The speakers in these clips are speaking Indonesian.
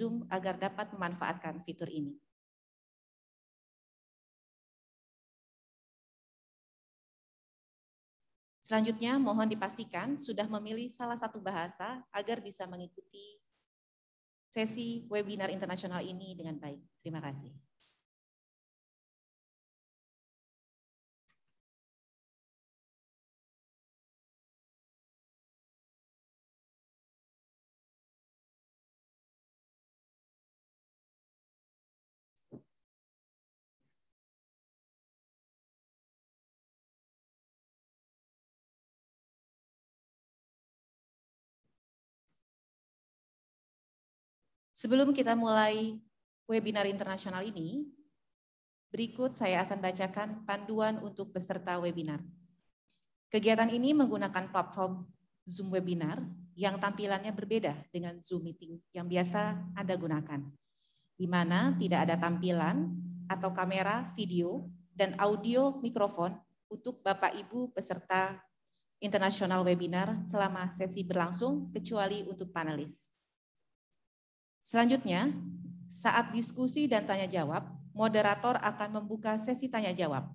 Zoom agar dapat memanfaatkan fitur ini. Selanjutnya, mohon dipastikan sudah memilih salah satu bahasa agar bisa mengikuti sesi webinar internasional ini dengan baik. Terima kasih. Sebelum kita mulai webinar internasional ini, berikut saya akan bacakan panduan untuk peserta webinar. Kegiatan ini menggunakan platform Zoom webinar yang tampilannya berbeda dengan Zoom meeting yang biasa Anda gunakan, di mana tidak ada tampilan atau kamera, video, dan audio mikrofon untuk Bapak Ibu peserta internasional webinar selama sesi berlangsung kecuali untuk panelis. Selanjutnya, saat diskusi dan tanya jawab, moderator akan membuka sesi tanya jawab.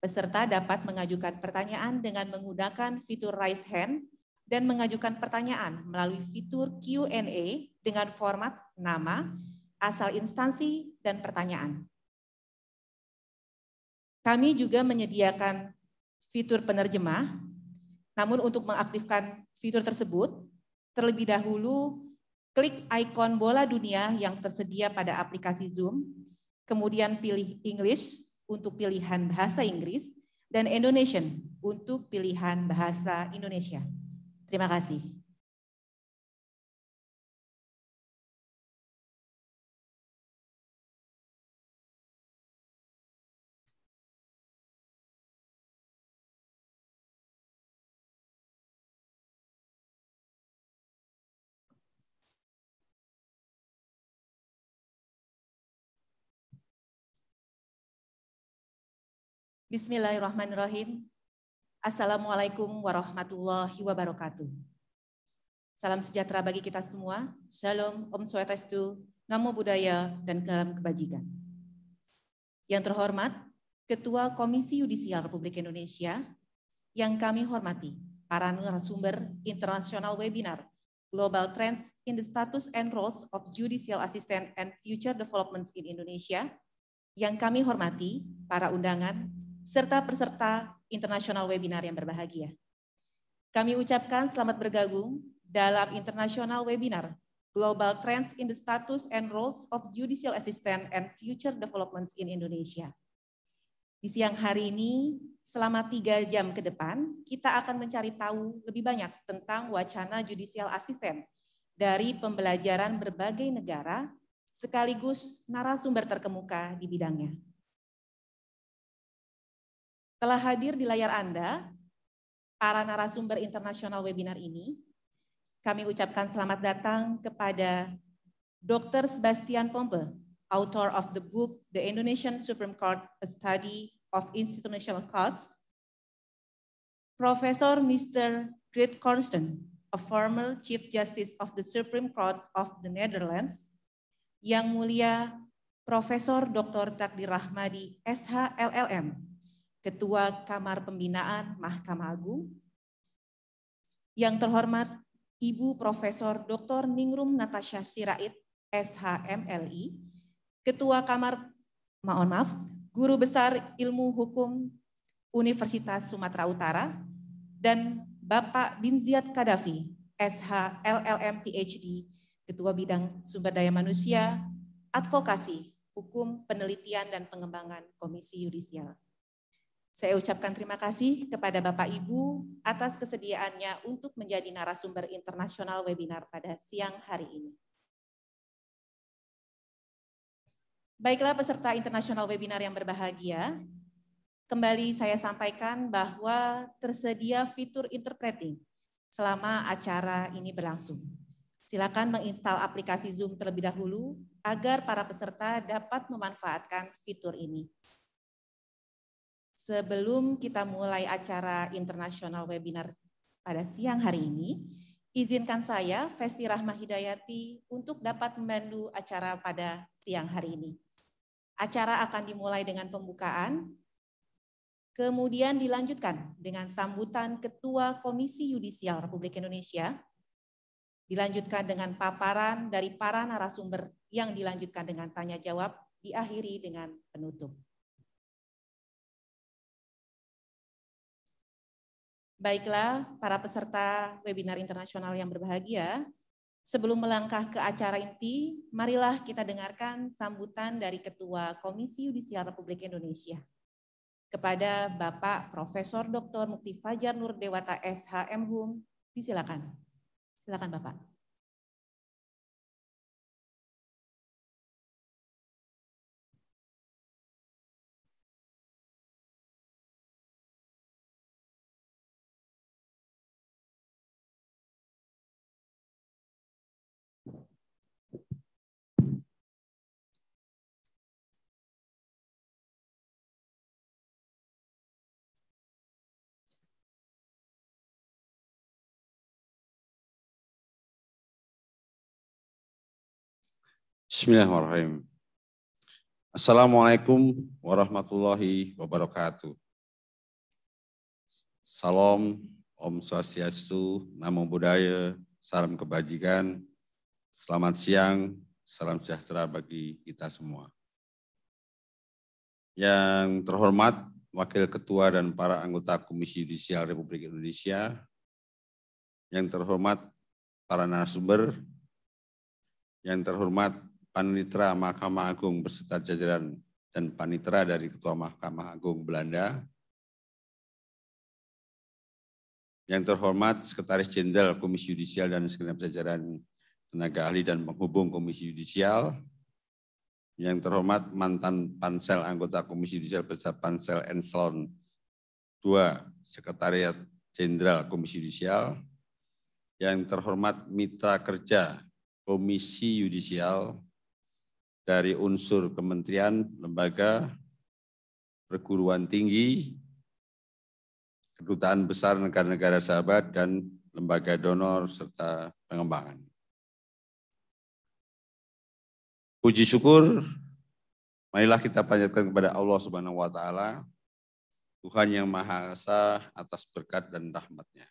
Peserta dapat mengajukan pertanyaan dengan menggunakan fitur raise hand dan mengajukan pertanyaan melalui fitur Q&A dengan format nama, asal instansi, dan pertanyaan. Kami juga menyediakan fitur penerjemah, namun untuk mengaktifkan fitur tersebut, terlebih dahulu Klik ikon bola dunia yang tersedia pada aplikasi Zoom, kemudian pilih English untuk pilihan bahasa Inggris, dan Indonesian untuk pilihan bahasa Indonesia. Terima kasih. Bismillahirrahmanirrahim. Assalamualaikum warahmatullahi wabarakatuh. Salam sejahtera bagi kita semua. Shalom, Om Swastiastu, Namo Buddhaya, dan Kalam Kebajikan. Yang terhormat, Ketua Komisi Yudisial Republik Indonesia, yang kami hormati, para narasumber internasional webinar Global Trends in the Status and Roles of Judicial Assistant and Future Developments in Indonesia, yang kami hormati, para undangan, serta peserta internasional webinar yang berbahagia. Kami ucapkan selamat bergabung dalam internasional webinar Global Trends in the Status and Roles of Judicial Assistant and Future Developments in Indonesia. Di siang hari ini, selama tiga jam ke depan, kita akan mencari tahu lebih banyak tentang wacana judicial assistant dari pembelajaran berbagai negara sekaligus narasumber terkemuka di bidangnya telah hadir di layar Anda para narasumber internasional webinar ini. Kami ucapkan selamat datang kepada Dr. Sebastian Pompe, author of the book The Indonesian Supreme Court: A Study of Institutional Courts. Professor Mr. Great Constant, a former Chief Justice of the Supreme Court of the Netherlands. Yang Mulia Profesor Dr. Takdir Rahmadi, SHLLM, LLM, Ketua Kamar Pembinaan Mahkamah Agung. Yang terhormat Ibu Profesor Dr. Ningrum Natasha Sirait, SHMLI, Ketua Kamar, mohon maaf, Guru Besar Ilmu Hukum Universitas Sumatera Utara, dan Bapak Binziat Kadafi, SH LLM PhD, Ketua Bidang Sumber Daya Manusia, Advokasi, Hukum, Penelitian, dan Pengembangan Komisi Yudisial. Saya ucapkan terima kasih kepada Bapak Ibu atas kesediaannya untuk menjadi narasumber internasional webinar pada siang hari ini. Baiklah peserta internasional webinar yang berbahagia, kembali saya sampaikan bahwa tersedia fitur interpreting selama acara ini berlangsung. Silakan menginstal aplikasi Zoom terlebih dahulu agar para peserta dapat memanfaatkan fitur ini. Sebelum kita mulai acara internasional webinar pada siang hari ini, izinkan saya, Festi Rahma Hidayati, untuk dapat memandu acara pada siang hari ini. Acara akan dimulai dengan pembukaan, kemudian dilanjutkan dengan sambutan Ketua Komisi Yudisial Republik Indonesia, dilanjutkan dengan paparan dari para narasumber yang dilanjutkan dengan tanya jawab, diakhiri dengan penutup. Baiklah, para peserta webinar internasional yang berbahagia, sebelum melangkah ke acara inti, marilah kita dengarkan sambutan dari Ketua Komisi Yudisial Republik Indonesia. Kepada Bapak Profesor Dr. Mukti Fajar Nur Dewata SHM Hum, disilakan. Silakan Bapak. Bismillahirrahmanirrahim. Assalamualaikum warahmatullahi wabarakatuh. Salam, Om Swastiastu, Namo Buddhaya, salam kebajikan, selamat siang, salam sejahtera bagi kita semua. Yang terhormat Wakil Ketua dan para anggota Komisi Yudisial Republik Indonesia, yang terhormat para narasumber, yang terhormat panitra Mahkamah Agung beserta jajaran dan panitra dari Ketua Mahkamah Agung Belanda. Yang terhormat Sekretaris Jenderal Komisi Yudisial dan segenap jajaran tenaga ahli dan penghubung Komisi Yudisial. Yang terhormat mantan pansel anggota Komisi Yudisial beserta pansel Enselon II Sekretariat Jenderal Komisi Yudisial. Yang terhormat mitra kerja Komisi Yudisial dari unsur kementerian, lembaga, perguruan tinggi, kedutaan besar negara-negara sahabat, dan lembaga donor serta pengembangan. Puji syukur, marilah kita panjatkan kepada Allah Subhanahu wa Ta'ala, Tuhan yang Maha Esa atas berkat dan rahmatnya.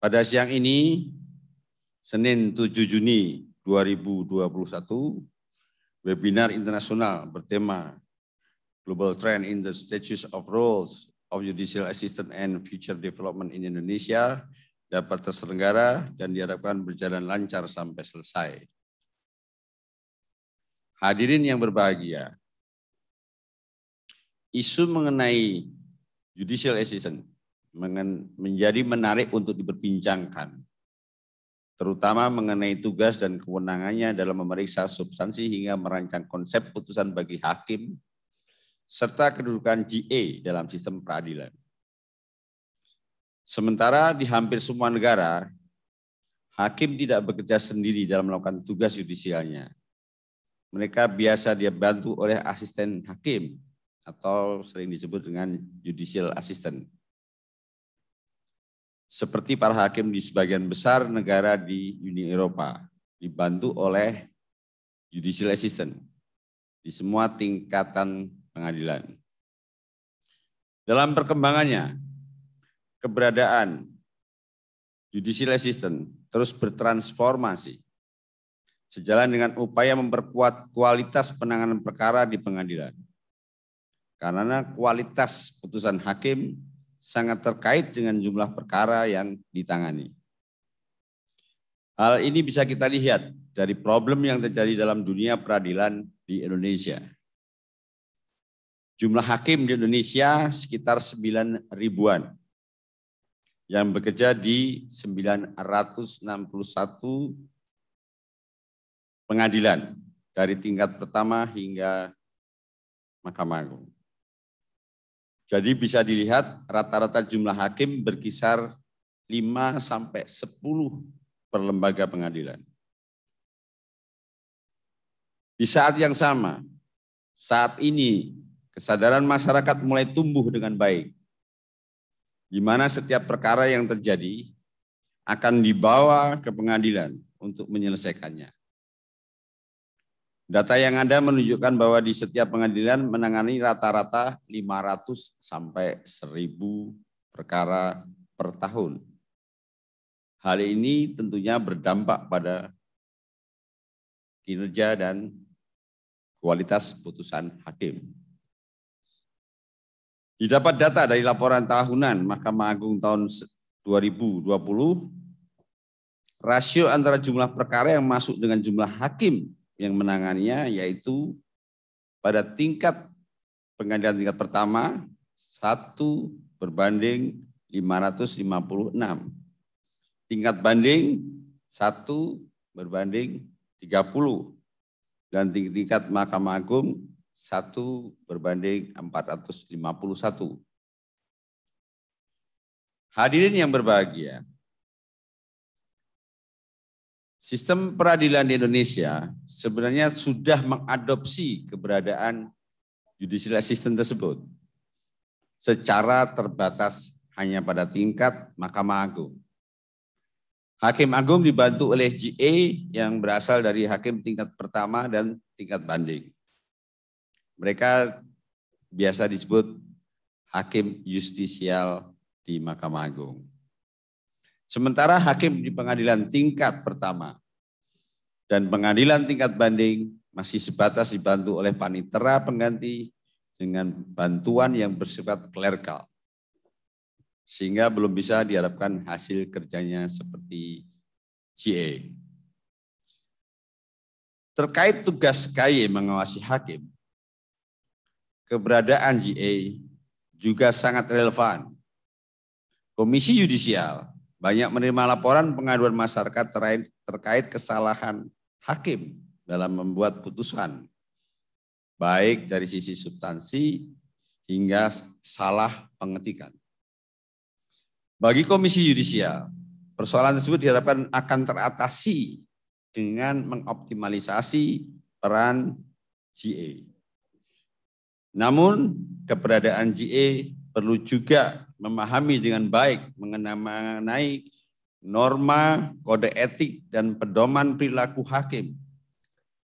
Pada siang ini, Senin 7 Juni 2021 webinar internasional bertema Global Trend in the Status of Roles of Judicial Assistant and Future Development in Indonesia dapat terselenggara dan diharapkan berjalan lancar sampai selesai. Hadirin yang berbahagia, isu mengenai judicial assistant menjadi menarik untuk diperbincangkan terutama mengenai tugas dan kewenangannya dalam memeriksa substansi hingga merancang konsep putusan bagi hakim, serta kedudukan GA dalam sistem peradilan. Sementara di hampir semua negara, hakim tidak bekerja sendiri dalam melakukan tugas yudisialnya. Mereka biasa dibantu oleh asisten hakim atau sering disebut dengan judicial assistant seperti para hakim di sebagian besar negara di Uni Eropa, dibantu oleh judicial assistant di semua tingkatan pengadilan. Dalam perkembangannya, keberadaan judicial assistant terus bertransformasi sejalan dengan upaya memperkuat kualitas penanganan perkara di pengadilan. Karena kualitas putusan hakim sangat terkait dengan jumlah perkara yang ditangani. Hal ini bisa kita lihat dari problem yang terjadi dalam dunia peradilan di Indonesia. Jumlah hakim di Indonesia sekitar 9 ribuan yang bekerja di 961 pengadilan dari tingkat pertama hingga Mahkamah Agung. Jadi bisa dilihat rata-rata jumlah hakim berkisar 5 sampai 10 per lembaga pengadilan. Di saat yang sama, saat ini kesadaran masyarakat mulai tumbuh dengan baik. Di mana setiap perkara yang terjadi akan dibawa ke pengadilan untuk menyelesaikannya. Data yang ada menunjukkan bahwa di setiap pengadilan menangani rata-rata 500 sampai 1000 perkara per tahun. Hal ini tentunya berdampak pada kinerja dan kualitas putusan hakim. Didapat data dari laporan tahunan Mahkamah Agung tahun 2020, rasio antara jumlah perkara yang masuk dengan jumlah hakim yang menangannya yaitu pada tingkat pengadilan tingkat pertama 1 berbanding 556. Tingkat banding 1 berbanding 30 dan tingkat Mahkamah Agung 1 berbanding 451. Hadirin yang berbahagia, Sistem peradilan di Indonesia sebenarnya sudah mengadopsi keberadaan judicial assistant tersebut secara terbatas hanya pada tingkat Mahkamah Agung. Hakim Agung dibantu oleh GA yang berasal dari hakim tingkat pertama dan tingkat banding. Mereka biasa disebut hakim justisial di Mahkamah Agung. Sementara hakim di pengadilan tingkat pertama dan pengadilan tingkat banding masih sebatas dibantu oleh panitera pengganti dengan bantuan yang bersifat klerikal. Sehingga belum bisa diharapkan hasil kerjanya seperti CA. Terkait tugas KY mengawasi hakim, keberadaan GA juga sangat relevan. Komisi Yudisial banyak menerima laporan pengaduan masyarakat terkait kesalahan hakim dalam membuat putusan. Baik dari sisi substansi hingga salah pengetikan. Bagi Komisi Yudisial, persoalan tersebut diharapkan akan teratasi dengan mengoptimalisasi peran GA. Namun, keberadaan GA perlu juga memahami dengan baik mengenai norma, kode etik, dan pedoman perilaku hakim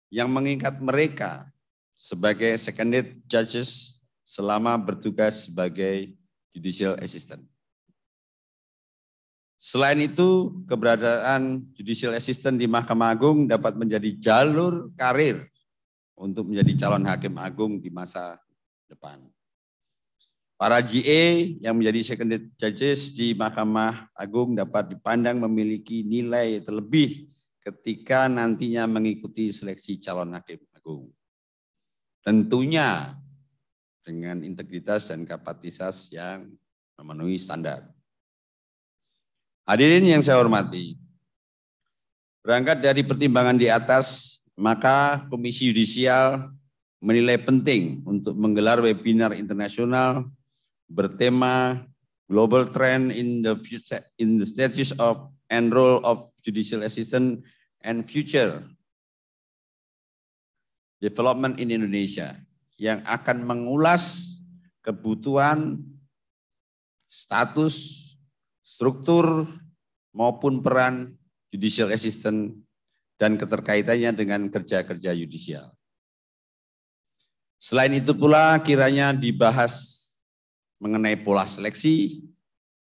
yang mengingat mereka sebagai seconded judges selama bertugas sebagai judicial assistant. Selain itu, keberadaan judicial assistant di Mahkamah Agung dapat menjadi jalur karir untuk menjadi calon hakim agung di masa depan. Para GA yang menjadi second judges di Mahkamah Agung dapat dipandang memiliki nilai terlebih ketika nantinya mengikuti seleksi calon hakim agung. Tentunya dengan integritas dan kapasitas yang memenuhi standar. Hadirin yang saya hormati, berangkat dari pertimbangan di atas, maka Komisi Yudisial menilai penting untuk menggelar webinar internasional bertema Global Trend in the future, in the Status of and Role of Judicial assistant and Future Development in Indonesia yang akan mengulas kebutuhan, status, struktur maupun peran judicial assistant dan keterkaitannya dengan kerja-kerja judicial Selain itu pula kiranya dibahas mengenai pola seleksi,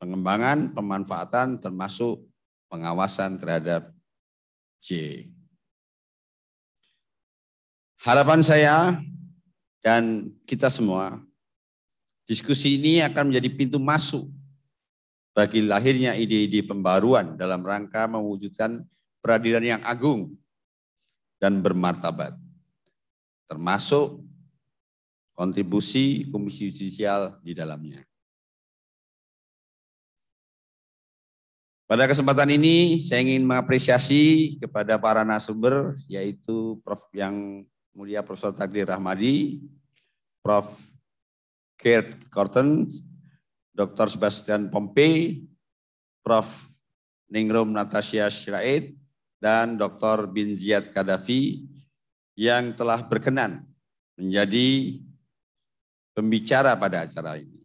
pengembangan, pemanfaatan, termasuk pengawasan terhadap J. Harapan saya dan kita semua, diskusi ini akan menjadi pintu masuk bagi lahirnya ide-ide pembaruan dalam rangka mewujudkan peradilan yang agung dan bermartabat, termasuk kontribusi Komisi Yudisial di dalamnya. Pada kesempatan ini saya ingin mengapresiasi kepada para narasumber yaitu Prof yang Mulia Prof. Takdir Rahmadi, Prof Kurt Korten, Dr. Sebastian Pompei, Prof Ningrum Natasha Sirait, dan Dr. Bin Kadafi yang telah berkenan menjadi pembicara pada acara ini.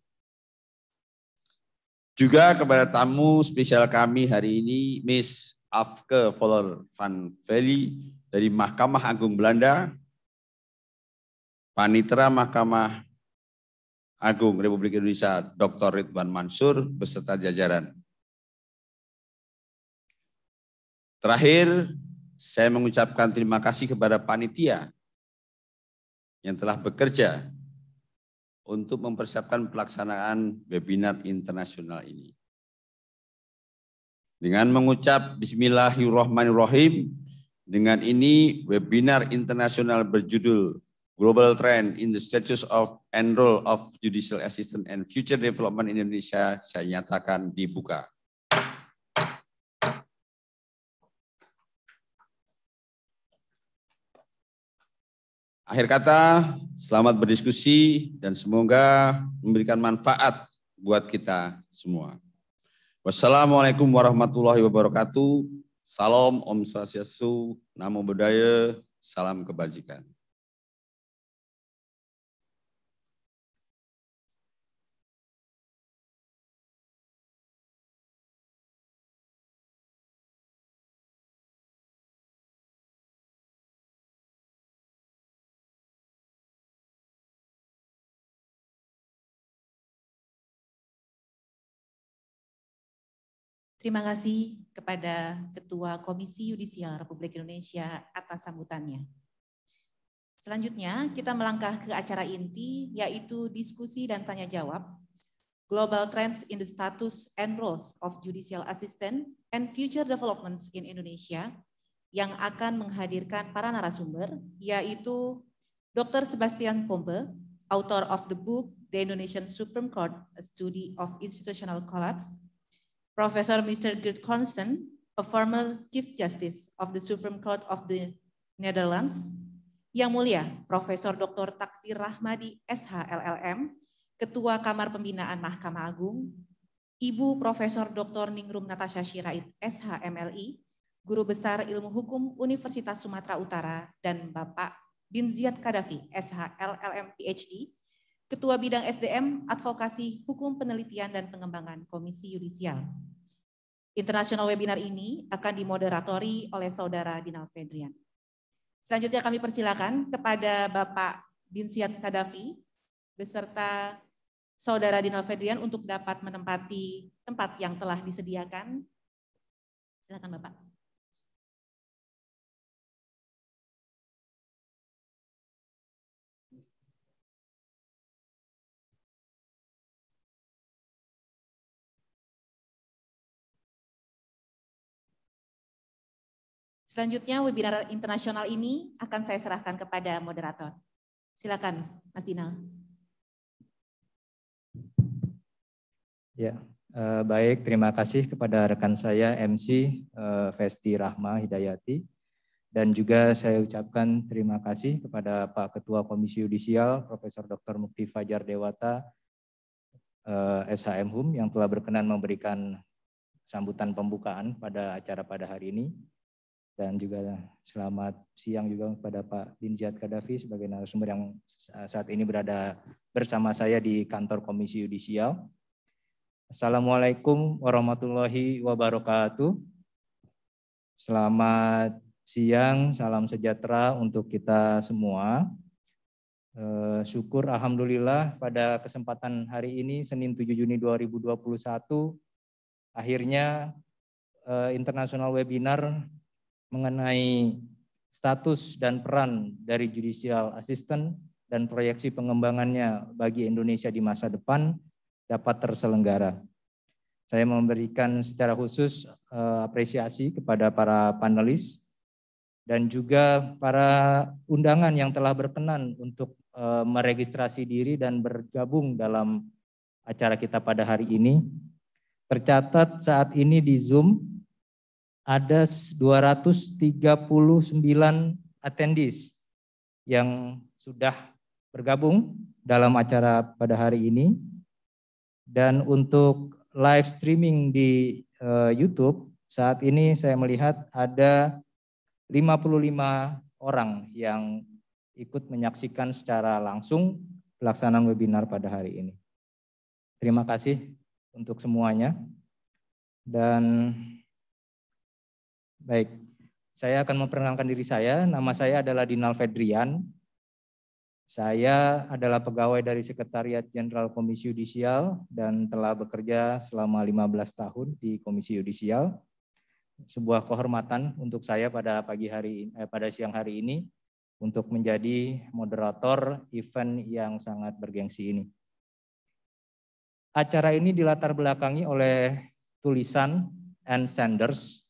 Juga kepada tamu spesial kami hari ini, Miss Afke Voller van Veli dari Mahkamah Agung Belanda, Panitera Mahkamah Agung Republik Indonesia Dr. Ridwan Mansur beserta jajaran. Terakhir, saya mengucapkan terima kasih kepada panitia yang telah bekerja untuk mempersiapkan pelaksanaan webinar internasional ini. Dengan mengucap Bismillahirrahmanirrahim, dengan ini webinar internasional berjudul Global Trend in the Status of and Role of Judicial Assistance and Future Development in Indonesia saya nyatakan dibuka. Akhir kata, selamat berdiskusi dan semoga memberikan manfaat buat kita semua. Wassalamualaikum warahmatullahi wabarakatuh. Salam Om Swastiastu, Namo Buddhaya, salam kebajikan. Terima kasih kepada Ketua Komisi Yudisial Republik Indonesia atas sambutannya. Selanjutnya, kita melangkah ke acara inti, yaitu diskusi dan tanya jawab Global Trends in the Status and Roles of Judicial Assistant and Future Developments in Indonesia yang akan menghadirkan para narasumber, yaitu Dr. Sebastian Pompe, author of the book The Indonesian Supreme Court, A Study of Institutional Collapse, Professor Mr. Gert Konsten, a former Chief Justice of the Supreme Court of the Netherlands, Yang Mulia Profesor Dr. Taktir Rahmadi SHLLM, Ketua Kamar Pembinaan Mahkamah Agung, Ibu Profesor Dr. Ningrum Natasha Shirait, SHMLI, Guru Besar Ilmu Hukum Universitas Sumatera Utara, dan Bapak Bin Binziat Kadafi SHLLM, PhD, Ketua Bidang SDM, Advokasi, Hukum Penelitian dan Pengembangan Komisi Yudisial. International webinar ini akan dimoderatori oleh Saudara Dinal Fedrian. Selanjutnya kami persilakan kepada Bapak Binsiat Kadafi beserta Saudara Dinal Fedrian untuk dapat menempati tempat yang telah disediakan. Silakan Bapak. Selanjutnya webinar internasional ini akan saya serahkan kepada moderator. Silakan, Mas Dinal. Ya, eh, baik. Terima kasih kepada rekan saya MC eh, Festi Rahma Hidayati. Dan juga saya ucapkan terima kasih kepada Pak Ketua Komisi Yudisial, Profesor Dr. Mukti Fajar Dewata, eh, SHM HUM yang telah berkenan memberikan sambutan pembukaan pada acara pada hari ini dan juga selamat siang juga kepada Pak Binjat Kadafi sebagai narasumber yang saat ini berada bersama saya di kantor Komisi Yudisial. Assalamualaikum warahmatullahi wabarakatuh. Selamat siang, salam sejahtera untuk kita semua. Eh, syukur Alhamdulillah pada kesempatan hari ini Senin 7 Juni 2021 akhirnya eh, internasional webinar mengenai status dan peran dari judicial assistant dan proyeksi pengembangannya bagi Indonesia di masa depan dapat terselenggara. Saya memberikan secara khusus eh, apresiasi kepada para panelis dan juga para undangan yang telah berkenan untuk eh, meregistrasi diri dan bergabung dalam acara kita pada hari ini. Tercatat saat ini di Zoom ada 239 attendees yang sudah bergabung dalam acara pada hari ini. Dan untuk live streaming di uh, YouTube, saat ini saya melihat ada 55 orang yang ikut menyaksikan secara langsung pelaksanaan webinar pada hari ini. Terima kasih untuk semuanya. Dan Baik, saya akan memperkenalkan diri saya. Nama saya adalah Dinal Fedrian. Saya adalah pegawai dari Sekretariat Jenderal Komisi Yudisial dan telah bekerja selama 15 tahun di Komisi Yudisial. Sebuah kehormatan untuk saya pada pagi hari eh, pada siang hari ini untuk menjadi moderator event yang sangat bergengsi ini. Acara ini dilatar belakangi oleh tulisan Anne Sanders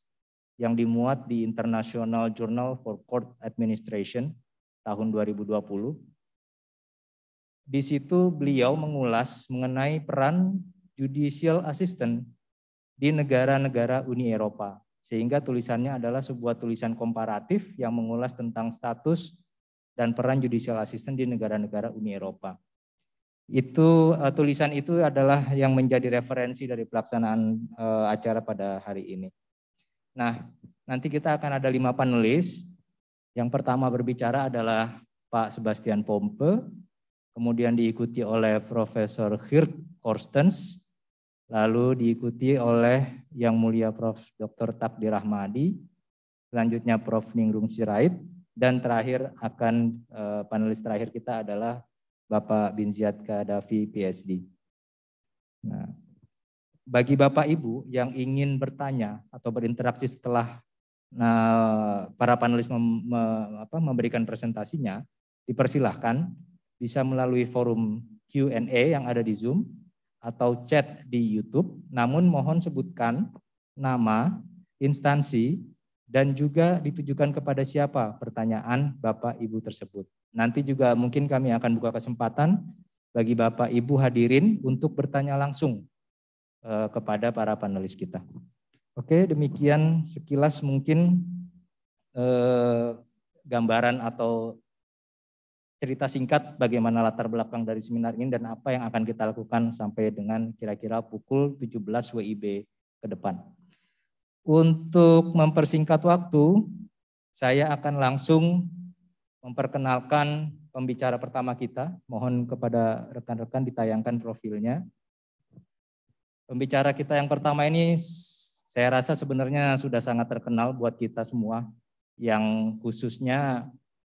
yang dimuat di International Journal for Court Administration tahun 2020. Di situ beliau mengulas mengenai peran judicial assistant di negara-negara Uni Eropa. Sehingga tulisannya adalah sebuah tulisan komparatif yang mengulas tentang status dan peran judicial assistant di negara-negara Uni Eropa. Itu eh, tulisan itu adalah yang menjadi referensi dari pelaksanaan eh, acara pada hari ini. Nah, nanti kita akan ada lima panelis. Yang pertama berbicara adalah Pak Sebastian Pompe, kemudian diikuti oleh Profesor Hirt Korstens, lalu diikuti oleh Yang Mulia Prof. Dr. Takdir Rahmadi, selanjutnya Prof. Ningrum Sirait, dan terakhir akan eh, panelis terakhir kita adalah Bapak Binziat Kadafi, PhD. Nah, bagi Bapak Ibu yang ingin bertanya atau berinteraksi setelah eh, para panelis memberikan presentasinya, dipersilahkan bisa melalui forum Q&A yang ada di Zoom atau chat di YouTube. Namun mohon sebutkan nama, instansi, dan juga ditujukan kepada siapa pertanyaan Bapak Ibu tersebut. Nanti juga mungkin kami akan buka kesempatan bagi Bapak Ibu hadirin untuk bertanya langsung Eh, kepada para panelis kita. Oke, demikian sekilas mungkin eh, gambaran atau cerita singkat bagaimana latar belakang dari seminar ini dan apa yang akan kita lakukan sampai dengan kira-kira pukul 17 WIB ke depan. Untuk mempersingkat waktu, saya akan langsung memperkenalkan pembicara pertama kita. Mohon kepada rekan-rekan ditayangkan profilnya. Pembicara kita yang pertama ini saya rasa sebenarnya sudah sangat terkenal buat kita semua yang khususnya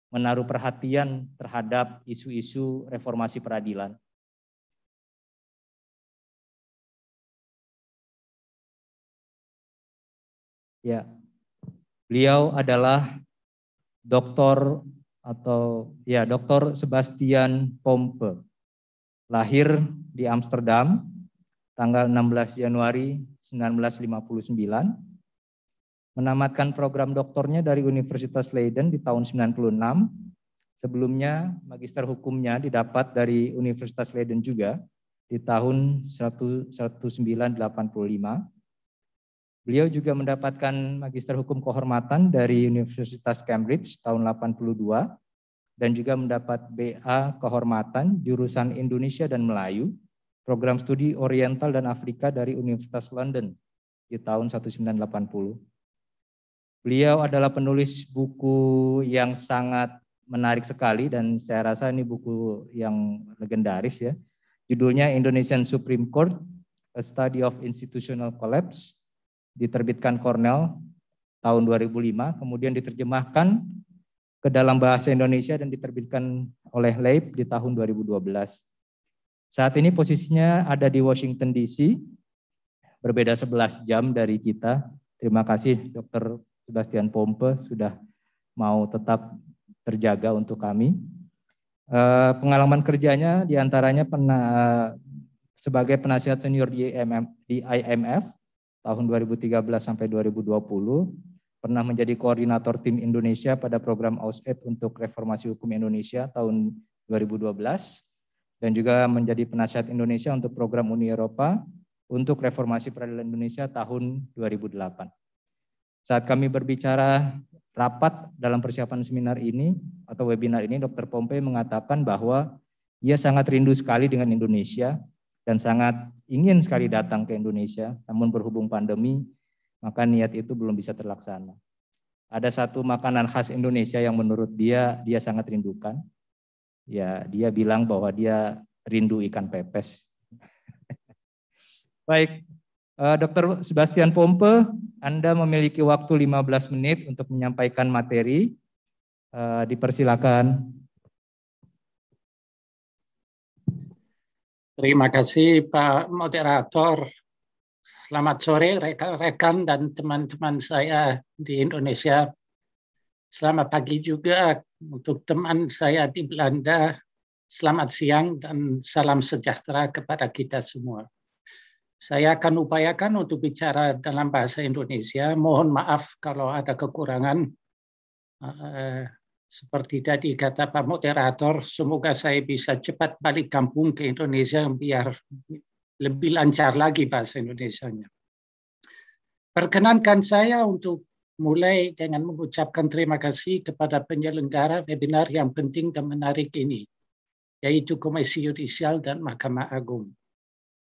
menaruh perhatian terhadap isu-isu reformasi peradilan. Ya. Beliau adalah Doktor atau ya Dr. Sebastian Pompe. Lahir di Amsterdam tanggal 16 Januari 1959, menamatkan program doktornya dari Universitas Leiden di tahun 96. Sebelumnya magister hukumnya didapat dari Universitas Leiden juga di tahun 1985. Beliau juga mendapatkan magister hukum kehormatan dari Universitas Cambridge tahun 82 dan juga mendapat BA kehormatan jurusan Indonesia dan Melayu program studi Oriental dan Afrika dari Universitas London di tahun 1980. Beliau adalah penulis buku yang sangat menarik sekali dan saya rasa ini buku yang legendaris ya. Judulnya Indonesian Supreme Court, A Study of Institutional Collapse, diterbitkan Cornell tahun 2005, kemudian diterjemahkan ke dalam bahasa Indonesia dan diterbitkan oleh Leib di tahun 2012. Saat ini posisinya ada di Washington DC, berbeda 11 jam dari kita. Terima kasih Dr. Sebastian Pompe sudah mau tetap terjaga untuk kami. Eh, pengalaman kerjanya diantaranya pernah sebagai penasihat senior di IMF, e di IMF tahun 2013 sampai 2020, pernah menjadi koordinator tim Indonesia pada program AusAid e untuk reformasi hukum Indonesia tahun 2012, dan juga menjadi penasihat Indonesia untuk program Uni Eropa untuk reformasi peradilan Indonesia tahun 2008. Saat kami berbicara rapat dalam persiapan seminar ini atau webinar ini, Dr. Pompei mengatakan bahwa ia sangat rindu sekali dengan Indonesia dan sangat ingin sekali datang ke Indonesia, namun berhubung pandemi, maka niat itu belum bisa terlaksana. Ada satu makanan khas Indonesia yang menurut dia, dia sangat rindukan, ya dia bilang bahwa dia rindu ikan pepes. Baik, eh, Dr. Sebastian Pompe, Anda memiliki waktu 15 menit untuk menyampaikan materi. Eh, dipersilakan. Terima kasih Pak Moderator. Selamat sore rekan-rekan dan teman-teman saya di Indonesia. Selamat pagi juga untuk teman saya di Belanda, selamat siang dan salam sejahtera kepada kita semua. Saya akan upayakan untuk bicara dalam bahasa Indonesia. Mohon maaf kalau ada kekurangan. Eh, seperti tadi kata Pak Moderator, semoga saya bisa cepat balik kampung ke Indonesia biar lebih lancar lagi bahasa indonesia Perkenankan saya untuk mulai dengan mengucapkan terima kasih kepada penyelenggara webinar yang penting dan menarik ini, yaitu Komisi Yudisial dan Mahkamah Agung.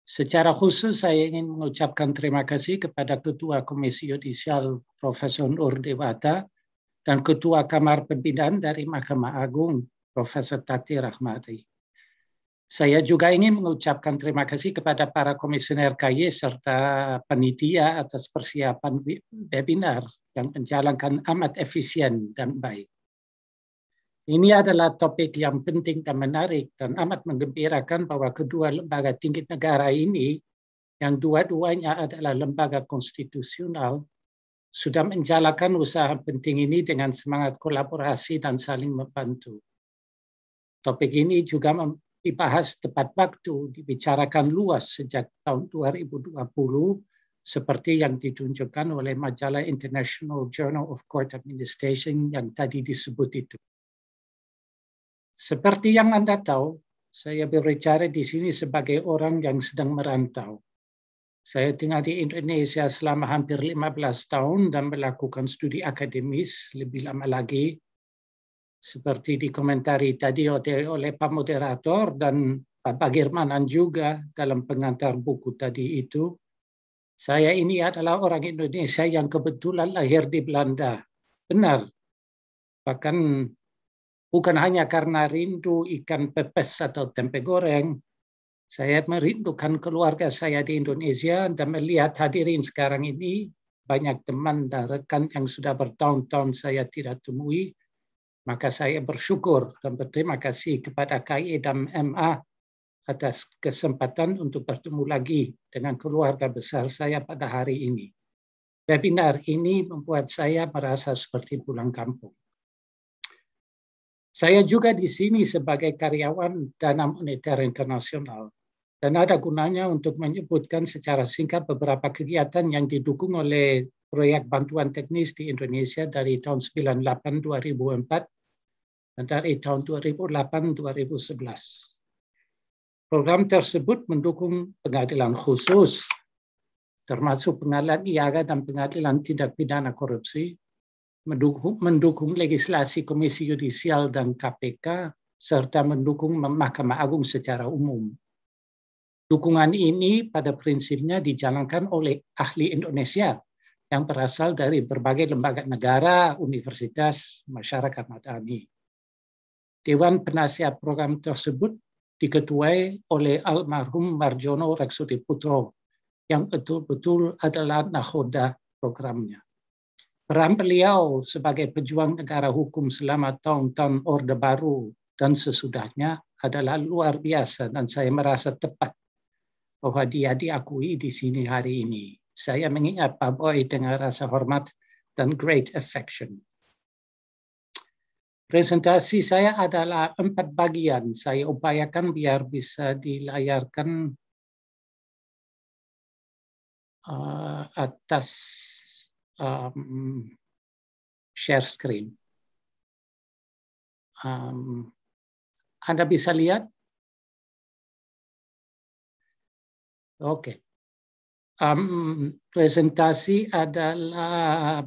Secara khusus saya ingin mengucapkan terima kasih kepada Ketua Komisi Yudisial Profesor Nur Dewata dan Ketua Kamar Pembinaan dari Mahkamah Agung Profesor Tati Rahmati. Saya juga ingin mengucapkan terima kasih kepada para komisioner KY serta panitia atas persiapan webinar yang menjalankan amat efisien dan baik. Ini adalah topik yang penting dan menarik dan amat menggembirakan bahwa kedua lembaga tinggi negara ini yang dua-duanya adalah lembaga konstitusional sudah menjalankan usaha penting ini dengan semangat kolaborasi dan saling membantu. Topik ini juga dibahas tepat waktu, dibicarakan luas sejak tahun 2020 seperti yang ditunjukkan oleh majalah International Journal of Court Administration yang tadi disebut itu. Seperti yang Anda tahu, saya berbicara di sini sebagai orang yang sedang merantau. Saya tinggal di Indonesia selama hampir 15 tahun dan melakukan studi akademis lebih lama lagi seperti dikomentari tadi oleh Pak Moderator dan Pak Bagirmanan juga dalam pengantar buku tadi itu saya ini adalah orang Indonesia yang kebetulan lahir di Belanda. Benar. Bahkan bukan hanya karena rindu ikan pepes atau tempe goreng, saya merindukan keluarga saya di Indonesia dan melihat hadirin sekarang ini banyak teman dan rekan yang sudah bertahun-tahun saya tidak temui, maka saya bersyukur dan berterima kasih kepada KI e dan MA atas kesempatan untuk bertemu lagi dengan keluarga besar saya pada hari ini. Webinar ini membuat saya merasa seperti pulang kampung. Saya juga di sini sebagai karyawan Dana Moneter Internasional dan ada gunanya untuk menyebutkan secara singkat beberapa kegiatan yang didukung oleh proyek bantuan teknis di Indonesia dari tahun 98 2004 dan dari tahun 2008 2011. Program tersebut mendukung pengadilan khusus, termasuk pengadilan IAGA dan pengadilan tindak pidana korupsi, mendukung, mendukung legislasi Komisi Yudisial dan KPK, serta mendukung Mahkamah Agung secara umum. Dukungan ini pada prinsipnya dijalankan oleh ahli Indonesia yang berasal dari berbagai lembaga negara, universitas, masyarakat madani. Dewan Penasihat Program tersebut diketuai oleh almarhum Marjono Raksudi Putro yang betul-betul adalah nahoda programnya. Peran beliau sebagai pejuang negara hukum selama tahun-tahun Orde Baru dan sesudahnya adalah luar biasa dan saya merasa tepat bahwa dia diakui di sini hari ini. Saya mengingat Pak Boy dengan rasa hormat dan great affection. Presentasi saya adalah empat bagian. Saya upayakan biar bisa dilayarkan uh, atas um, share screen. Um, Anda bisa lihat? Oke. Okay. Um, presentasi adalah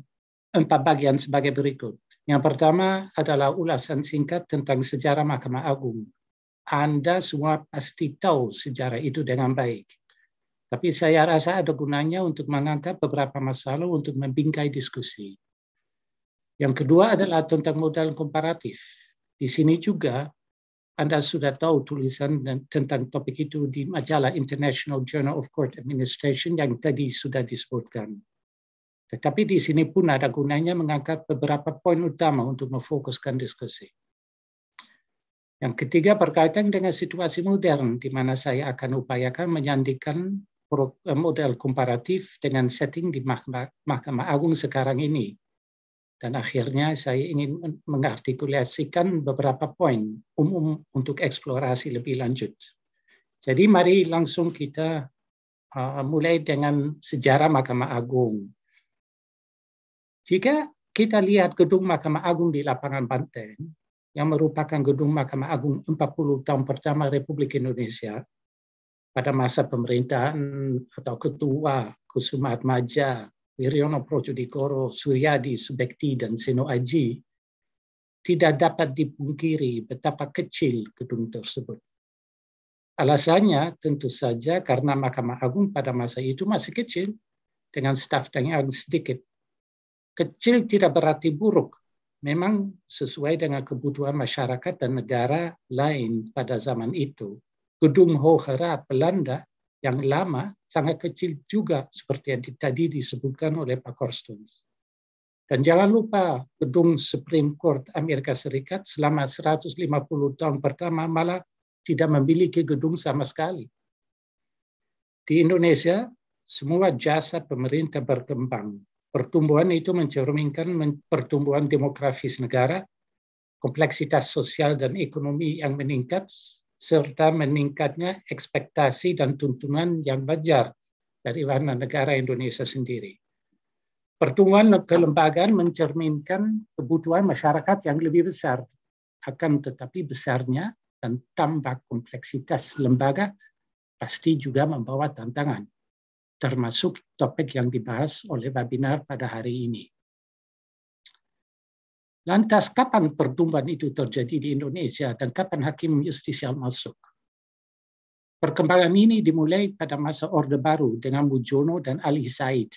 empat bagian sebagai berikut. Yang pertama adalah ulasan singkat tentang sejarah Mahkamah Agung. Anda semua pasti tahu sejarah itu dengan baik. Tapi saya rasa ada gunanya untuk mengangkat beberapa masalah untuk membingkai diskusi. Yang kedua adalah tentang modal komparatif. Di sini juga Anda sudah tahu tulisan tentang topik itu di majalah International Journal of Court Administration yang tadi sudah disebutkan. Tetapi di sini pun ada gunanya mengangkat beberapa poin utama untuk memfokuskan diskusi. Yang ketiga berkaitan dengan situasi modern, di mana saya akan upayakan menyandikan eh, model komparatif dengan setting di Mahkamah, Agung sekarang ini. Dan akhirnya saya ingin mengartikulasikan beberapa poin umum untuk eksplorasi lebih lanjut. Jadi mari langsung kita eh, mulai dengan sejarah Mahkamah Agung. Jika kita lihat gedung Mahkamah Agung di lapangan Banten, yang merupakan gedung Mahkamah Agung 40 tahun pertama Republik Indonesia, pada masa pemerintahan atau ketua Kusuma Maja Wiryono Projudikoro, Suryadi, Subekti, dan Seno Aji, tidak dapat dipungkiri betapa kecil gedung tersebut. Alasannya tentu saja karena Mahkamah Agung pada masa itu masih kecil, dengan staf yang sedikit. Kecil tidak berarti buruk. Memang sesuai dengan kebutuhan masyarakat dan negara lain pada zaman itu. Gedung Hohera Belanda yang lama sangat kecil juga seperti yang tadi disebutkan oleh Pak Korstens. Dan jangan lupa gedung Supreme Court Amerika Serikat selama 150 tahun pertama malah tidak memiliki gedung sama sekali. Di Indonesia, semua jasa pemerintah berkembang. Pertumbuhan itu mencerminkan pertumbuhan demografis negara, kompleksitas sosial dan ekonomi yang meningkat, serta meningkatnya ekspektasi dan tuntunan yang wajar dari warna negara Indonesia sendiri. Pertumbuhan kelembagaan mencerminkan kebutuhan masyarakat yang lebih besar, akan tetapi besarnya dan tambah kompleksitas lembaga pasti juga membawa tantangan termasuk topik yang dibahas oleh webinar pada hari ini. Lantas kapan pertumbuhan itu terjadi di Indonesia dan kapan hakim justisial masuk? Perkembangan ini dimulai pada masa Orde Baru dengan Mujono dan Ali Said.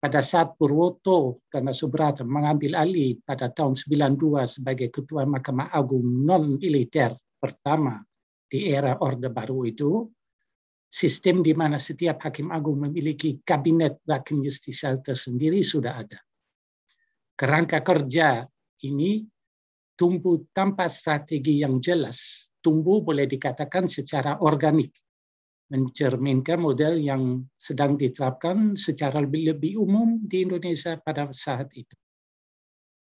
Pada saat Purwoto karena Subrata mengambil alih pada tahun 92 sebagai Ketua Mahkamah Agung Non-Militer pertama di era Orde Baru itu, sistem di mana setiap hakim agung memiliki kabinet hakim justisial tersendiri sudah ada. Kerangka kerja ini tumbuh tanpa strategi yang jelas, tumbuh boleh dikatakan secara organik, mencerminkan model yang sedang diterapkan secara lebih umum di Indonesia pada saat itu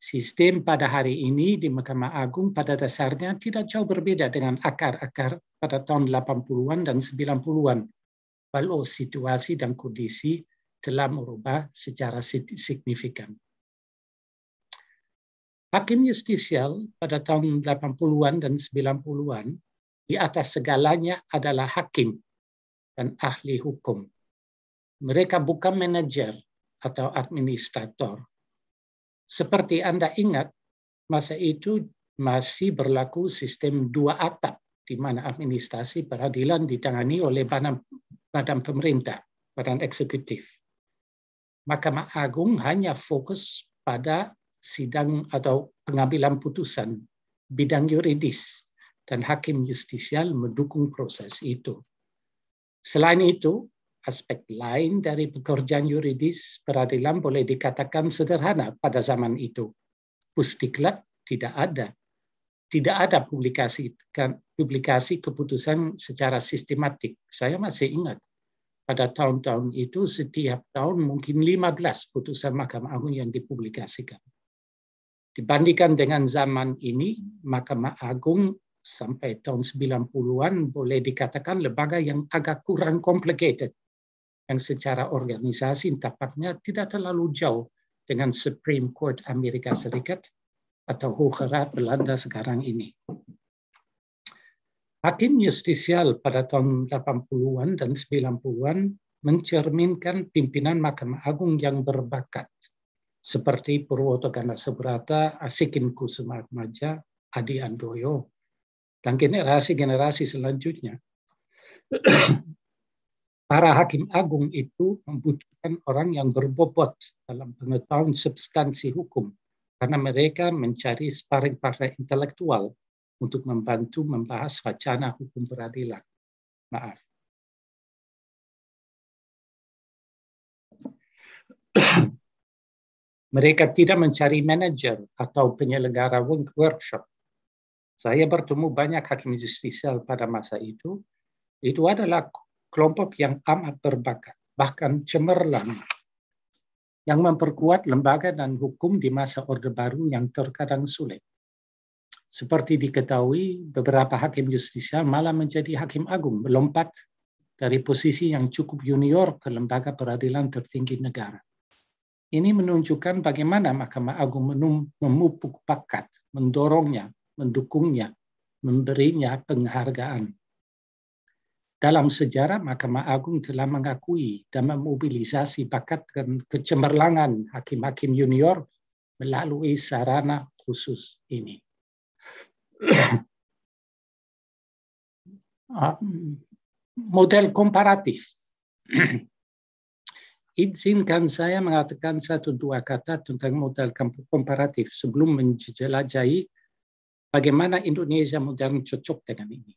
sistem pada hari ini di Mahkamah Agung pada dasarnya tidak jauh berbeda dengan akar-akar pada tahun 80-an dan 90-an. Walau situasi dan kondisi telah merubah secara signifikan. Hakim justisial pada tahun 80-an dan 90-an di atas segalanya adalah hakim dan ahli hukum. Mereka bukan manajer atau administrator, seperti Anda ingat, masa itu masih berlaku sistem dua atap, di mana administrasi peradilan ditangani oleh badan, badan pemerintah, badan eksekutif. Mahkamah Agung hanya fokus pada sidang atau pengambilan putusan bidang yuridis dan hakim justisial mendukung proses itu. Selain itu, aspek lain dari pekerjaan yuridis peradilan boleh dikatakan sederhana pada zaman itu. Pustiklat tidak ada. Tidak ada publikasi, publikasi keputusan secara sistematik. Saya masih ingat pada tahun-tahun itu setiap tahun mungkin 15 putusan Mahkamah Agung yang dipublikasikan. Dibandingkan dengan zaman ini, Mahkamah Agung sampai tahun 90-an boleh dikatakan lembaga yang agak kurang complicated yang secara organisasi tampaknya tidak terlalu jauh dengan Supreme Court Amerika Serikat atau Hooggerecht Belanda sekarang ini. Hakim justisial pada tahun 80-an dan 90-an mencerminkan pimpinan Mahkamah Agung yang berbakat, seperti Purwoto Ganda Sebrata, Asikin Kusuma Maja, Adi Andoyo, dan generasi-generasi selanjutnya. para hakim agung itu membutuhkan orang yang berbobot dalam pengetahuan substansi hukum karena mereka mencari sparring partner intelektual untuk membantu membahas wacana hukum peradilan. Maaf. mereka tidak mencari manajer atau penyelenggara workshop. Saya bertemu banyak hakim justisial pada masa itu. Itu adalah kelompok yang amat berbakat, bahkan cemerlang, yang memperkuat lembaga dan hukum di masa Orde Baru yang terkadang sulit. Seperti diketahui, beberapa hakim justisial malah menjadi hakim agung, melompat dari posisi yang cukup junior ke lembaga peradilan tertinggi negara. Ini menunjukkan bagaimana Mahkamah Agung memupuk bakat, mendorongnya, mendukungnya, memberinya penghargaan. Dalam sejarah, Mahkamah Agung telah mengakui dan memobilisasi bakat dan kecemerlangan hakim-hakim junior melalui sarana khusus ini. Ah, model komparatif. Izinkan saya mengatakan satu dua kata tentang model komparatif sebelum menjelajahi bagaimana Indonesia modern cocok dengan ini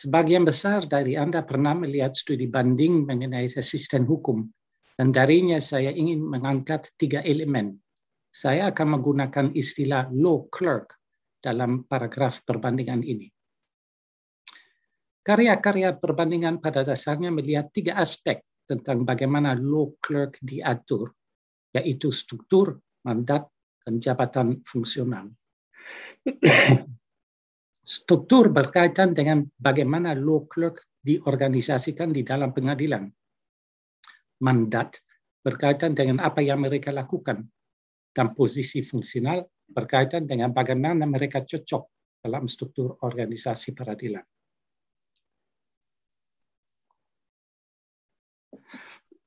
sebagian besar dari Anda pernah melihat studi banding mengenai asisten hukum, dan darinya saya ingin mengangkat tiga elemen. Saya akan menggunakan istilah law clerk dalam paragraf perbandingan ini. Karya-karya perbandingan pada dasarnya melihat tiga aspek tentang bagaimana law clerk diatur, yaitu struktur, mandat, dan jabatan fungsional struktur berkaitan dengan bagaimana law clerk diorganisasikan di dalam pengadilan. Mandat berkaitan dengan apa yang mereka lakukan. Dan posisi fungsional berkaitan dengan bagaimana mereka cocok dalam struktur organisasi peradilan.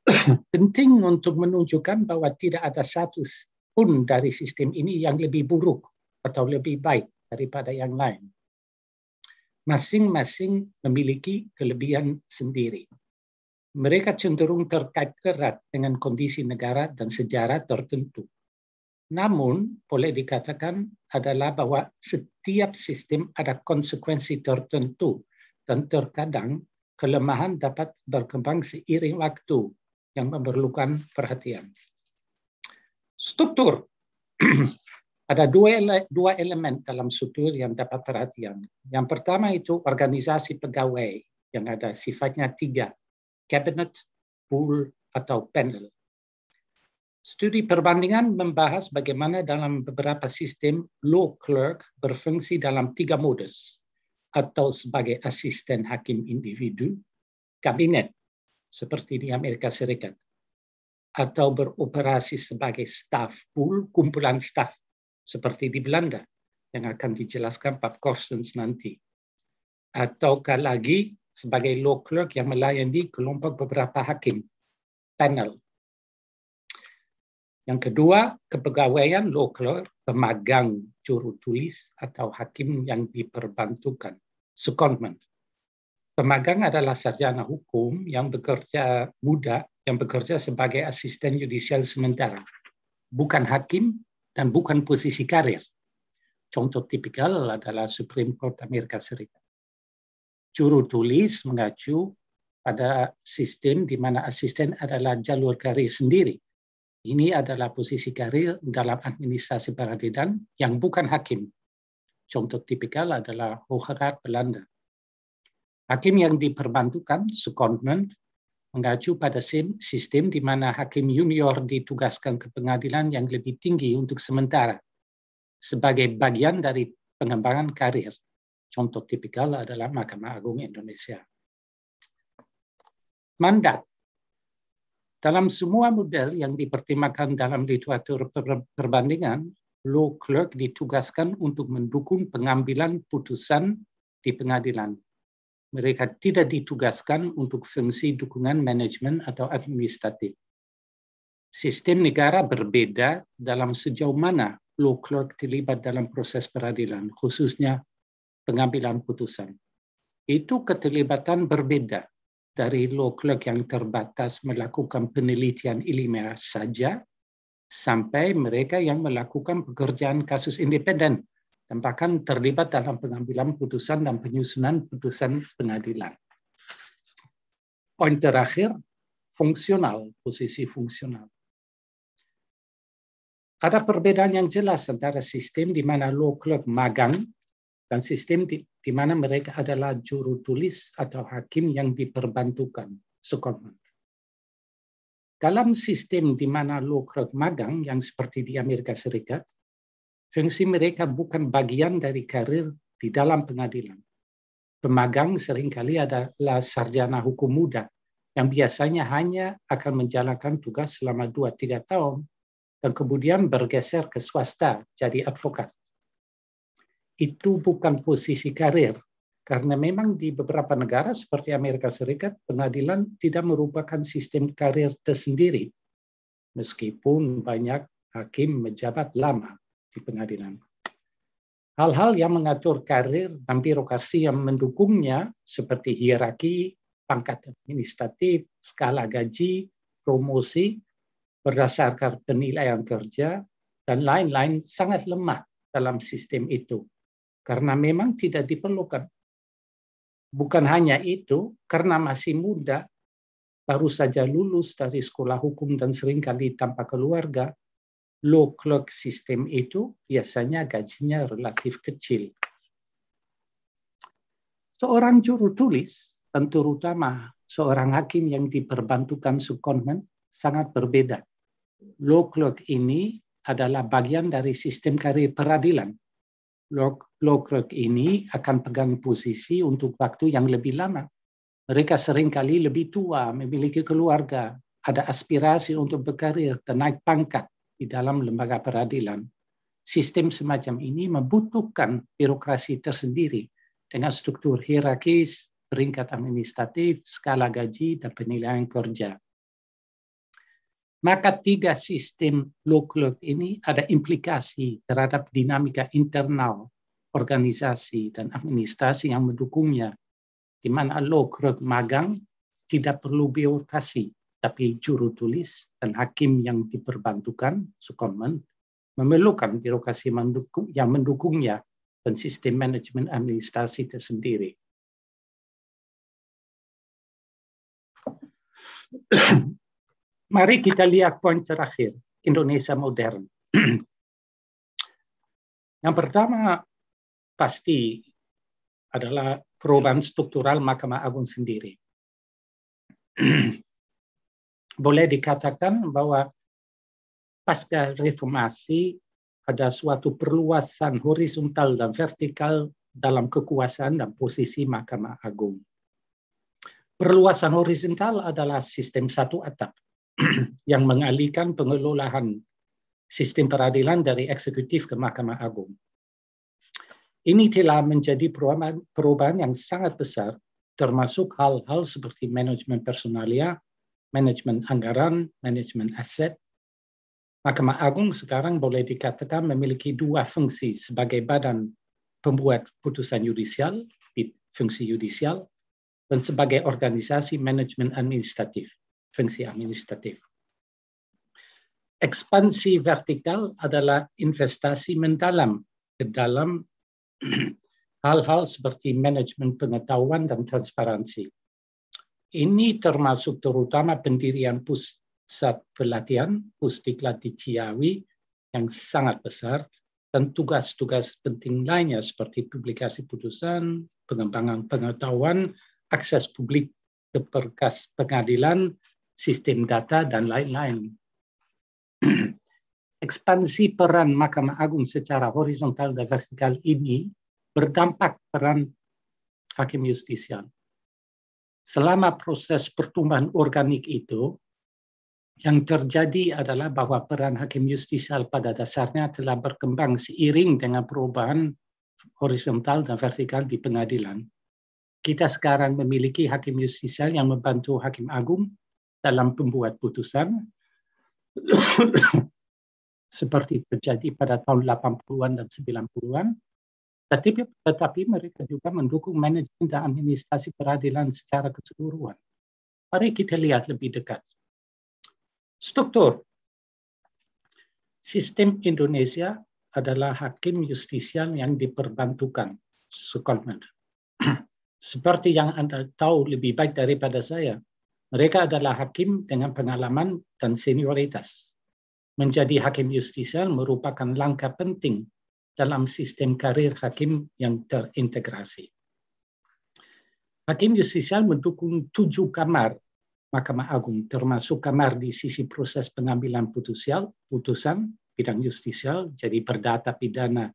Penting untuk menunjukkan bahwa tidak ada satu pun dari sistem ini yang lebih buruk atau lebih baik daripada yang lain masing-masing memiliki kelebihan sendiri. Mereka cenderung terkait erat dengan kondisi negara dan sejarah tertentu. Namun, boleh dikatakan adalah bahwa setiap sistem ada konsekuensi tertentu dan terkadang kelemahan dapat berkembang seiring waktu yang memerlukan perhatian. Struktur Ada dua, ele, dua elemen dalam struktur yang dapat perhatian. Yang pertama itu organisasi pegawai yang ada sifatnya tiga, cabinet, pool, atau panel. Studi perbandingan membahas bagaimana dalam beberapa sistem low clerk berfungsi dalam tiga modus, atau sebagai asisten hakim individu, kabinet, seperti di Amerika Serikat, atau beroperasi sebagai staff pool, kumpulan staff seperti di Belanda yang akan dijelaskan Pak Korsens nanti. Ataukah lagi sebagai law clerk yang melayani kelompok beberapa hakim, panel. Yang kedua, kepegawaian law clerk, pemagang juru tulis atau hakim yang diperbantukan, secondment. Pemagang adalah sarjana hukum yang bekerja muda, yang bekerja sebagai asisten judicial sementara. Bukan hakim, dan bukan posisi karir. Contoh tipikal adalah Supreme Court Amerika Serikat. Juru tulis mengacu pada sistem di mana asisten adalah jalur karir sendiri. Ini adalah posisi karir dalam administrasi peradilan yang bukan hakim. Contoh tipikal adalah Hogegaard Belanda. Hakim yang diperbantukan, secondment, mengacu pada sistem di mana hakim junior ditugaskan ke pengadilan yang lebih tinggi untuk sementara sebagai bagian dari pengembangan karir. Contoh tipikal adalah Mahkamah Agung Indonesia. Mandat. Dalam semua model yang dipertimbangkan dalam literatur perbandingan, law clerk ditugaskan untuk mendukung pengambilan putusan di pengadilan mereka tidak ditugaskan untuk fungsi dukungan manajemen atau administratif. Sistem negara berbeda dalam sejauh mana law clerk terlibat dalam proses peradilan, khususnya pengambilan putusan. Itu keterlibatan berbeda dari law clerk yang terbatas melakukan penelitian ilmiah saja sampai mereka yang melakukan pekerjaan kasus independen dan bahkan terlibat dalam pengambilan putusan dan penyusunan putusan pengadilan. Poin terakhir, fungsional, posisi fungsional. Ada perbedaan yang jelas antara sistem di mana law clerk magang dan sistem di, di mana mereka adalah juru tulis atau hakim yang diperbantukan, sekolah. Dalam sistem di mana law clerk magang yang seperti di Amerika Serikat, Fungsi mereka bukan bagian dari karir di dalam pengadilan. Pemagang seringkali adalah sarjana hukum muda yang biasanya hanya akan menjalankan tugas selama 2-3 tahun dan kemudian bergeser ke swasta jadi advokat. Itu bukan posisi karir, karena memang di beberapa negara seperti Amerika Serikat, pengadilan tidak merupakan sistem karir tersendiri, meskipun banyak hakim menjabat lama di pengadilan. Hal-hal yang mengatur karir dan birokrasi yang mendukungnya seperti hierarki, pangkat administratif, skala gaji, promosi, berdasarkan penilaian kerja, dan lain-lain sangat lemah dalam sistem itu. Karena memang tidak diperlukan. Bukan hanya itu, karena masih muda, baru saja lulus dari sekolah hukum dan seringkali tanpa keluarga, low clock system itu biasanya gajinya relatif kecil. Seorang juru tulis, dan terutama seorang hakim yang diperbantukan secondment, sangat berbeda. Low clock ini adalah bagian dari sistem karir peradilan. Low, low clock ini akan pegang posisi untuk waktu yang lebih lama. Mereka seringkali lebih tua, memiliki keluarga, ada aspirasi untuk berkarir dan naik pangkat di dalam lembaga peradilan. Sistem semacam ini membutuhkan birokrasi tersendiri dengan struktur hierarkis, peringkat administratif, skala gaji, dan penilaian kerja. Maka tiga sistem low clerk ini ada implikasi terhadap dinamika internal organisasi dan administrasi yang mendukungnya, di mana low clerk magang tidak perlu biotasi tapi juru tulis dan hakim yang diperbantukan, sukomen memerlukan birokrasi mendukung, yang mendukungnya dan sistem manajemen administrasi tersendiri. Mari kita lihat poin terakhir, Indonesia modern. yang pertama pasti adalah perubahan struktural Mahkamah Agung sendiri boleh dikatakan bahwa pasca reformasi ada suatu perluasan horizontal dan vertikal dalam kekuasaan dan posisi Mahkamah Agung. Perluasan horizontal adalah sistem satu atap yang mengalihkan pengelolaan sistem peradilan dari eksekutif ke Mahkamah Agung. Ini telah menjadi perubahan yang sangat besar, termasuk hal-hal seperti manajemen personalia, manajemen anggaran, manajemen aset. Mahkamah Agung sekarang boleh dikatakan memiliki dua fungsi sebagai badan pembuat putusan yudisial, fungsi yudisial, dan sebagai organisasi manajemen administratif, fungsi administratif. Ekspansi vertikal adalah investasi mendalam ke dalam hal-hal seperti manajemen pengetahuan dan transparansi ini termasuk terutama pendirian pusat pelatihan Pusdiklat di Ciawi yang sangat besar dan tugas-tugas penting lainnya seperti publikasi putusan, pengembangan pengetahuan, akses publik ke berkas pengadilan, sistem data, dan lain-lain. Ekspansi peran Mahkamah Agung secara horizontal dan vertikal ini berdampak peran hakim justisial selama proses pertumbuhan organik itu, yang terjadi adalah bahwa peran hakim justisial pada dasarnya telah berkembang seiring dengan perubahan horizontal dan vertikal di pengadilan. Kita sekarang memiliki hakim justisial yang membantu hakim agung dalam pembuat putusan, seperti terjadi pada tahun 80-an dan 90-an, tetapi, tetapi mereka juga mendukung manajemen dan administrasi peradilan secara keseluruhan. Mari kita lihat lebih dekat. Struktur. Sistem Indonesia adalah hakim justisial yang diperbantukan, secondment. Seperti yang Anda tahu lebih baik daripada saya, mereka adalah hakim dengan pengalaman dan senioritas. Menjadi hakim justisial merupakan langkah penting dalam sistem karir hakim yang terintegrasi. Hakim justisial mendukung tujuh kamar Mahkamah Agung, termasuk kamar di sisi proses pengambilan putusial, putusan bidang justisial, jadi perdata pidana,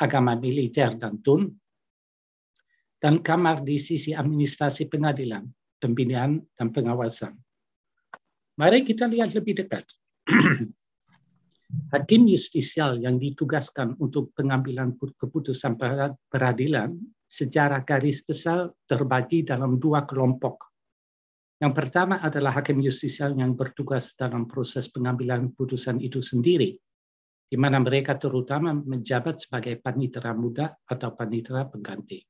agama militer, dan tun, dan kamar di sisi administrasi pengadilan, pembinaan, dan pengawasan. Mari kita lihat lebih dekat. hakim justisial yang ditugaskan untuk pengambilan keputusan peradilan secara garis besar terbagi dalam dua kelompok. Yang pertama adalah hakim justisial yang bertugas dalam proses pengambilan putusan itu sendiri, di mana mereka terutama menjabat sebagai panitera muda atau panitera pengganti.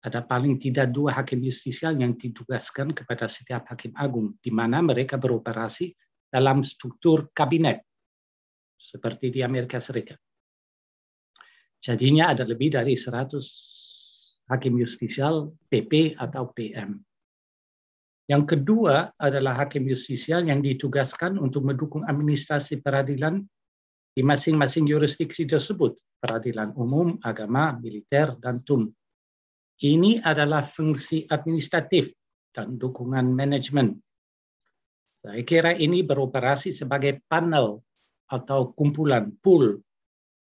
Ada paling tidak dua hakim justisial yang ditugaskan kepada setiap hakim agung, di mana mereka beroperasi dalam struktur kabinet seperti di Amerika Serikat. Jadinya ada lebih dari 100 hakim justisial PP atau PM. Yang kedua adalah hakim justisial yang ditugaskan untuk mendukung administrasi peradilan di masing-masing yurisdiksi tersebut, peradilan umum, agama, militer, dan TUM. Ini adalah fungsi administratif dan dukungan manajemen. Saya kira ini beroperasi sebagai panel atau kumpulan pool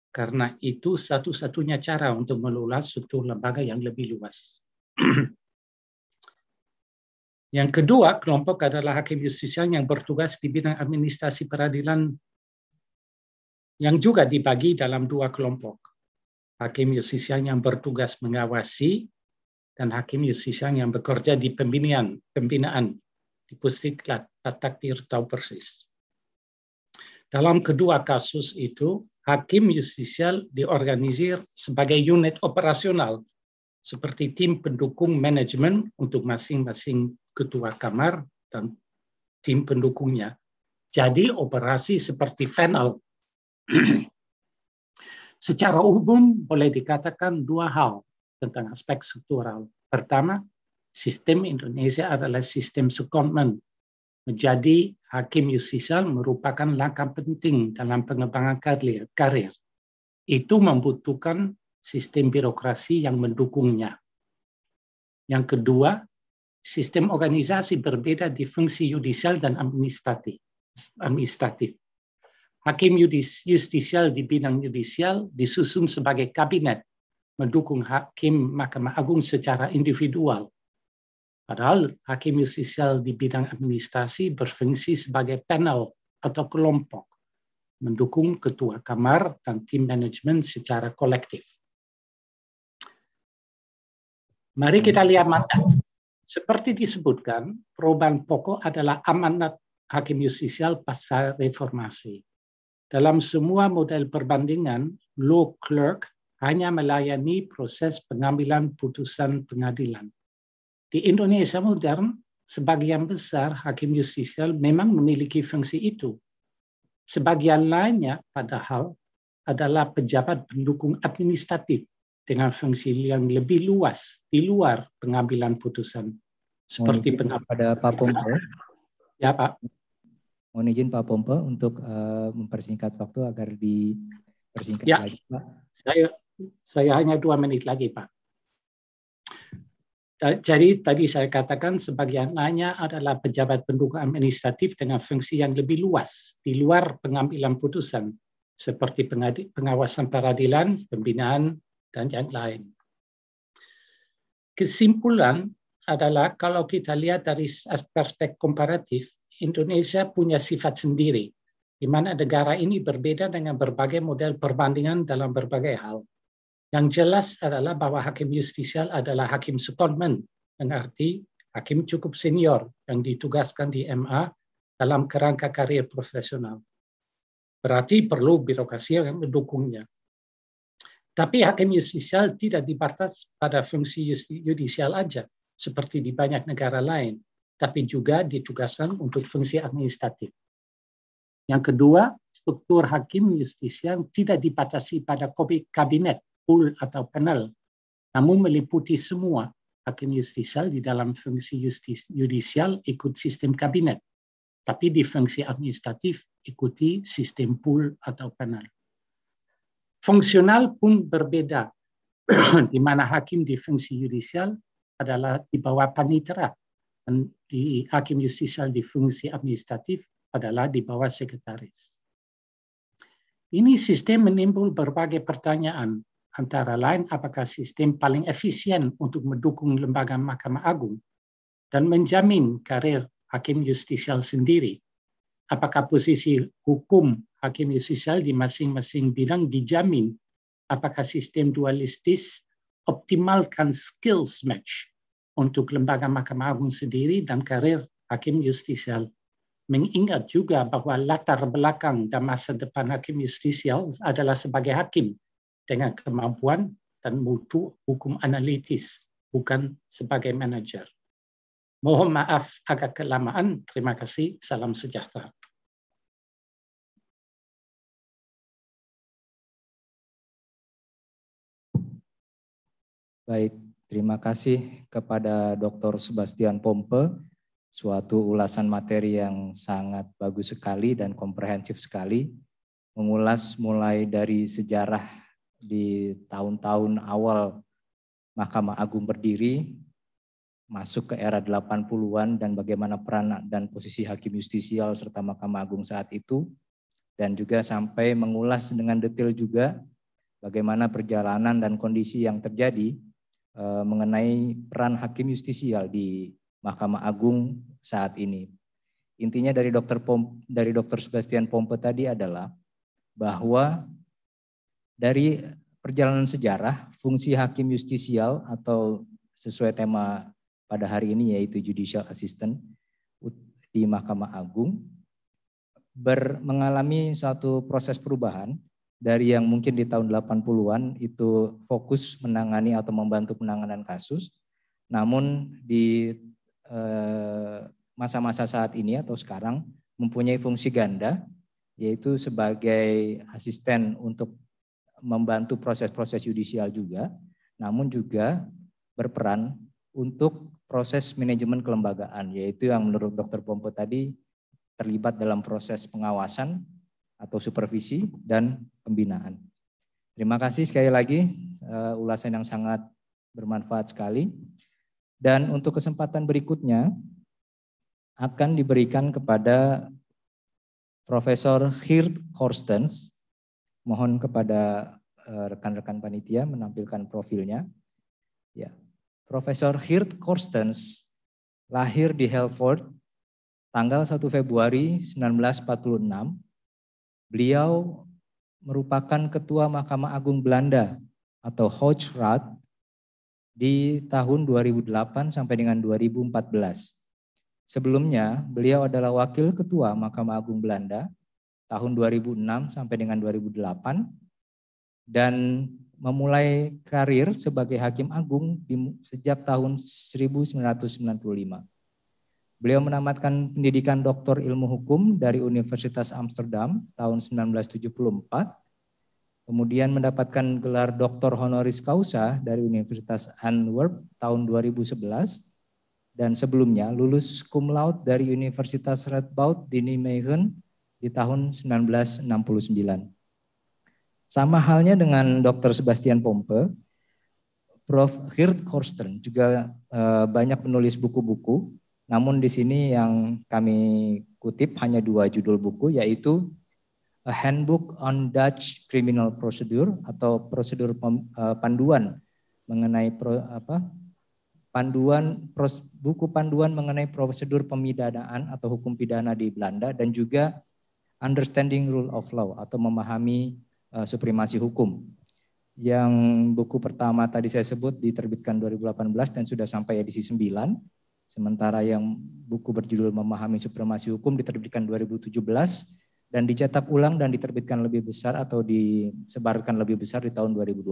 karena itu satu-satunya cara untuk mengelola struktur lembaga yang lebih luas. yang kedua, kelompok adalah hakim justisial yang bertugas di bidang administrasi peradilan yang juga dibagi dalam dua kelompok. Hakim justisial yang bertugas mengawasi dan hakim justisial yang bekerja di pembinaan, pembinaan di pusdik takdir tahu persis. Dalam kedua kasus itu, hakim justisial diorganisir sebagai unit operasional, seperti tim pendukung manajemen untuk masing-masing ketua kamar dan tim pendukungnya. Jadi operasi seperti panel. Secara umum boleh dikatakan dua hal tentang aspek struktural. Pertama, sistem Indonesia adalah sistem secondment menjadi hakim Yusisal merupakan langkah penting dalam pengembangan karir. karir. Itu membutuhkan sistem birokrasi yang mendukungnya. Yang kedua, sistem organisasi berbeda di fungsi yudisial dan administratif. administratif. Hakim yudisial di bidang yudisial disusun sebagai kabinet mendukung hakim Mahkamah Agung secara individual Padahal hakim yusisial di bidang administrasi berfungsi sebagai panel atau kelompok, mendukung ketua kamar dan tim manajemen secara kolektif. Mari kita lihat mandat. Seperti disebutkan, perubahan pokok adalah amanat hakim yusisial pasca reformasi. Dalam semua model perbandingan, low clerk hanya melayani proses pengambilan putusan pengadilan di Indonesia modern, sebagian besar hakim justisial memang memiliki fungsi itu. Sebagian lainnya padahal adalah pejabat pendukung administratif dengan fungsi yang lebih luas di luar pengambilan putusan. Seperti pada Pak Pompo. Ya Pak. Mohon izin Pak Pompo untuk uh, mempersingkat waktu agar dipersingkat ya. Saya, saya hanya dua menit lagi Pak. Eh, jadi tadi saya katakan sebagian lainnya adalah pejabat pendukung administratif dengan fungsi yang lebih luas di luar pengambilan putusan seperti pengawasan peradilan, pembinaan, dan yang lain. Kesimpulan adalah kalau kita lihat dari aspek komparatif, Indonesia punya sifat sendiri, di mana negara ini berbeda dengan berbagai model perbandingan dalam berbagai hal. Yang jelas adalah bahwa hakim justisial adalah hakim secondment, yang arti hakim cukup senior yang ditugaskan di MA dalam kerangka karir profesional. Berarti perlu birokrasi yang mendukungnya. Tapi hakim justisial tidak dibatas pada fungsi yudisial aja, seperti di banyak negara lain, tapi juga ditugaskan untuk fungsi administratif. Yang kedua, struktur hakim justisial tidak dibatasi pada kabinet pool atau panel, namun meliputi semua hakim justisial di dalam fungsi yudisial ikut sistem kabinet, tapi di fungsi administratif ikuti sistem pool atau panel. Fungsional pun berbeda, di mana hakim di fungsi yudisial adalah di bawah panitera, dan di hakim justisial di fungsi administratif adalah di bawah sekretaris. Ini sistem menimbul berbagai pertanyaan, antara lain apakah sistem paling efisien untuk mendukung lembaga Mahkamah Agung dan menjamin karir hakim justisial sendiri. Apakah posisi hukum hakim justisial di masing-masing bidang dijamin? Apakah sistem dualistis optimalkan skills match untuk lembaga Mahkamah Agung sendiri dan karir hakim justisial mengingat juga bahwa latar belakang dan masa depan hakim justisial adalah sebagai hakim, dengan kemampuan dan mutu hukum analitis, bukan sebagai manajer. Mohon maaf agak kelamaan. Terima kasih. Salam sejahtera. Baik, terima kasih kepada Dr. Sebastian Pompe. Suatu ulasan materi yang sangat bagus sekali dan komprehensif sekali. Mengulas mulai dari sejarah di tahun-tahun awal Mahkamah Agung berdiri, masuk ke era 80-an dan bagaimana peran dan posisi hakim justisial serta Mahkamah Agung saat itu, dan juga sampai mengulas dengan detail juga bagaimana perjalanan dan kondisi yang terjadi eh, mengenai peran hakim justisial di Mahkamah Agung saat ini. Intinya dari dokter dari dokter Sebastian Pompe tadi adalah bahwa dari perjalanan sejarah fungsi hakim justisial atau sesuai tema pada hari ini yaitu judicial assistant di Mahkamah Agung ber, mengalami suatu proses perubahan dari yang mungkin di tahun 80-an itu fokus menangani atau membantu penanganan kasus namun di eh, masa-masa eh, saat ini atau sekarang mempunyai fungsi ganda yaitu sebagai asisten untuk membantu proses-proses yudisial juga, namun juga berperan untuk proses manajemen kelembagaan, yaitu yang menurut Dr. Pompo tadi terlibat dalam proses pengawasan atau supervisi dan pembinaan. Terima kasih sekali lagi uh, ulasan yang sangat bermanfaat sekali. Dan untuk kesempatan berikutnya akan diberikan kepada Profesor Hirt Horstens Mohon kepada eh, rekan-rekan panitia menampilkan profilnya. Ya. Profesor Hirt Korstens lahir di Helford tanggal 1 Februari 1946. Beliau merupakan Ketua Mahkamah Agung Belanda atau Hooggerecht di tahun 2008 sampai dengan 2014. Sebelumnya, beliau adalah Wakil Ketua Mahkamah Agung Belanda tahun 2006 sampai dengan 2008 dan memulai karir sebagai hakim agung di, sejak tahun 1995. Beliau menamatkan pendidikan doktor ilmu hukum dari Universitas Amsterdam tahun 1974, kemudian mendapatkan gelar doktor honoris causa dari Universitas Antwerp tahun 2011, dan sebelumnya lulus cum laude dari Universitas Radboud di Nijmegen di tahun 1969. Sama halnya dengan Dr. Sebastian Pompe, Prof. Gerd Korsten juga eh, banyak penulis buku-buku, namun di sini yang kami kutip hanya dua judul buku, yaitu A Handbook on Dutch Criminal Procedure atau prosedur eh, panduan mengenai pro, apa, panduan pros, buku panduan mengenai prosedur pemidanaan atau hukum pidana di Belanda dan juga Understanding Rule of Law atau memahami uh, supremasi hukum. Yang buku pertama tadi saya sebut diterbitkan 2018 dan sudah sampai edisi 9. Sementara yang buku berjudul Memahami Supremasi Hukum diterbitkan 2017 dan dicetak ulang dan diterbitkan lebih besar atau disebarkan lebih besar di tahun 2020.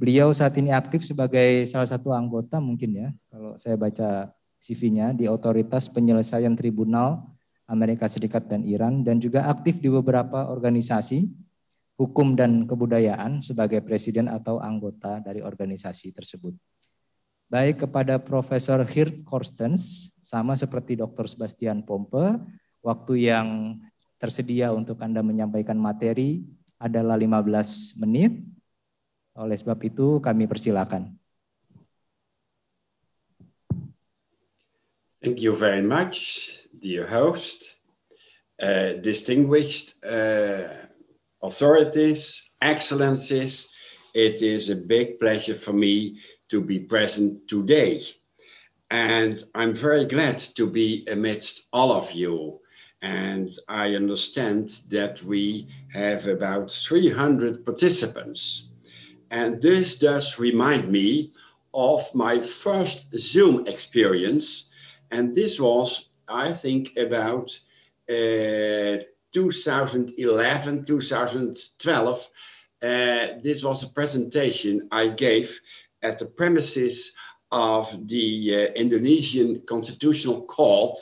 Beliau saat ini aktif sebagai salah satu anggota mungkin ya, kalau saya baca CV-nya di Otoritas Penyelesaian Tribunal Amerika Serikat dan Iran, dan juga aktif di beberapa organisasi hukum dan kebudayaan sebagai presiden atau anggota dari organisasi tersebut. Baik kepada Profesor Hirt Korstens, sama seperti Dr. Sebastian Pompe, waktu yang tersedia untuk Anda menyampaikan materi adalah 15 menit. Oleh sebab itu kami persilakan. Thank you very much. dear host, uh, eh, distinguished uh, authorities, excellencies, it is a big pleasure for me to be present today. And I'm very glad to be amidst all of you. And I understand that we have about 300 participants. And this does remind me of my first Zoom experience. And this was I think about uh, 2011, 2012. Uh, this was a presentation I gave at the premises of the uh, Indonesian Constitutional Court.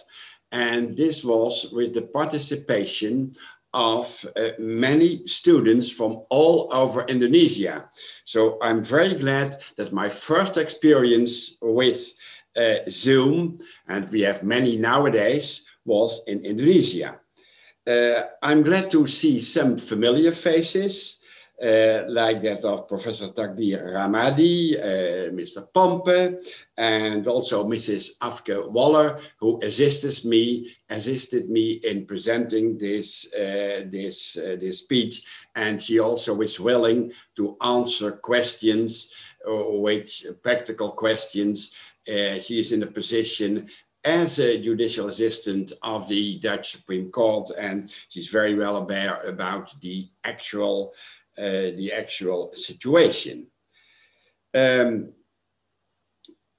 And this was with the participation of uh, many students from all over Indonesia. So I'm very glad that my first experience with uh, Zoom, and we have many nowadays, was in Indonesia. Uh, I'm glad to see some familiar faces, uh, like that of Professor Takdir Ramadi, uh, Mr. Pompe, and also Mrs. Afke Waller, who assisted me, assisted me in presenting this, this, this speech. And she also is willing to answer questions, oh, which practical questions uh, she is in the position as a judicial assistant of the Dutch Supreme Court, and she's very well aware about the actual uh, the actual situation. Um,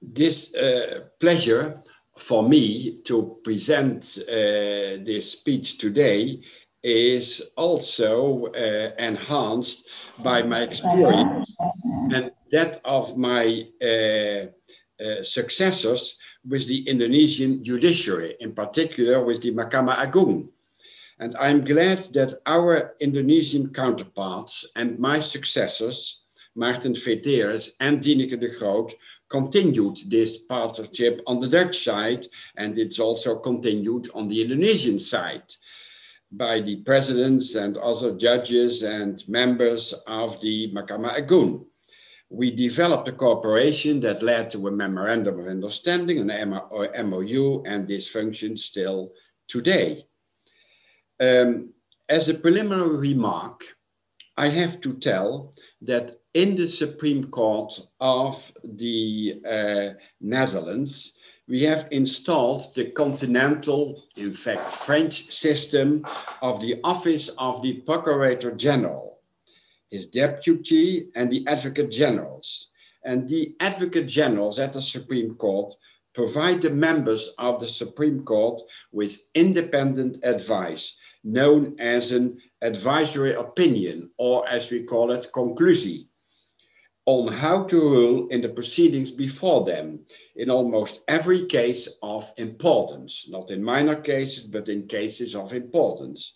this uh, pleasure for me to present uh, this speech today is also uh, enhanced by my experience and that of my uh, uh, successors with the Indonesian judiciary, in particular with the Mahkamah Agung. And I'm glad that our Indonesian counterparts and my successors, Martin Veteres and Dineke de Groot, continued this partnership on the Dutch side, and it's also continued on the Indonesian side by the presidents and other judges and members of the Mahkamah Agung we developed a cooperation that led to a memorandum of understanding, an MOU, uh, and this functions still today. Um, as a preliminary remark, I have to tell that in the Supreme Court of the uh, Netherlands, we have installed the continental, in fact, French system of the Office of the Procurator General his deputy, and the advocate generals. And the advocate generals at the Supreme Court provide the members of the Supreme Court with independent advice, known as an advisory opinion, or as we call it, conclusi, on how to rule in the proceedings before them, in almost every case of importance, not in minor cases, but in cases of importance.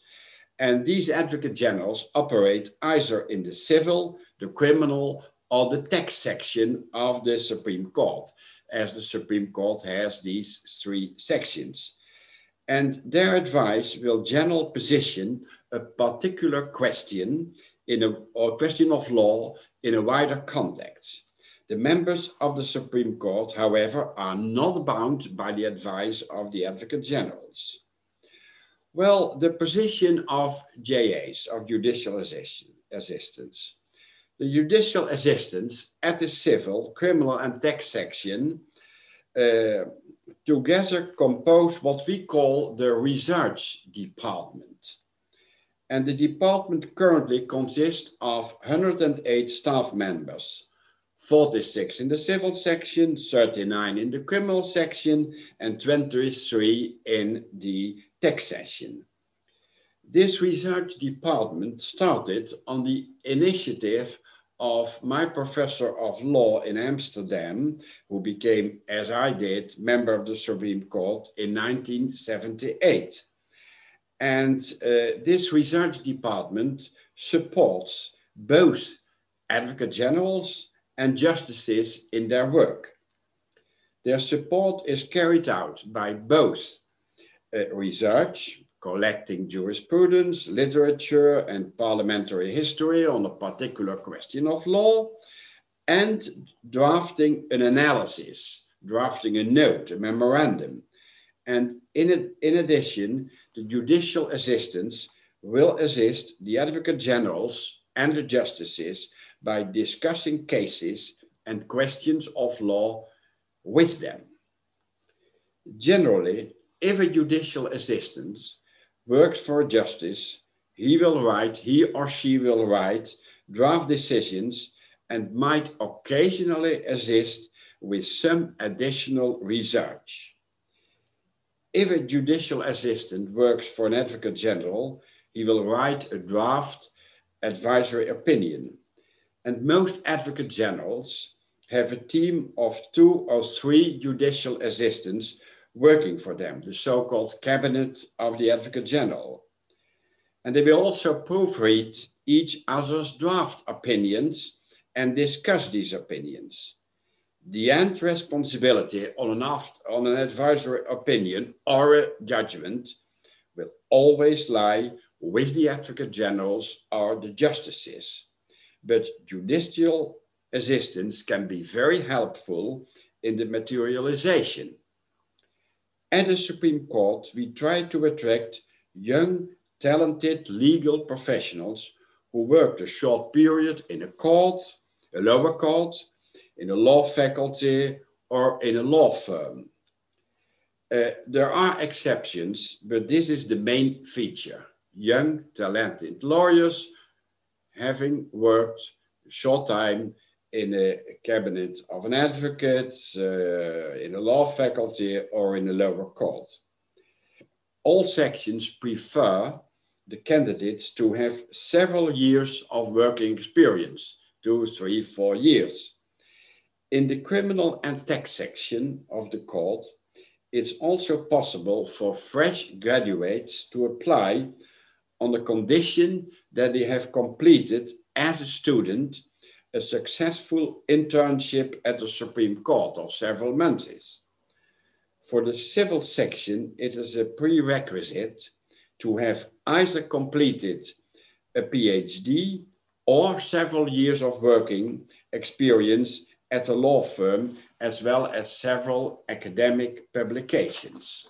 And these advocate generals operate either in the civil, the criminal, or the tax section of the Supreme Court, as the Supreme Court has these three sections. And their advice will general position a particular question in a, or question of law in a wider context. The members of the Supreme Court, however, are not bound by the advice of the advocate generals. Well, the position of JAs, of judicial assistance, assistants. The judicial assistants at the civil, criminal, and tax section uh, together compose what we call the research department. And the department currently consists of 108 staff members, 46 in the civil section, 39 in the criminal section, and 23 in the taxation. This research department started on the initiative of my professor of law in Amsterdam, who became, as I did, member of the Supreme Court in 1978. And uh, this research department supports both advocate generals and justices in their work. Their support is carried out by both uh, research, collecting jurisprudence, literature, and parliamentary history on a particular question of law, and drafting an analysis, drafting a note, a memorandum. And in, in addition, the judicial assistance will assist the advocate generals and the justices by discussing cases and questions of law with them. Generally, if a judicial assistant works for justice, he will write, he or she will write draft decisions and might occasionally assist with some additional research. If a judicial assistant works for an advocate general, he will write a draft advisory opinion. And most advocate generals have a team of two or three judicial assistants working for them, the so-called cabinet of the Advocate General. And they will also proofread each other's draft opinions and discuss these opinions. The end responsibility on an, after, on an advisory opinion or a judgment will always lie with the Advocate Generals or the justices. But judicial assistance can be very helpful in the materialization at the Supreme Court, we try to attract young, talented legal professionals who worked a short period in a court, a lower court, in a law faculty, or in a law firm. Uh, there are exceptions, but this is the main feature. Young, talented lawyers having worked a short time in a cabinet of an advocate, uh, in a law faculty, or in a lower court. All sections prefer the candidates to have several years of working experience, two, three, four years. In the criminal and tax section of the court, it's also possible for fresh graduates to apply on the condition that they have completed as a student a successful internship at the Supreme Court of several months. For the civil section, it is a prerequisite to have either completed a PhD or several years of working experience at a law firm, as well as several academic publications.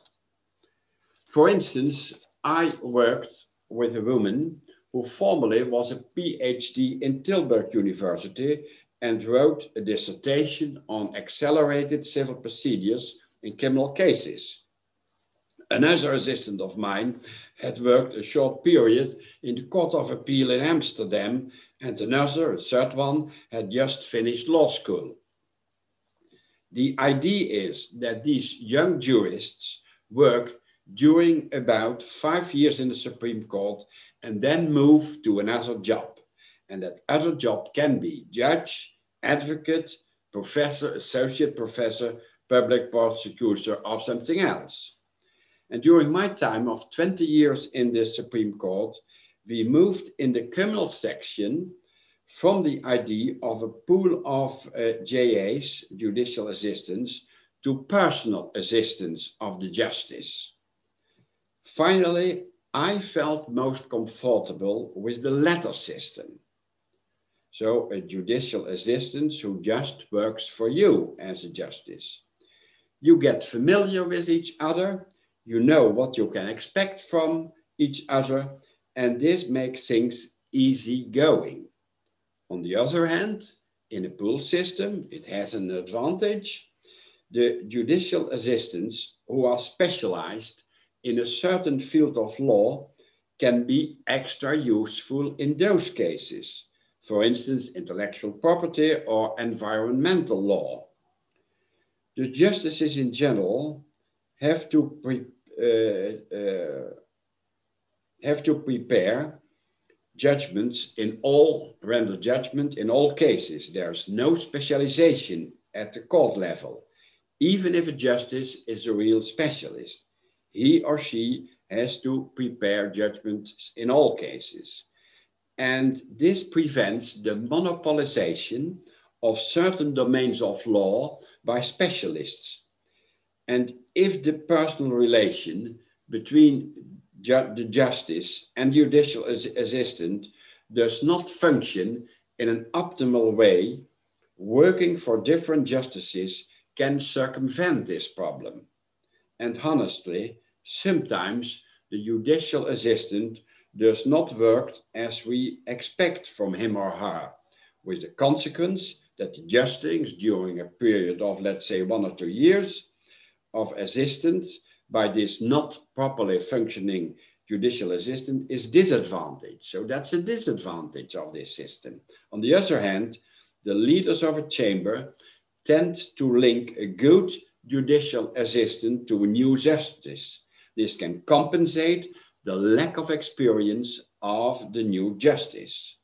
For instance, I worked with a woman who formerly was a PhD in Tilburg University and wrote a dissertation on accelerated civil procedures in criminal cases. Another assistant of mine had worked a short period in the Court of Appeal in Amsterdam, and another, a third one, had just finished law school. The idea is that these young jurists work during about five years in the Supreme Court and then move to another job. And that other job can be judge, advocate, professor, associate professor, public prosecutor, or something else. And during my time of 20 years in the Supreme Court, we moved in the criminal section from the idea of a pool of uh, JAs, judicial assistants, to personal assistants of the justice. Finally, I felt most comfortable with the letter system. So a judicial assistant who just works for you as a justice. You get familiar with each other, you know what you can expect from each other, and this makes things easy going. On the other hand, in a pool system, it has an advantage. The judicial assistants who are specialized in a certain field of law can be extra useful in those cases, for instance, intellectual property or environmental law. The justices in general have to, pre uh, uh, have to prepare judgments in all, render judgment in all cases. There's no specialization at the court level, even if a justice is a real specialist he or she has to prepare judgments in all cases. And this prevents the monopolization of certain domains of law by specialists. And if the personal relation between ju the justice and judicial as assistant does not function in an optimal way, working for different justices can circumvent this problem. And honestly, sometimes the judicial assistant does not work as we expect from him or her, with the consequence that the justings during a period of, let's say, one or two years of assistance by this not properly functioning judicial assistant is disadvantaged. So that's a disadvantage of this system. On the other hand, the leaders of a chamber tend to link a good judicial assistant to a new justice this can compensate the lack of experience of the new justice.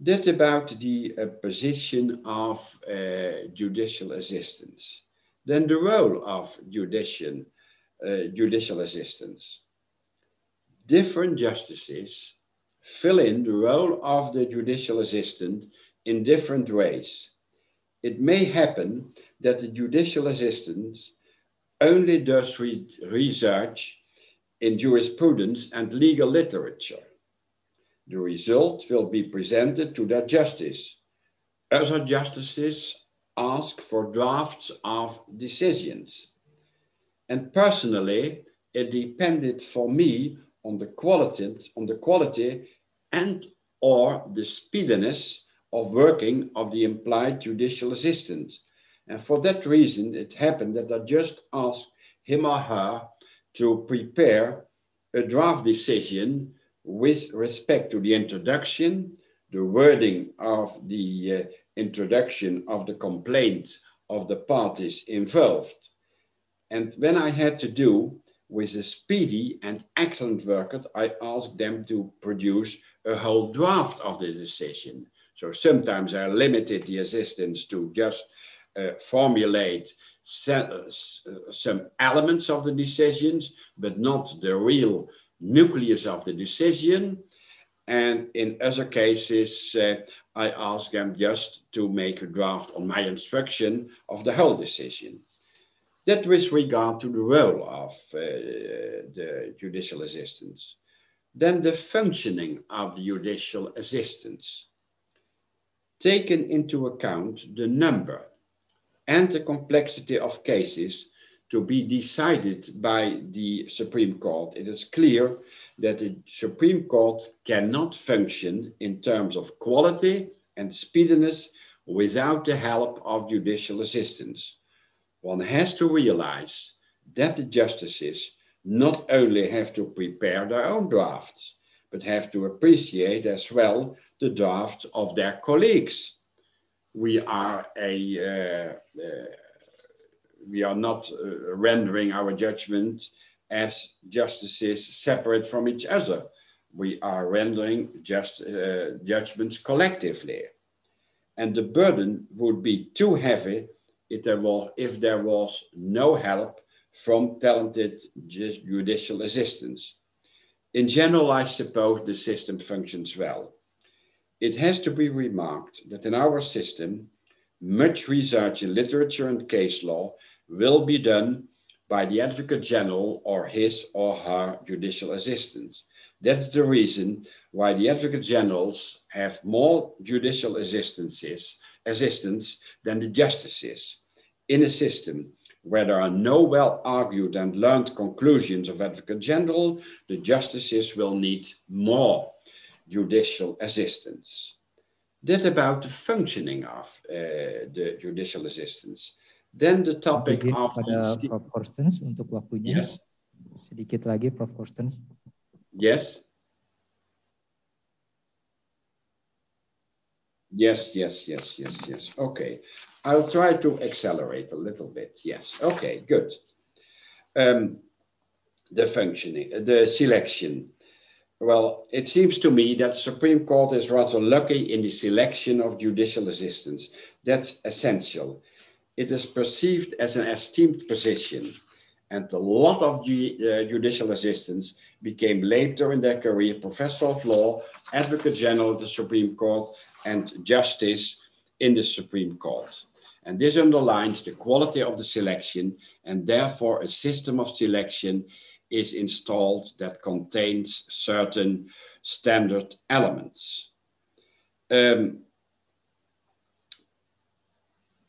That about the uh, position of uh, judicial assistance. Then the role of judicial uh, judicial assistance. Different justices fill in the role of the judicial assistant in different ways. It may happen that the judicial assistance only does re research in jurisprudence and legal literature. The result will be presented to their justice. Other justices ask for drafts of decisions. And personally, it depended for me on the quality, on the quality and or the speediness of working of the implied judicial assistance and for that reason, it happened that I just asked him or her to prepare a draft decision with respect to the introduction, the wording of the uh, introduction of the complaints of the parties involved. And when I had to do with a speedy and excellent worker, I asked them to produce a whole draft of the decision. So sometimes I limited the assistance to just uh, formulate uh, some elements of the decisions, but not the real nucleus of the decision. And in other cases, uh, I ask them just to make a draft on my instruction of the whole decision. That with regard to the role of uh, the judicial assistance. Then the functioning of the judicial assistance. Taken into account the number and the complexity of cases to be decided by the Supreme Court. It is clear that the Supreme Court cannot function in terms of quality and speediness without the help of judicial assistance. One has to realize that the justices not only have to prepare their own drafts, but have to appreciate as well the drafts of their colleagues we are a uh, uh, we are not uh, rendering our judgment as justices separate from each other. We are rendering just judgments collectively, and the burden would be too heavy if there was, if there was no help from talented judicial assistants. In general, I suppose the system functions well it has to be remarked that in our system, much research in literature and case law will be done by the Advocate General or his or her judicial assistants. That's the reason why the Advocate Generals have more judicial assistances, assistance than the justices in a system where there are no well argued and learned conclusions of Advocate General, the justices will need more judicial assistance. That about the functioning of uh, eh, the judicial assistance. Then the topic of Prof. Horstens untuk waktunya. Yes. Sedikit lagi Prof. Horstens. Yes. Yes, yes, yes, yes, yes. Okay. I'll try to accelerate a little bit. Yes. Okay, good. Um, the functioning, eh, the selection well, it seems to me that Supreme Court is rather lucky in the selection of judicial assistants. That's essential. It is perceived as an esteemed position, and a lot of uh, judicial assistants became later in their career professor of law, advocate general of the Supreme Court, and justice in the Supreme Court. And this underlines the quality of the selection, and therefore a system of selection is installed that contains certain standard elements. Um,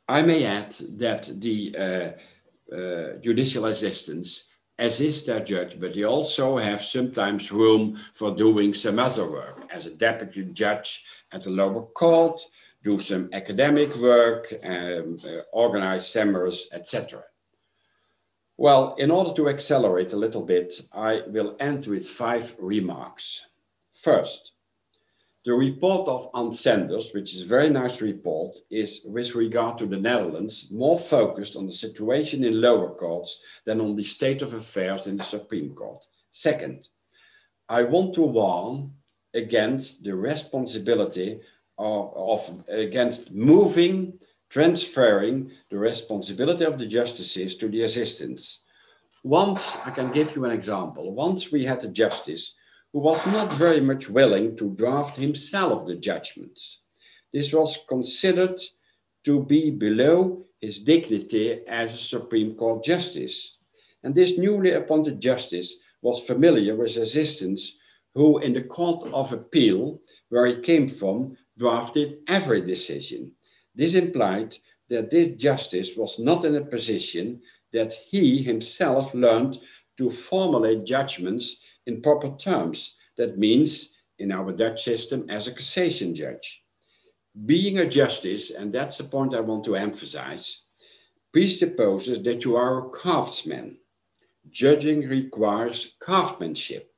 I may add that the uh, uh, judicial assistants assist their judge, but they also have sometimes room for doing some other work as a deputy judge at the lower court, do some academic work, um, uh, organize seminars, etc. Well, in order to accelerate a little bit, I will end with five remarks. First, the report of Ann Sanders, which is a very nice report, is with regard to the Netherlands more focused on the situation in lower courts than on the state of affairs in the Supreme Court. Second, I want to warn against the responsibility of, of against moving transferring the responsibility of the justices to the assistants. Once, I can give you an example, once we had a justice who was not very much willing to draft himself the judgments. This was considered to be below his dignity as a Supreme Court justice. And this newly appointed justice was familiar with assistants who, in the Court of Appeal, where he came from, drafted every decision. This implied that this justice was not in a position that he himself learned to formulate judgments in proper terms. That means, in our Dutch system, as a cassation judge. Being a justice, and that's the point I want to emphasize, presupposes that you are a craftsman. Judging requires craftsmanship.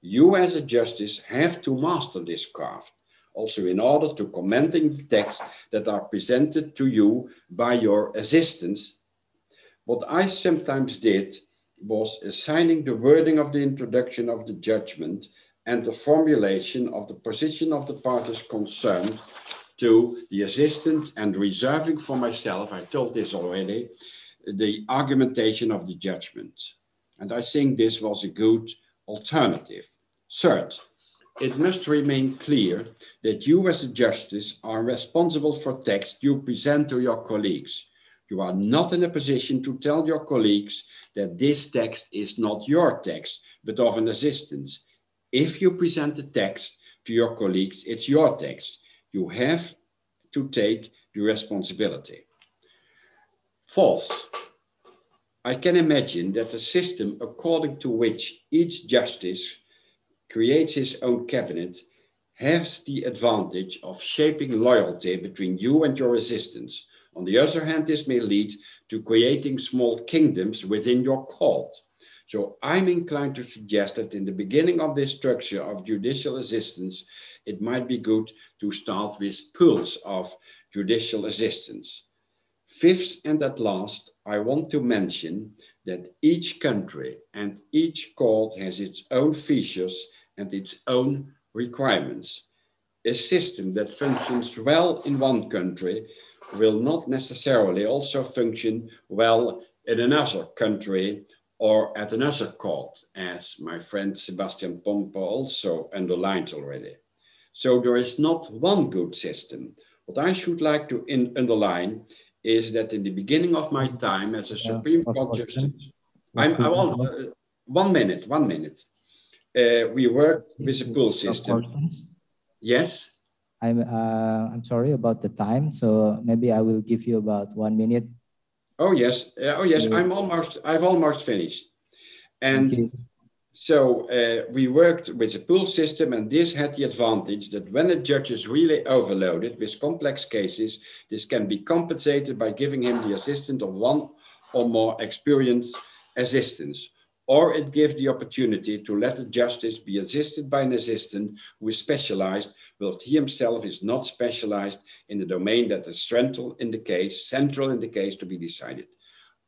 You, as a justice, have to master this craft also in order to commenting the text that are presented to you by your assistants. What I sometimes did was assigning the wording of the introduction of the judgment and the formulation of the position of the parties concerned to the assistant and reserving for myself, I told this already, the argumentation of the judgment. And I think this was a good alternative. Third, it must remain clear that you as a justice are responsible for text you present to your colleagues. You are not in a position to tell your colleagues that this text is not your text, but of an assistance. If you present a text to your colleagues, it's your text. You have to take the responsibility. False. I can imagine that a system according to which each justice creates his own cabinet has the advantage of shaping loyalty between you and your assistants. On the other hand, this may lead to creating small kingdoms within your cult. So I'm inclined to suggest that in the beginning of this structure of judicial assistance, it might be good to start with pools of judicial assistance. Fifth and at last, I want to mention that each country and each court has its own features and its own requirements. A system that functions well in one country will not necessarily also function well in another country or at another court, as my friend Sebastian Pompa also underlined already. So there is not one good system. What I should like to underline is that in the beginning of my time as a yeah, Supreme Court Justice, I'm, I want, uh, one minute, one minute uh, we work with a pool system. Yes. I'm uh, I'm sorry about the time, so maybe I will give you about one minute. Oh yes, uh, oh yes, I'm almost I've almost finished, and so uh, we worked with a pool system, and this had the advantage that when a judge is really overloaded with complex cases, this can be compensated by giving him the assistance of one or more experienced assistants or it gives the opportunity to let a justice be assisted by an assistant who is specialized, whilst he himself is not specialized in the domain that is central in the case, central in the case to be decided.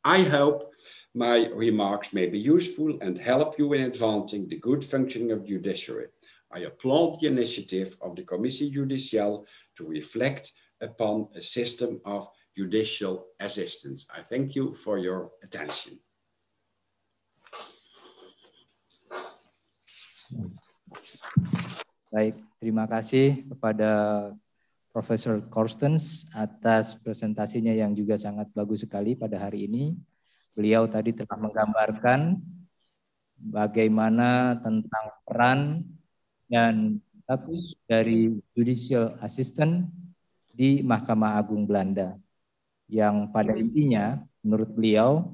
I hope my remarks may be useful and help you in advancing the good functioning of judiciary. I applaud the initiative of the Commission Judiciale to reflect upon a system of judicial assistance. I thank you for your attention. Baik, terima kasih kepada Profesor Korstens atas presentasinya yang juga sangat bagus sekali pada hari ini. Beliau tadi telah menggambarkan bagaimana tentang peran dan status dari judicial assistant di Mahkamah Agung Belanda yang pada intinya menurut beliau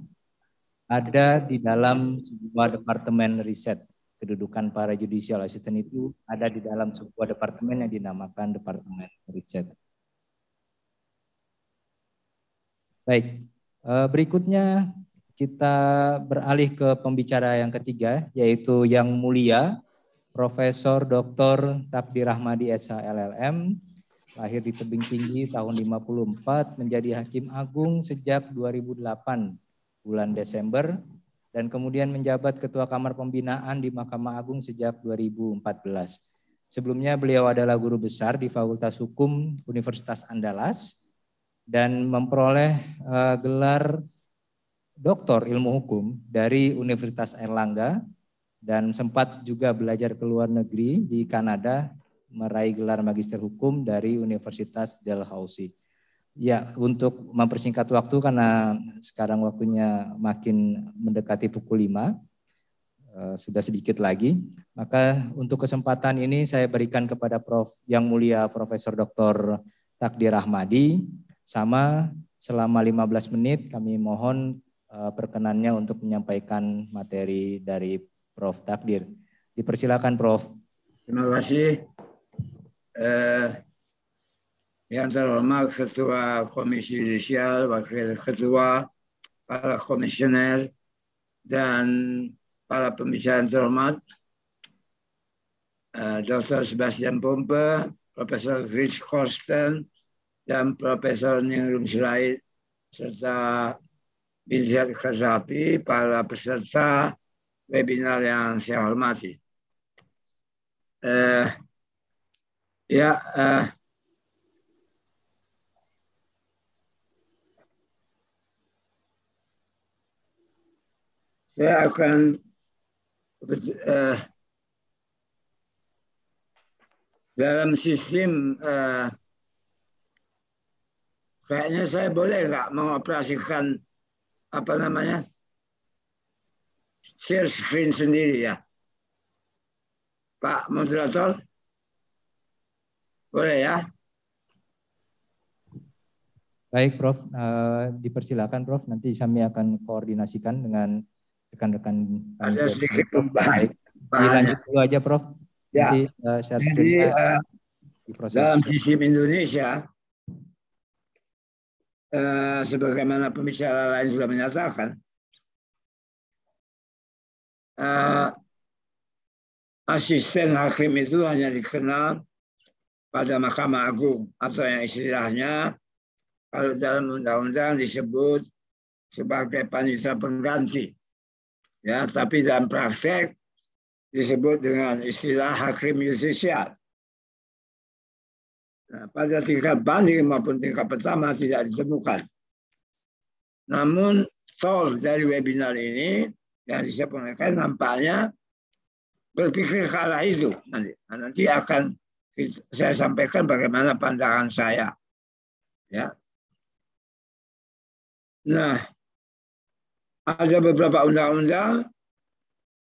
ada di dalam sebuah departemen riset kedudukan para judicial assistant itu ada di dalam sebuah departemen yang dinamakan Departemen Riset. Baik, eh, berikutnya kita beralih ke pembicara yang ketiga, yaitu Yang Mulia, Profesor Dr. Takdir Rahmadi SHLLM, lahir di Tebing Tinggi tahun 54, menjadi Hakim Agung sejak 2008 bulan Desember dan kemudian menjabat Ketua Kamar Pembinaan di Mahkamah Agung sejak 2014. Sebelumnya beliau adalah guru besar di Fakultas Hukum Universitas Andalas dan memperoleh eh, gelar doktor ilmu hukum dari Universitas Erlangga dan sempat juga belajar ke luar negeri di Kanada meraih gelar magister hukum dari Universitas Dalhousie. Ya, untuk mempersingkat waktu karena sekarang waktunya makin mendekati pukul 5, eh, sudah sedikit lagi. Maka untuk kesempatan ini saya berikan kepada Prof. Yang Mulia Profesor Dr. Takdir Rahmadi, sama selama 15 menit kami mohon eh, perkenannya untuk menyampaikan materi dari Prof. Takdir. Dipersilakan Prof. Terima kasih. Eh, yang terhormat ketua komisi judisial, wakil ketua, para komisioner, dan para pembicara terhormat, eh, Dr. Sebastian Pompe, Profesor Rich Korsten, dan Profesor Ningrum Sirait, serta Biljat Kazapi, para peserta webinar yang saya hormati. Uh, ya, uh, saya akan uh, dalam sistem uh, kayaknya saya boleh nggak mengoperasikan apa namanya share screen sendiri ya Pak moderator boleh ya baik Prof uh, dipersilakan Prof nanti kami akan koordinasikan dengan rekan-rekan eh, ada sedikit pembahas dilanjut dulu aja Prof ya. Nanti, uh, jadi uh, dalam sistem Indonesia uh, sebagaimana pembicara lain sudah menyatakan uh, asisten hakim itu hanya dikenal pada Mahkamah Agung atau yang istilahnya kalau dalam undang-undang disebut sebagai panitia pengganti ya tapi dalam praktek disebut dengan istilah hakim justisial. Nah, pada tingkat banding maupun tingkat pertama tidak ditemukan. Namun soal dari webinar ini yang disampaikan nampaknya berpikir kalah itu nanti. Nah, nanti akan saya sampaikan bagaimana pandangan saya. Ya. Nah, ada beberapa undang-undang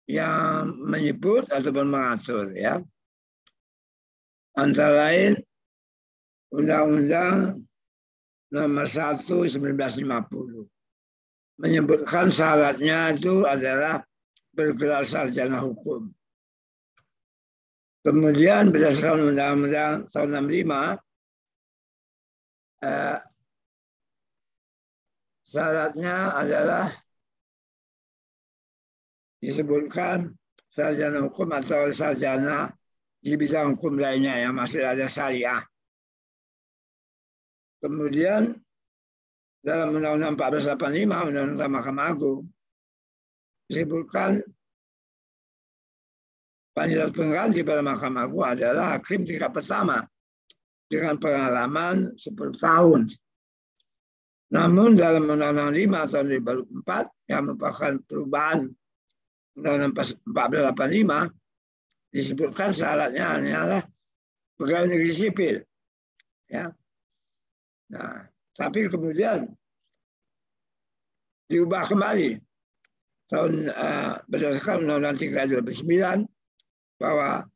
yang menyebut ataupun mengatur ya. Antara lain Undang-Undang nomor 1 1950 menyebutkan syaratnya itu adalah bergelar sarjana hukum. Kemudian berdasarkan Undang-Undang tahun 65 eh, syaratnya adalah disebutkan sarjana hukum atau sarjana di bidang hukum lainnya yang masih ada syariah. Kemudian dalam Undang-Undang 485 Undang-Undang Mahkamah Agung disebutkan panitia pengganti pada Mahkamah Agung adalah hakim tingkat pertama dengan pengalaman 10 tahun. Namun dalam Undang-Undang 5 tahun 2004 yang merupakan perubahan Undang-Undang 1485 disebutkan syaratnya hanyalah pegawai negeri sipil. Ya. Nah, tapi kemudian diubah kembali tahun uh, berdasarkan Undang-Undang 329 bahwa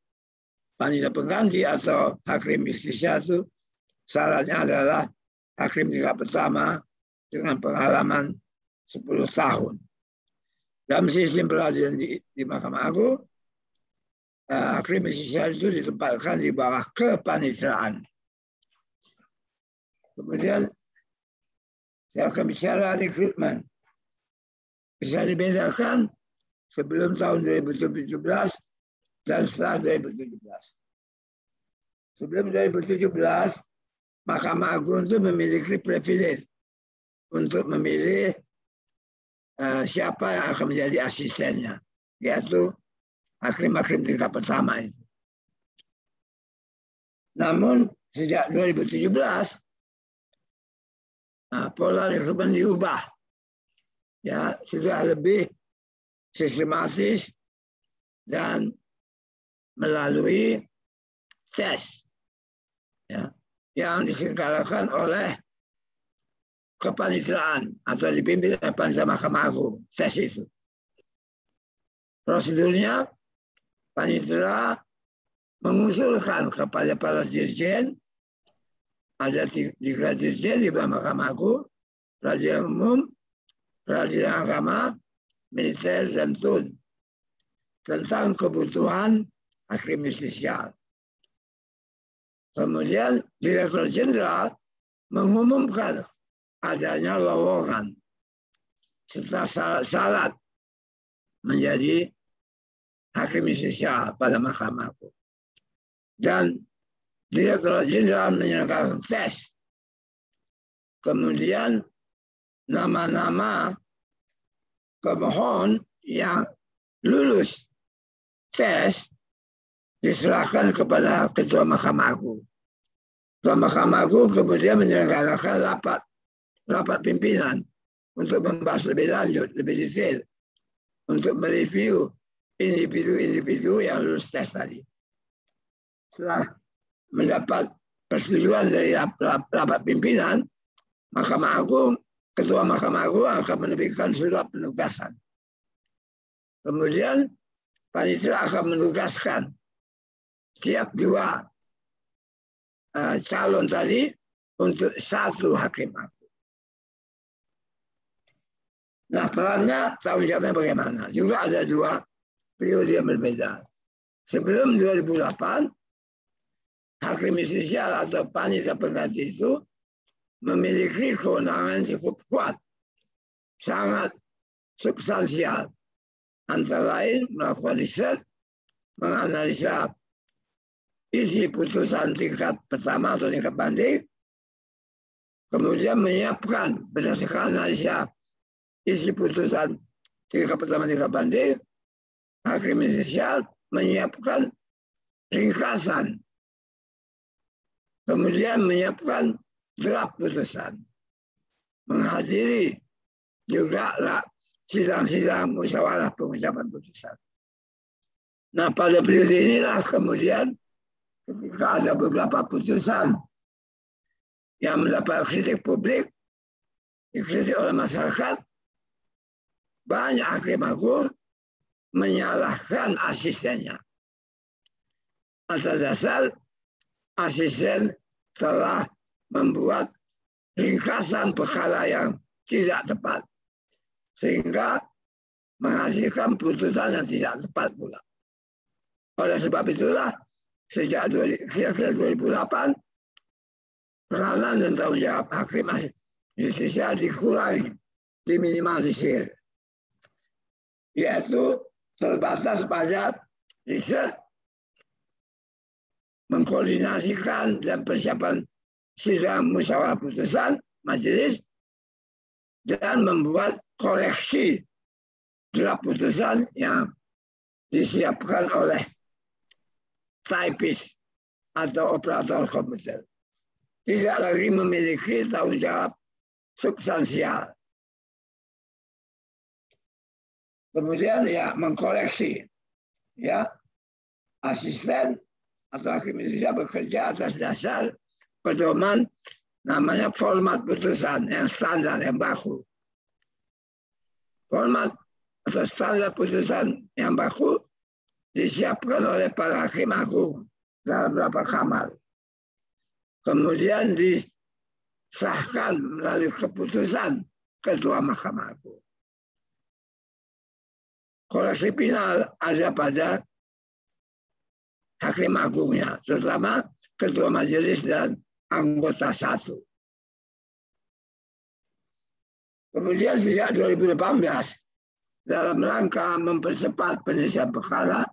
wanita pengganti atau hakrim istisya itu syaratnya adalah hakrim tingkat pertama dengan pengalaman 10 tahun dalam sistem peradilan di, di Mahkamah Agung, eh, klaim istihsan itu ditempatkan di bawah kepanitraan. Kemudian saya akan bicara rekrutmen. Bisa dibedakan sebelum tahun 2017 dan setelah 2017. Sebelum 2017, Mahkamah Agung itu memiliki privilege untuk memilih Eh, siapa yang akan menjadi asistennya yaitu akrim-akrim tingkat pertama itu. Namun sejak 2017 eh, pola rekrutmen diubah. Ya, sudah lebih sistematis dan melalui tes ya, yang diselenggarakan oleh kepanitraan atau dipimpin oleh panitia Mahkamah Agung tes itu. Prosedurnya panitia mengusulkan kepada para dirjen ada tiga dirjen di Mahkamah Agung, Raja Umum, Raja Agama, Militer, dan TUN tentang kebutuhan hakim justisial. Kemudian Direktur Jenderal mengumumkan adanya lowongan setelah salat menjadi hakim istishah pada mahkamah dan dia kalau Jenderal menyelenggarakan tes. Kemudian nama-nama pemohon yang lulus tes diserahkan kepada Ketua Mahkamah Agung. Ketua Mahkamah Agung kemudian menyelenggarakan rapat rapat pimpinan untuk membahas lebih lanjut, lebih detail, untuk mereview individu-individu yang lulus tes tadi. Setelah mendapat persetujuan dari rapat pimpinan, Mahkamah Agung, Ketua Mahkamah Agung akan menerbitkan surat penugasan. Kemudian panitia akan menugaskan setiap dua uh, calon tadi untuk satu hakim agung. Nah perannya tanggung jawabnya bagaimana? Juga ada dua periode yang berbeda. Sebelum 2008, hakim istisial atau panitia pengganti itu memiliki kewenangan cukup kuat, sangat substansial. Antara lain melakukan riset, menganalisa isi putusan tingkat pertama atau tingkat banding, kemudian menyiapkan berdasarkan analisa isi putusan tingkat pertama tingkat banding, hakim inisial menyiapkan ringkasan. Kemudian menyiapkan draft putusan. Menghadiri juga sidang-sidang musyawarah pengucapan putusan. Nah pada periode inilah kemudian ketika ada beberapa putusan yang mendapat kritik publik, dikritik oleh masyarakat, banyak hakim agung menyalahkan asistennya. Atas dasar asisten telah membuat ringkasan perkara yang tidak tepat. Sehingga menghasilkan putusan yang tidak tepat pula. Oleh sebab itulah, sejak kira-kira 2008, peranan dan tanggung jawab hakim justisia dikurangi, diminimalisir yaitu terbatas pada riset mengkoordinasikan dan persiapan sidang musyawarah putusan majelis dan membuat koreksi draft putusan yang disiapkan oleh typist atau operator komputer. Tidak lagi memiliki tanggung jawab substansial Kemudian ya mengkoreksi ya asisten atau hakim bisa bekerja atas dasar pedoman namanya format putusan yang standar yang baku. Format atau standar putusan yang baku disiapkan oleh para hakim agung dalam beberapa kamar. Kemudian disahkan melalui keputusan Ketua Mahkamah Agung korelasi final ada pada hakim agungnya, terutama ketua majelis dan anggota satu. Kemudian sejak 2018, dalam rangka mempercepat penyelesaian perkara,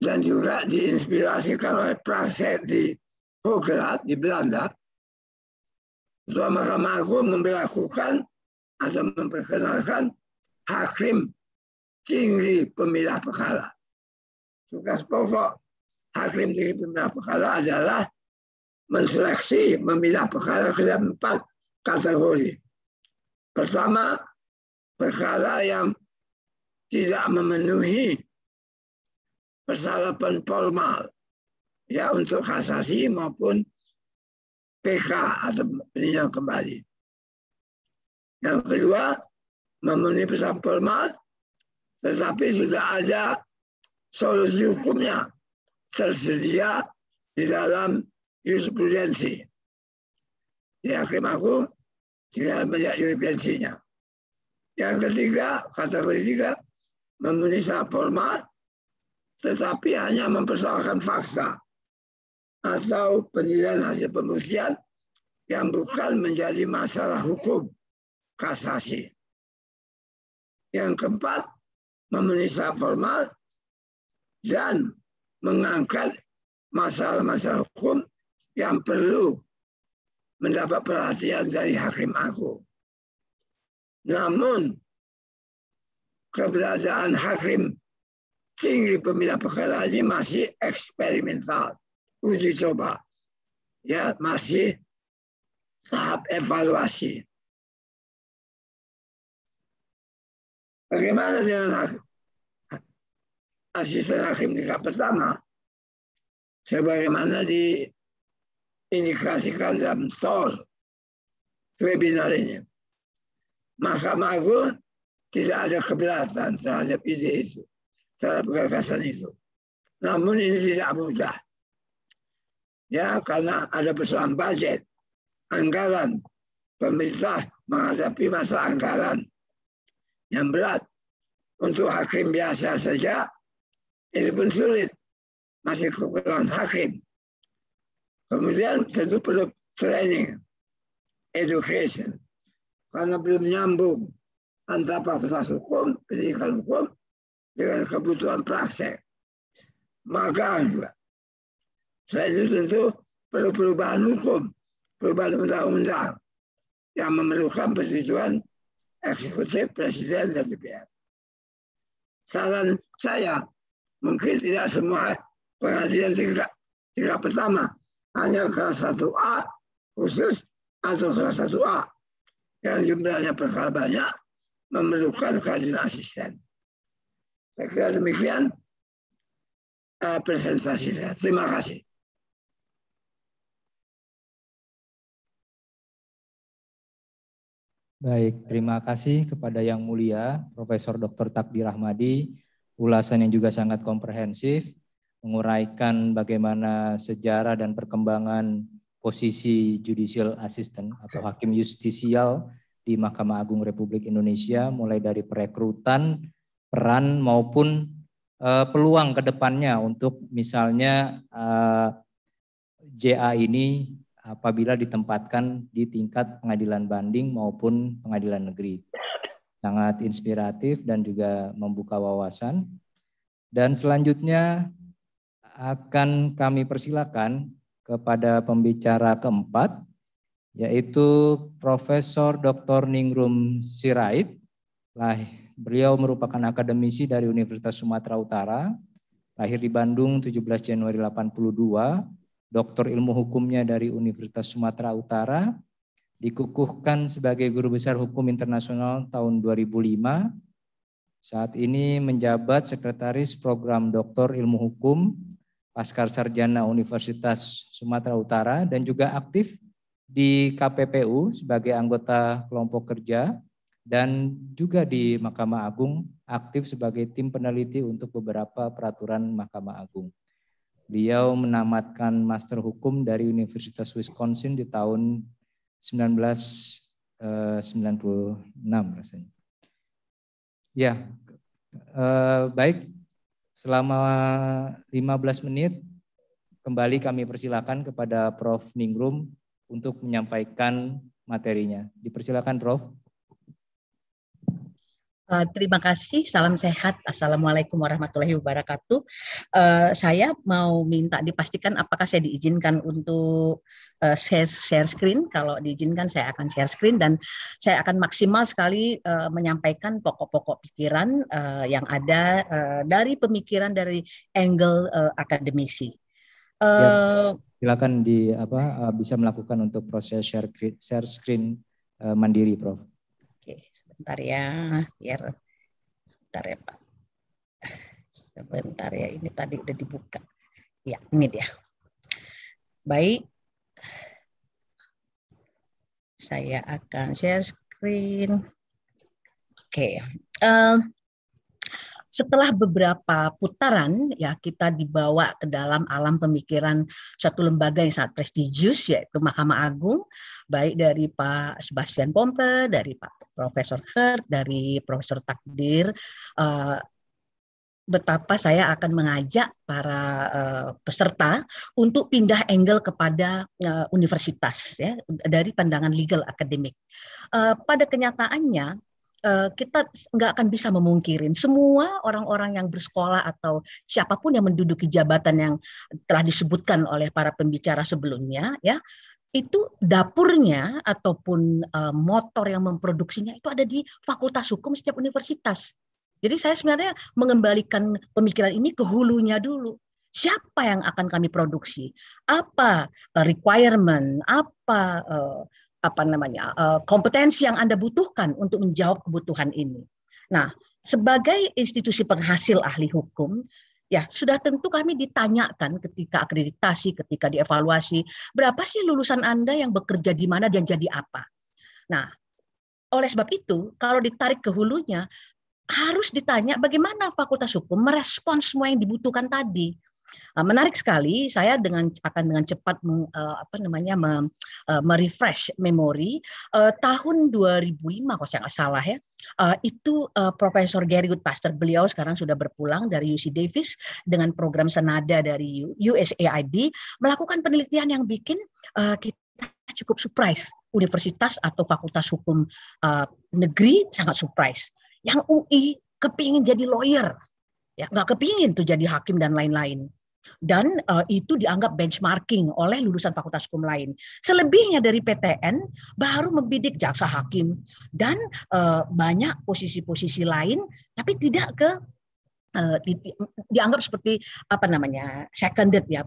dan juga diinspirasikan oleh praktek di Hoogland di Belanda, Ketua Mahkamah Agung memperlakukan atau memperkenalkan hakim tinggi pemilah perkara. Tugas pokok hakim tinggi pemilah perkara adalah menseleksi memilah perkara ke dalam empat kategori. Pertama, perkara yang tidak memenuhi persyaratan formal ya untuk kasasi maupun PK atau peninjauan kembali. Yang kedua, memenuhi pesan persampelman, tetapi sudah ada solusi hukumnya tersedia di dalam jurisprudensi. Di hakim aku tidak melihat jurisprudensinya. Yang ketiga, kata ketiga, memenuhi syarat formal, tetapi hanya mempersoalkan fakta atau penilaian hasil pembuktian yang bukan menjadi masalah hukum kasasi. Yang keempat, memenuhi syarat formal dan mengangkat masalah-masalah hukum yang perlu mendapat perhatian dari hakim agung. Namun, keberadaan hakim tinggi Pemilihan perkara ini masih eksperimental, uji coba. Ya, masih tahap evaluasi. Bagaimana dengan asisten hakim tingkat pertama? Sebagaimana di diindikasikan dalam tol webinar ini. Mahkamah Agung tidak ada keberatan terhadap ide itu, terhadap gagasan itu. Namun ini tidak mudah. Ya, karena ada persoalan budget, anggaran, pemerintah menghadapi masalah anggaran yang berat. Untuk hakim biasa saja, ini pun sulit. Masih kekurangan hakim. Kemudian tentu perlu training, education. Karena belum nyambung antara fakultas hukum, pendidikan hukum, dengan kebutuhan praktek. Maka juga. Selain itu tentu perlu perubahan hukum, perubahan undang-undang yang memerlukan persetujuan eksekutif presiden dan DPR. Saran saya, mungkin tidak semua pengadilan tingkat, tingkat pertama, hanya kelas satu a khusus atau kelas satu a yang jumlahnya perkara banyak memerlukan kehadiran asisten. Saya kira demikian uh, presentasi saya. Terima kasih. Baik, terima kasih kepada Yang Mulia Profesor Dr. Takdir Rahmadi, ulasan yang juga sangat komprehensif, menguraikan bagaimana sejarah dan perkembangan posisi judicial assistant atau hakim justisial di Mahkamah Agung Republik Indonesia, mulai dari perekrutan, peran maupun uh, peluang ke depannya untuk misalnya uh, eh, JA ini apabila ditempatkan di tingkat pengadilan banding maupun pengadilan negeri. Sangat inspiratif dan juga membuka wawasan. Dan selanjutnya akan kami persilakan kepada pembicara keempat, yaitu Profesor Dr. Ningrum Sirait. Beliau merupakan akademisi dari Universitas Sumatera Utara, lahir di Bandung 17 Januari 82, doktor ilmu hukumnya dari Universitas Sumatera Utara, dikukuhkan sebagai guru besar hukum internasional tahun 2005. Saat ini menjabat sekretaris program doktor ilmu hukum Paskar Sarjana Universitas Sumatera Utara dan juga aktif di KPPU sebagai anggota kelompok kerja dan juga di Mahkamah Agung aktif sebagai tim peneliti untuk beberapa peraturan Mahkamah Agung. Beliau menamatkan master hukum dari Universitas Wisconsin di tahun 1996 eh, rasanya. Ya, eh, baik. Selama 15 menit kembali kami persilakan kepada Prof. Ningrum untuk menyampaikan materinya. Dipersilakan Prof. Eh, terima kasih, salam sehat. Assalamualaikum warahmatullahi wabarakatuh. Uh, saya mau minta dipastikan apakah saya diizinkan untuk uh, share, share screen. Kalau diizinkan, saya akan share screen dan saya akan maksimal sekali uh, menyampaikan pokok-pokok pikiran uh, yang ada uh, dari pemikiran dari angle uh, akademisi. Uh, ya, silakan di apa uh, bisa melakukan untuk proses share, share screen uh, mandiri, Prof. Oke, sebentar ya, biar sebentar ya Pak. Sebentar ya, ini tadi udah dibuka. Ya, ini dia. Baik, saya akan share screen. Oke, okay. uh, eh, setelah beberapa putaran ya kita dibawa ke dalam alam pemikiran satu lembaga yang sangat prestisius yaitu Mahkamah Agung baik dari Pak Sebastian Pompe, dari Pak Profesor Hert, dari Profesor Takdir uh, betapa saya akan mengajak para uh, peserta untuk pindah angle kepada uh, universitas ya dari pandangan legal akademik. Uh, pada kenyataannya Eh, kita nggak akan bisa memungkirin semua orang-orang yang bersekolah atau siapapun yang menduduki jabatan yang telah disebutkan oleh para pembicara sebelumnya ya itu dapurnya ataupun eh, motor yang memproduksinya itu ada di fakultas hukum setiap universitas jadi saya sebenarnya mengembalikan pemikiran ini ke hulunya dulu. Siapa yang akan kami produksi? Apa eh, requirement? Apa apa namanya eh, kompetensi yang anda butuhkan untuk menjawab kebutuhan ini. Nah, sebagai institusi penghasil ahli hukum, ya sudah tentu kami ditanyakan ketika akreditasi, ketika dievaluasi, berapa sih lulusan Anda yang bekerja di mana dan jadi apa. Nah, oleh sebab itu, kalau ditarik ke hulunya, harus ditanya bagaimana Fakultas Hukum merespons semua yang dibutuhkan tadi. Ah, menarik sekali saya dengan akan dengan cepat meng, eh, apa namanya me, eh, merefresh memori eh, tahun 2005 kalau saya nggak salah ya itu Profesor Gary Goodpaster beliau sekarang sudah berpulang dari UC Davis dengan program senada dari USAID melakukan penelitian yang bikin kita cukup surprise universitas atau fakultas hukum negeri sangat surprise yang UI kepingin jadi lawyer ya nggak kepingin tuh jadi hakim dan lain-lain dan uh, itu dianggap benchmarking oleh lulusan fakultas hukum lain. Selebihnya dari PTN baru membidik jaksa hakim dan uh, banyak posisi-posisi lain tapi tidak ke uh, di, di, dianggap seperti apa namanya seconded ya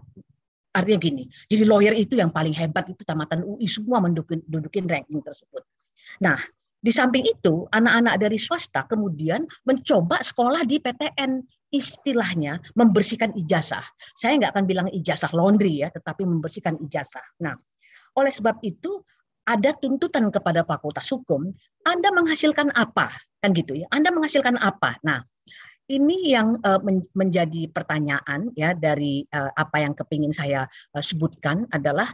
artinya gini jadi lawyer itu yang paling hebat itu tamatan UI semua mendukin dudukin ranking tersebut nah di samping itu anak-anak dari swasta kemudian mencoba sekolah di PTN istilahnya membersihkan ijazah. Saya nggak akan bilang ijazah laundry ya, tetapi membersihkan ijazah. Nah, oleh sebab itu ada tuntutan kepada fakultas hukum, Anda menghasilkan apa? Kan gitu ya. Anda menghasilkan apa? Nah, ini yang eh, menjadi pertanyaan ya dari eh, apa yang kepingin saya eh, sebutkan adalah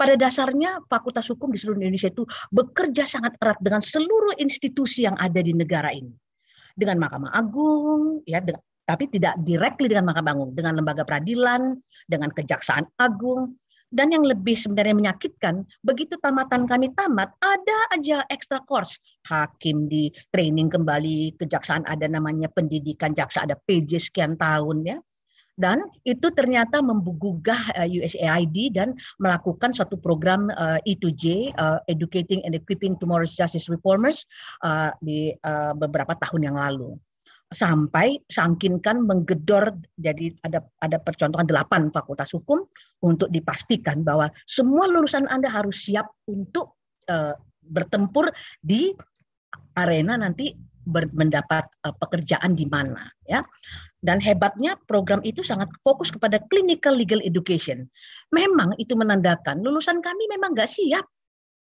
pada dasarnya Fakultas Hukum di seluruh Indonesia itu bekerja sangat erat dengan seluruh institusi yang ada di negara ini dengan Mahkamah Agung, ya, dengan tapi tidak directly dengan Mahkamah Agung, dengan lembaga peradilan, dengan Kejaksaan Agung, dan yang lebih sebenarnya menyakitkan, begitu tamatan kami tamat, ada aja extra course. Hakim di training kembali, kejaksaan ada namanya pendidikan jaksa, ada PJ sekian tahun ya. Dan itu ternyata membugugah eh, USAID dan melakukan suatu program E2J, eh, e eh, Educating and Equipping Tomorrow's Justice Reformers, di beberapa tahun yang lalu sampai sangkinkan menggedor jadi ada ada percontohan delapan fakultas hukum untuk dipastikan bahwa semua lulusan Anda harus siap untuk uh, bertempur di arena nanti ber, mendapat uh, pekerjaan di mana ya. Dan hebatnya program itu sangat fokus kepada clinical legal education. Memang itu menandakan lulusan kami memang nggak siap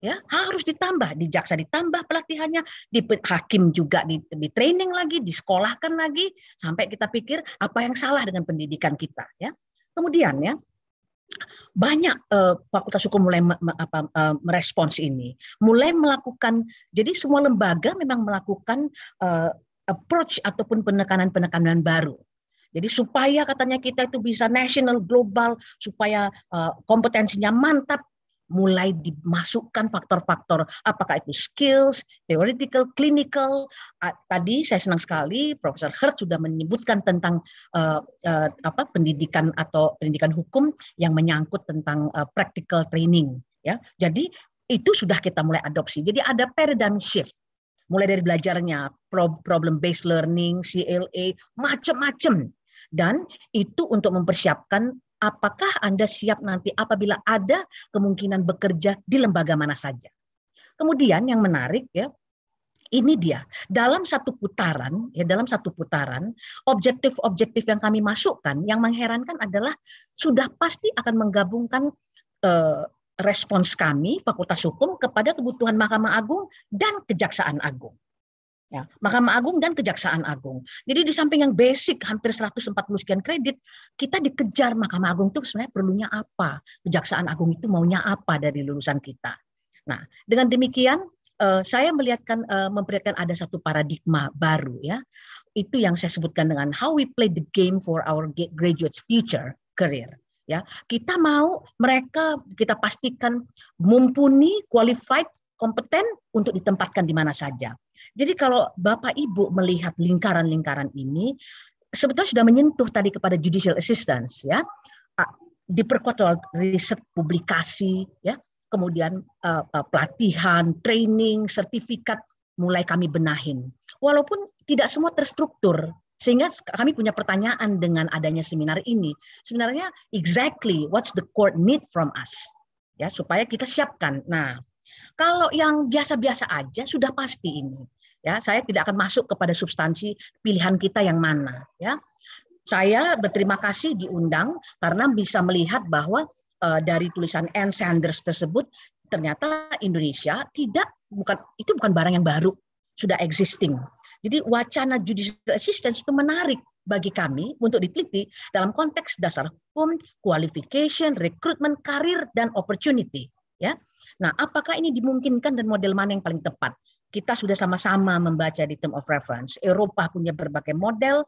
ya harus ditambah di jaksa ditambah pelatihannya di hakim juga di, di training lagi disekolahkan lagi sampai kita pikir apa yang salah dengan pendidikan kita ya kemudian ya banyak uh, fakultas hukum mulai me, apa, uh, merespons ini mulai melakukan jadi semua lembaga memang melakukan uh, approach ataupun penekanan-penekanan baru jadi supaya katanya kita itu bisa national global supaya uh, kompetensinya mantap mulai dimasukkan faktor-faktor apakah itu skills, theoretical, clinical. Tadi saya senang sekali Profesor Hertz sudah menyebutkan tentang uh, uh, apa pendidikan atau pendidikan hukum yang menyangkut tentang uh, practical training ya. Jadi itu sudah kita mulai adopsi. Jadi ada paradigm shift mulai dari belajarnya problem based learning, CLA, macam-macam dan itu untuk mempersiapkan apakah Anda siap nanti apabila ada kemungkinan bekerja di lembaga mana saja. Kemudian yang menarik ya, ini dia dalam satu putaran ya dalam satu putaran objektif-objektif yang kami masukkan yang mengherankan adalah sudah pasti akan menggabungkan eh, respons kami Fakultas Hukum kepada kebutuhan Mahkamah Agung dan Kejaksaan Agung ya, Mahkamah Agung dan Kejaksaan Agung. Jadi di samping yang basic hampir 140 sekian kredit, kita dikejar Mahkamah Agung itu sebenarnya perlunya apa? Kejaksaan Agung itu maunya apa dari lulusan kita? Nah, dengan demikian eh, saya melihatkan eh, memperlihatkan ada satu paradigma baru ya. Itu yang saya sebutkan dengan how we play the game for our graduates future career ya. Kita mau mereka kita pastikan mumpuni, qualified, kompeten untuk ditempatkan di mana saja jadi kalau Bapak Ibu melihat lingkaran-lingkaran ini, sebetulnya sudah menyentuh tadi kepada judicial assistance ya. Ah, diperkuat oleh riset publikasi ya, kemudian uh, pelatihan, training, sertifikat mulai kami benahin. Walaupun tidak semua terstruktur sehingga kami punya pertanyaan dengan adanya seminar ini. Sebenarnya exactly what's the court need from us? Ya, supaya kita siapkan. Nah, kalau yang biasa-biasa aja sudah pasti ini. Ya, saya tidak akan masuk kepada substansi pilihan kita yang mana, ya. Saya berterima kasih diundang karena bisa melihat bahwa uh, dari tulisan Anne Sanders tersebut ternyata Indonesia tidak bukan itu bukan barang yang baru, sudah existing. Jadi wacana judicial assistance itu menarik bagi kami untuk diteliti dalam konteks dasar hukum, qualification, recruitment, karir, dan opportunity. Ya, Nah, apakah ini dimungkinkan dan model mana yang paling tepat? kita sudah sama-sama membaca di term of reference. Eropa punya berbagai model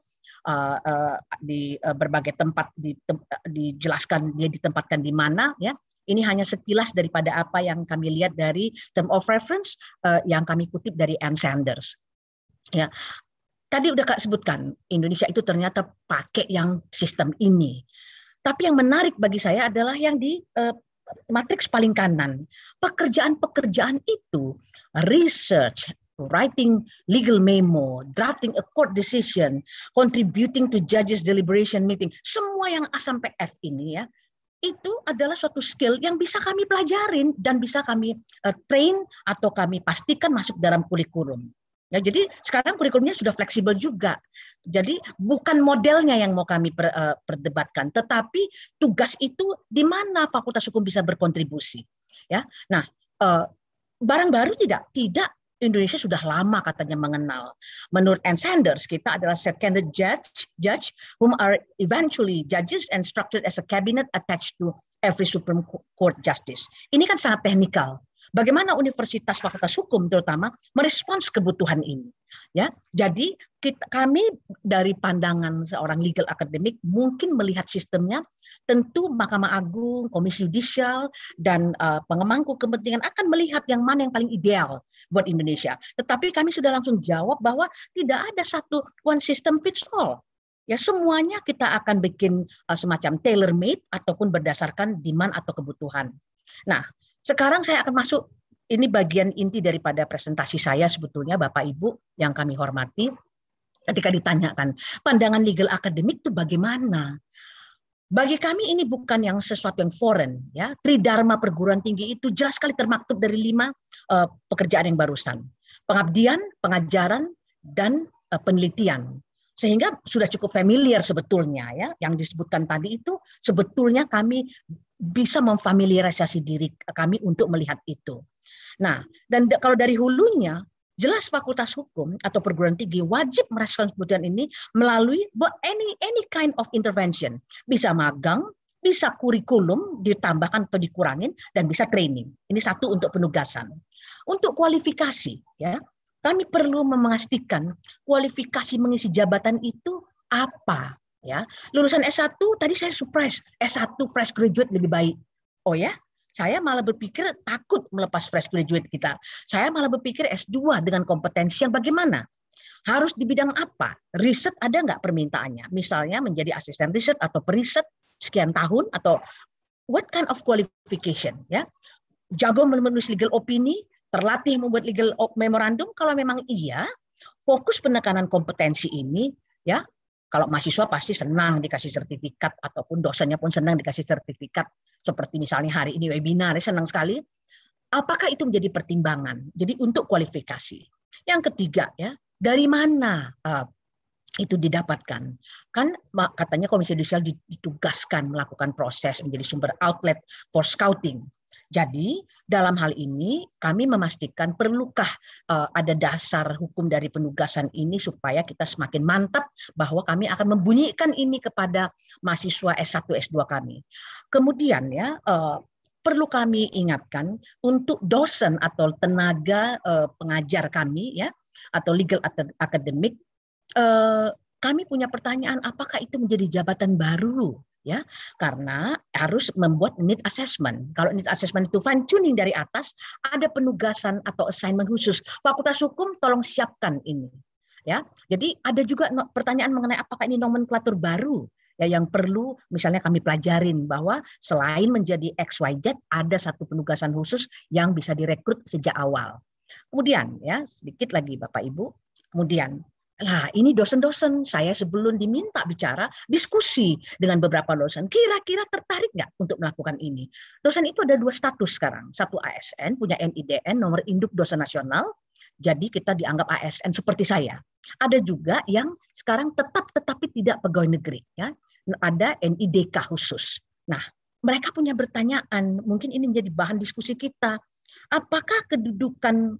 uh, uh, di uh, berbagai tempat di, tem, uh, dijelaskan dia ditempatkan di mana ya. Ini hanya sekilas daripada apa yang kami lihat dari term of reference uh, yang kami kutip dari Ann Sanders. Ya. Tadi udah Kak sebutkan Indonesia itu ternyata pakai yang sistem ini. Tapi yang menarik bagi saya adalah yang di uh, matriks paling kanan. Pekerjaan-pekerjaan itu research, writing legal memo, drafting a court decision, contributing to judges deliberation meeting, semua yang A sampai F ini ya, itu adalah suatu skill yang bisa kami pelajarin dan bisa kami uh, train atau kami pastikan masuk dalam kurikulum. Ya, jadi sekarang kurikulumnya sudah fleksibel juga. Jadi bukan modelnya yang mau kami per, uh, perdebatkan, tetapi tugas itu di mana Fakultas Hukum bisa berkontribusi. Ya, nah uh, barang baru tidak, tidak Indonesia sudah lama katanya mengenal. Menurut Anne Sanders, kita adalah second judge, judge whom are eventually judges and structured as a cabinet attached to every Supreme Court justice. Ini kan sangat teknikal bagaimana universitas fakultas hukum terutama merespons kebutuhan ini. Ya, jadi kita, kami dari pandangan seorang legal akademik mungkin melihat sistemnya tentu Mahkamah Agung, Komisi Yudisial dan uh, eh, pengemangku kepentingan akan melihat yang mana yang paling ideal buat Indonesia. Tetapi kami sudah langsung jawab bahwa tidak ada satu one system fits all ya semuanya kita akan bikin uh, semacam tailor made ataupun berdasarkan demand atau kebutuhan. Nah, sekarang saya akan masuk ini bagian inti daripada presentasi saya sebetulnya Bapak Ibu yang kami hormati ketika ditanyakan pandangan legal akademik itu bagaimana? Bagi kami ini bukan yang sesuatu yang foreign ya. Tridharma perguruan tinggi itu jelas sekali termaktub dari lima uh, pekerjaan yang barusan. Pengabdian, pengajaran, dan uh, penelitian. Sehingga sudah cukup familiar sebetulnya ya yang disebutkan tadi itu sebetulnya kami bisa memfamiliarisasi diri kami untuk melihat itu. Nah, dan kalau dari hulunya jelas fakultas hukum atau perguruan tinggi wajib merespons kebutuhan ini melalui any any kind of intervention. Bisa magang, bisa kurikulum ditambahkan atau dikurangin dan bisa training. Ini satu untuk penugasan. Untuk kualifikasi ya. Kami perlu memastikan kualifikasi mengisi jabatan itu apa, ya. Lulusan S1 tadi saya surprise, S1 fresh graduate lebih baik. Oh ya, saya malah berpikir takut melepas fresh graduate kita. Saya malah berpikir S2 dengan kompetensi yang bagaimana? Harus di bidang apa? Riset ada nggak permintaannya? Misalnya menjadi asisten riset atau periset sekian tahun atau what kind of qualification ya? Jago menulis legal opini, terlatih membuat legal memorandum? Kalau memang iya, fokus penekanan kompetensi ini ya kalau mahasiswa pasti senang dikasih sertifikat ataupun dosennya pun senang dikasih sertifikat seperti misalnya hari ini webinar ya, senang sekali apakah itu menjadi pertimbangan jadi untuk kualifikasi yang ketiga ya dari mana uh, itu didapatkan kan katanya komisi judisial ditugaskan melakukan proses menjadi sumber outlet for scouting jadi, dalam hal ini kami memastikan perlukah uh, ada dasar hukum dari penugasan ini supaya kita semakin mantap bahwa kami akan membunyikan ini kepada mahasiswa S1 S2 kami. Kemudian ya uh, perlu kami ingatkan untuk dosen atau tenaga uh, pengajar kami ya atau legal akademik uh, kami punya pertanyaan apakah itu menjadi jabatan baru ya karena harus membuat need assessment. Kalau need assessment itu fine tuning dari atas, ada penugasan atau assignment khusus. Fakultas Hukum tolong siapkan ini. Ya, jadi ada juga pertanyaan mengenai apakah ini nomenklatur baru ya yang perlu misalnya kami pelajarin bahwa selain menjadi XYZ ada satu penugasan khusus yang bisa direkrut sejak awal. Kemudian ya sedikit lagi Bapak Ibu, kemudian Nah, ini dosen-dosen saya sebelum diminta bicara diskusi dengan beberapa dosen. Kira-kira tertarik nggak untuk melakukan ini? Dosen itu ada dua status sekarang. Satu ASN punya NIDN nomor induk dosen nasional. Jadi kita dianggap ASN seperti saya. Ada juga yang sekarang tetap tetapi tidak pegawai negeri. Ya, ada NIDK khusus. Nah, mereka punya pertanyaan. Mungkin ini menjadi bahan diskusi kita. Apakah kedudukan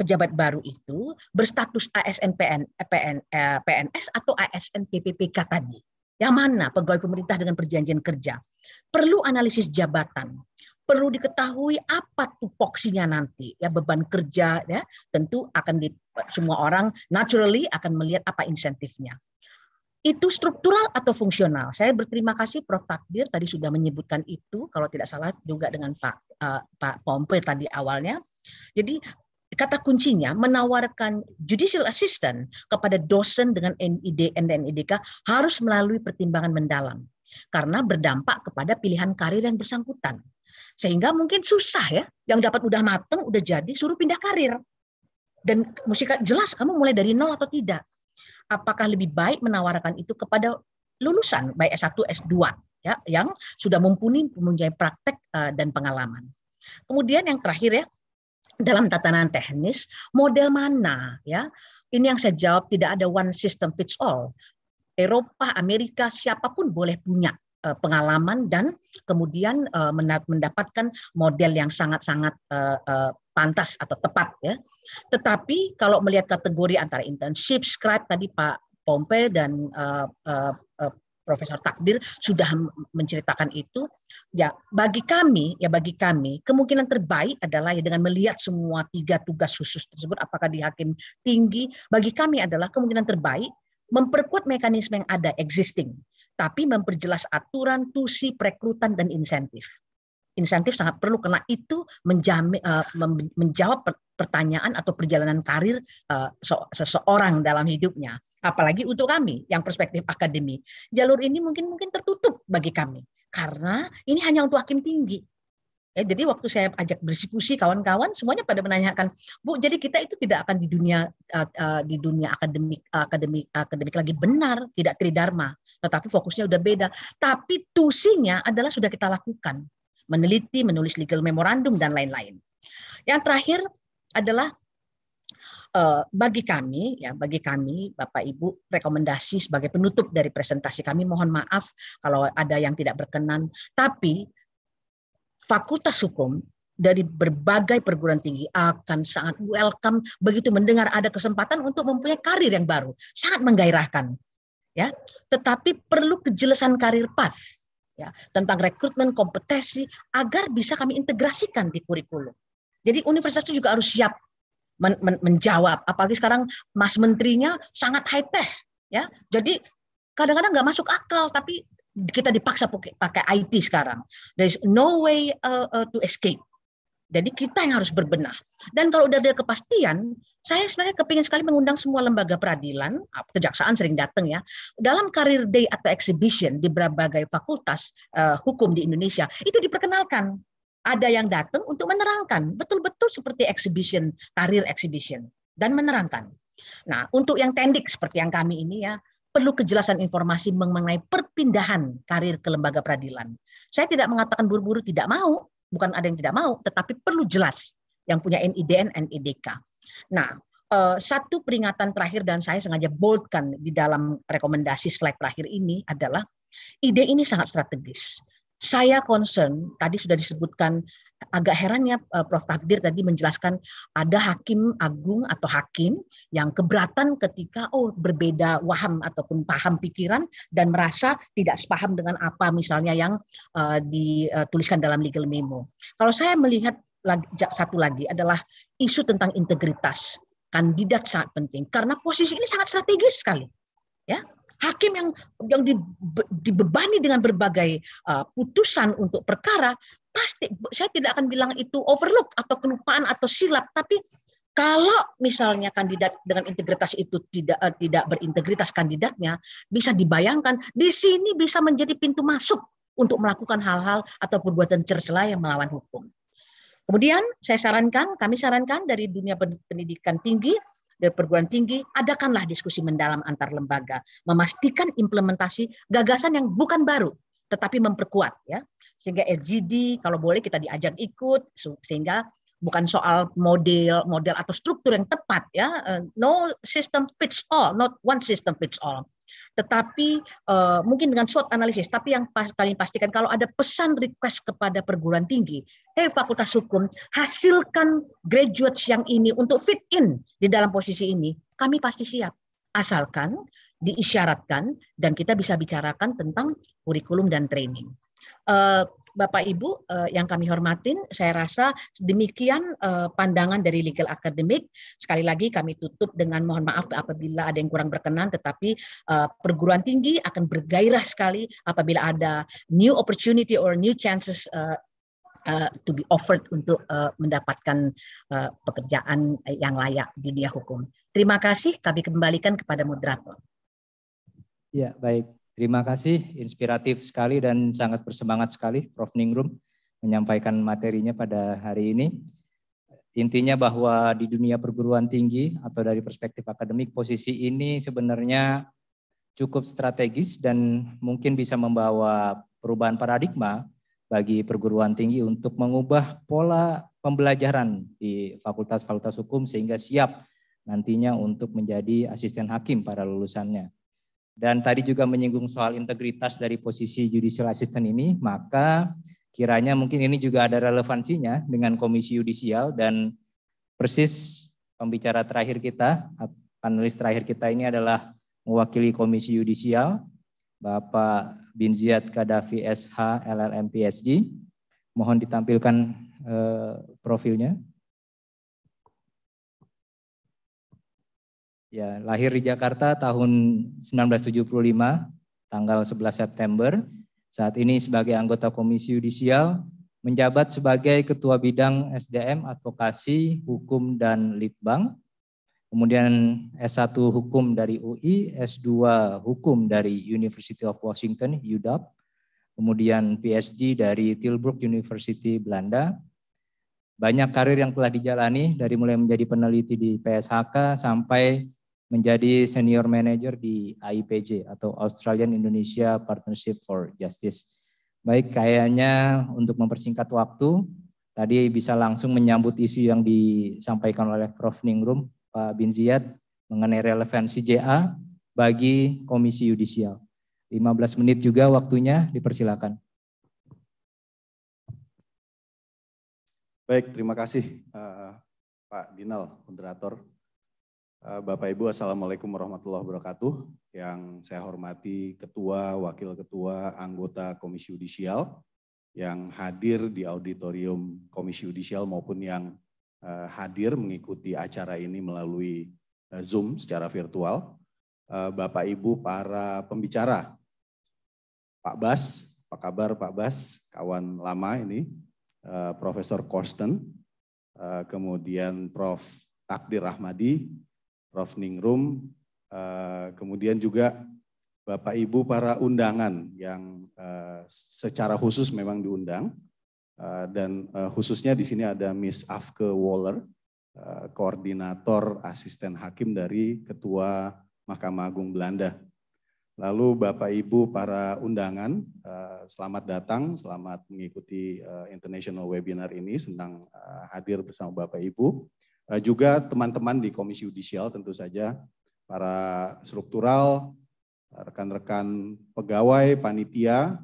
pejabat baru itu berstatus ASN PN, PN, eh, PNS atau ASN PPPK tadi. Yang mana pegawai pemerintah dengan perjanjian kerja. Perlu analisis jabatan, perlu diketahui apa tupoksinya nanti ya beban kerja ya tentu akan di, semua orang naturally akan melihat apa insentifnya itu struktural atau fungsional. Saya berterima kasih Prof. Takdir tadi sudah menyebutkan itu, kalau tidak salah juga dengan Pak uh, Pak Pompe tadi awalnya. Jadi kata kuncinya menawarkan judicial assistant kepada dosen dengan NID dan NIDK harus melalui pertimbangan mendalam karena berdampak kepada pilihan karir yang bersangkutan. Sehingga mungkin susah ya, yang dapat udah mateng, udah jadi, suruh pindah karir. Dan musika jelas kamu mulai dari nol atau tidak. Apakah lebih baik menawarkan itu kepada lulusan baik S1, S2 ya yang sudah mumpuni mempunyai praktek eh, dan pengalaman. Kemudian yang terakhir ya, dalam tatanan teknis model mana ya ini yang saya jawab tidak ada one system fits all Eropa Amerika siapapun boleh punya eh, pengalaman dan kemudian eh, mendapatkan model yang sangat-sangat eh, pantas atau tepat ya. Tetapi kalau melihat kategori antara internship, scribe tadi Pak Pompe dan Profesor Takdir sudah menceritakan itu. Ya, bagi kami, ya bagi kami, kemungkinan terbaik adalah ya dengan melihat semua tiga tugas khusus tersebut, apakah di hakim tinggi, bagi kami adalah kemungkinan terbaik memperkuat mekanisme yang ada existing, tapi memperjelas aturan, tusi, perekrutan, dan insentif insentif sangat perlu karena itu menjami, uh, eh, menjawab pertanyaan atau perjalanan karir uh, eh, so, seseorang dalam hidupnya. Apalagi untuk kami yang perspektif akademi, jalur ini mungkin mungkin tertutup bagi kami karena ini hanya untuk hakim tinggi. Ya, jadi waktu saya ajak berdiskusi kawan-kawan semuanya pada menanyakan, Bu, jadi kita itu tidak akan di dunia uh, uh, di dunia akademik uh, akademik uh, akademik lagi benar, tidak tridharma, tetapi fokusnya udah beda. Tapi tusinya adalah sudah kita lakukan meneliti, menulis legal memorandum dan lain-lain. Yang terakhir adalah eh, bagi kami ya bagi kami Bapak Ibu rekomendasi sebagai penutup dari presentasi kami mohon maaf kalau ada yang tidak berkenan tapi Fakultas Hukum dari berbagai perguruan tinggi akan sangat welcome begitu mendengar ada kesempatan untuk mempunyai karir yang baru sangat menggairahkan ya tetapi perlu kejelasan karir path ya tentang rekrutmen kompetensi agar bisa kami integrasikan di kurikulum. Jadi universitas itu juga harus siap men men menjawab. Apalagi sekarang Mas Menterinya sangat high tech, ya. Jadi kadang-kadang nggak masuk akal, tapi kita dipaksa pakai IT sekarang. There is no way uh, uh, to escape. Jadi kita yang harus berbenah. Dan kalau udah ada kepastian, saya sebenarnya kepingin sekali mengundang semua lembaga peradilan, ah, kejaksaan sering datang ya, dalam karir day atau exhibition di berbagai fakultas uh, hukum di Indonesia, itu diperkenalkan. Ada yang datang untuk menerangkan, betul-betul seperti exhibition, karir exhibition, dan menerangkan. Nah, untuk yang tendik seperti yang kami ini ya, perlu kejelasan informasi mengenai perpindahan karir ke lembaga peradilan. Saya tidak mengatakan buru-buru tidak mau, bukan ada yang tidak mau, tetapi perlu jelas yang punya NIDN, NIDK. Nah, eh, satu peringatan terakhir dan saya sengaja boldkan di dalam rekomendasi slide terakhir ini adalah ide ini sangat strategis. Saya concern, tadi sudah disebutkan agak herannya eh, Prof. Takdir tadi menjelaskan ada hakim agung atau hakim yang keberatan ketika oh berbeda waham ataupun paham pikiran dan merasa tidak sepaham dengan apa misalnya yang uh, dituliskan dalam legal memo. Kalau saya melihat lagi, satu lagi adalah isu tentang integritas kandidat sangat penting karena posisi ini sangat strategis sekali ya hakim yang yang dibebani dengan berbagai uh, putusan untuk perkara pasti saya tidak akan bilang itu overlook atau kelupaan atau silap tapi kalau misalnya kandidat dengan integritas itu tidak uh, tidak berintegritas kandidatnya bisa dibayangkan di sini bisa menjadi pintu masuk untuk melakukan hal-hal atau perbuatan tercela yang melawan hukum. Kemudian saya sarankan, kami sarankan dari dunia pendidikan tinggi dari perguruan tinggi, adakanlah diskusi mendalam antar lembaga, memastikan implementasi gagasan yang bukan baru, tetapi memperkuat ya sehingga SGD kalau boleh kita diajak ikut sehingga bukan soal model model atau struktur yang tepat ya eh, no system fits all not one system fits all tetapi uh, mungkin dengan SWOT analisis tapi yang pas, paling pastikan kalau ada pesan request kepada perguruan tinggi eh hey, fakultas hukum hasilkan graduates yang ini untuk fit in di dalam posisi ini kami pasti siap asalkan diisyaratkan dan kita bisa bicarakan tentang kurikulum dan training uh, Bapak Ibu eh, yang kami hormatin, saya rasa demikian eh, pandangan dari legal akademik. Sekali lagi kami tutup dengan mohon maaf apabila ada yang kurang berkenan, tetapi eh, perguruan tinggi akan bergairah sekali apabila ada new opportunity or new chances eh, uh, to be offered untuk uh, mendapatkan uh, pekerjaan yang layak di dunia hukum. Terima kasih, kami kembalikan kepada moderator. Ya, baik. Terima kasih, inspiratif sekali dan sangat bersemangat sekali Prof. Ningrum menyampaikan materinya pada hari ini. Intinya bahwa di dunia perguruan tinggi atau dari perspektif akademik, posisi ini sebenarnya cukup strategis dan mungkin bisa membawa perubahan paradigma bagi perguruan tinggi untuk mengubah pola pembelajaran di fakultas-fakultas hukum sehingga siap nantinya untuk menjadi asisten hakim para lulusannya dan tadi juga menyinggung soal integritas dari posisi judicial assistant ini, maka kiranya mungkin ini juga ada relevansinya dengan komisi yudisial dan persis pembicara terakhir kita, panelis terakhir kita ini adalah mewakili komisi yudisial, Bapak Binziat Kadafi SH LLM PhD. Mohon ditampilkan eh, profilnya. Ya, lahir di Jakarta tahun 1975, tanggal 11 September. Saat ini sebagai anggota Komisi Yudisial, menjabat sebagai Ketua Bidang SDM Advokasi, Hukum, dan Litbang. Kemudian S1 Hukum dari UI, S2 Hukum dari University of Washington, UW. Kemudian PhD dari Tilburg University, Belanda, banyak karir yang telah dijalani dari mulai menjadi peneliti di PSHK sampai menjadi senior manager di AIPJ atau Australian Indonesia Partnership for Justice. Baik, kayaknya untuk mempersingkat waktu, tadi bisa langsung menyambut isu yang disampaikan oleh Prof. Ningrum, Pak Bin Ziyad, mengenai relevansi JA bagi Komisi Yudisial. 15 menit juga waktunya, dipersilakan. Baik, terima kasih uh, Pak Dinal, moderator. Eh, Bapak Ibu Assalamualaikum warahmatullahi wabarakatuh. Yang saya hormati Ketua, Wakil Ketua, anggota Komisi Yudisial yang hadir di auditorium Komisi Yudisial maupun yang eh, hadir mengikuti acara ini melalui eh, Zoom secara virtual. Bapak Ibu para pembicara. Pak Bas, apa kabar Pak Bas? Kawan lama ini, Profesor Korsten, kemudian Prof. Takdir Rahmadi, Rovning Room, eh, kemudian juga Bapak Ibu para undangan yang eh, secara khusus memang diundang eh, dan khususnya di sini ada Miss Afke Waller, koordinator asisten hakim dari Ketua Mahkamah Agung Belanda. Lalu Bapak Ibu para undangan, selamat datang, selamat mengikuti international webinar ini, senang hadir bersama Bapak Ibu. Eh, juga teman-teman di Komisi Yudisial tentu saja, para struktural, rekan-rekan pegawai, panitia,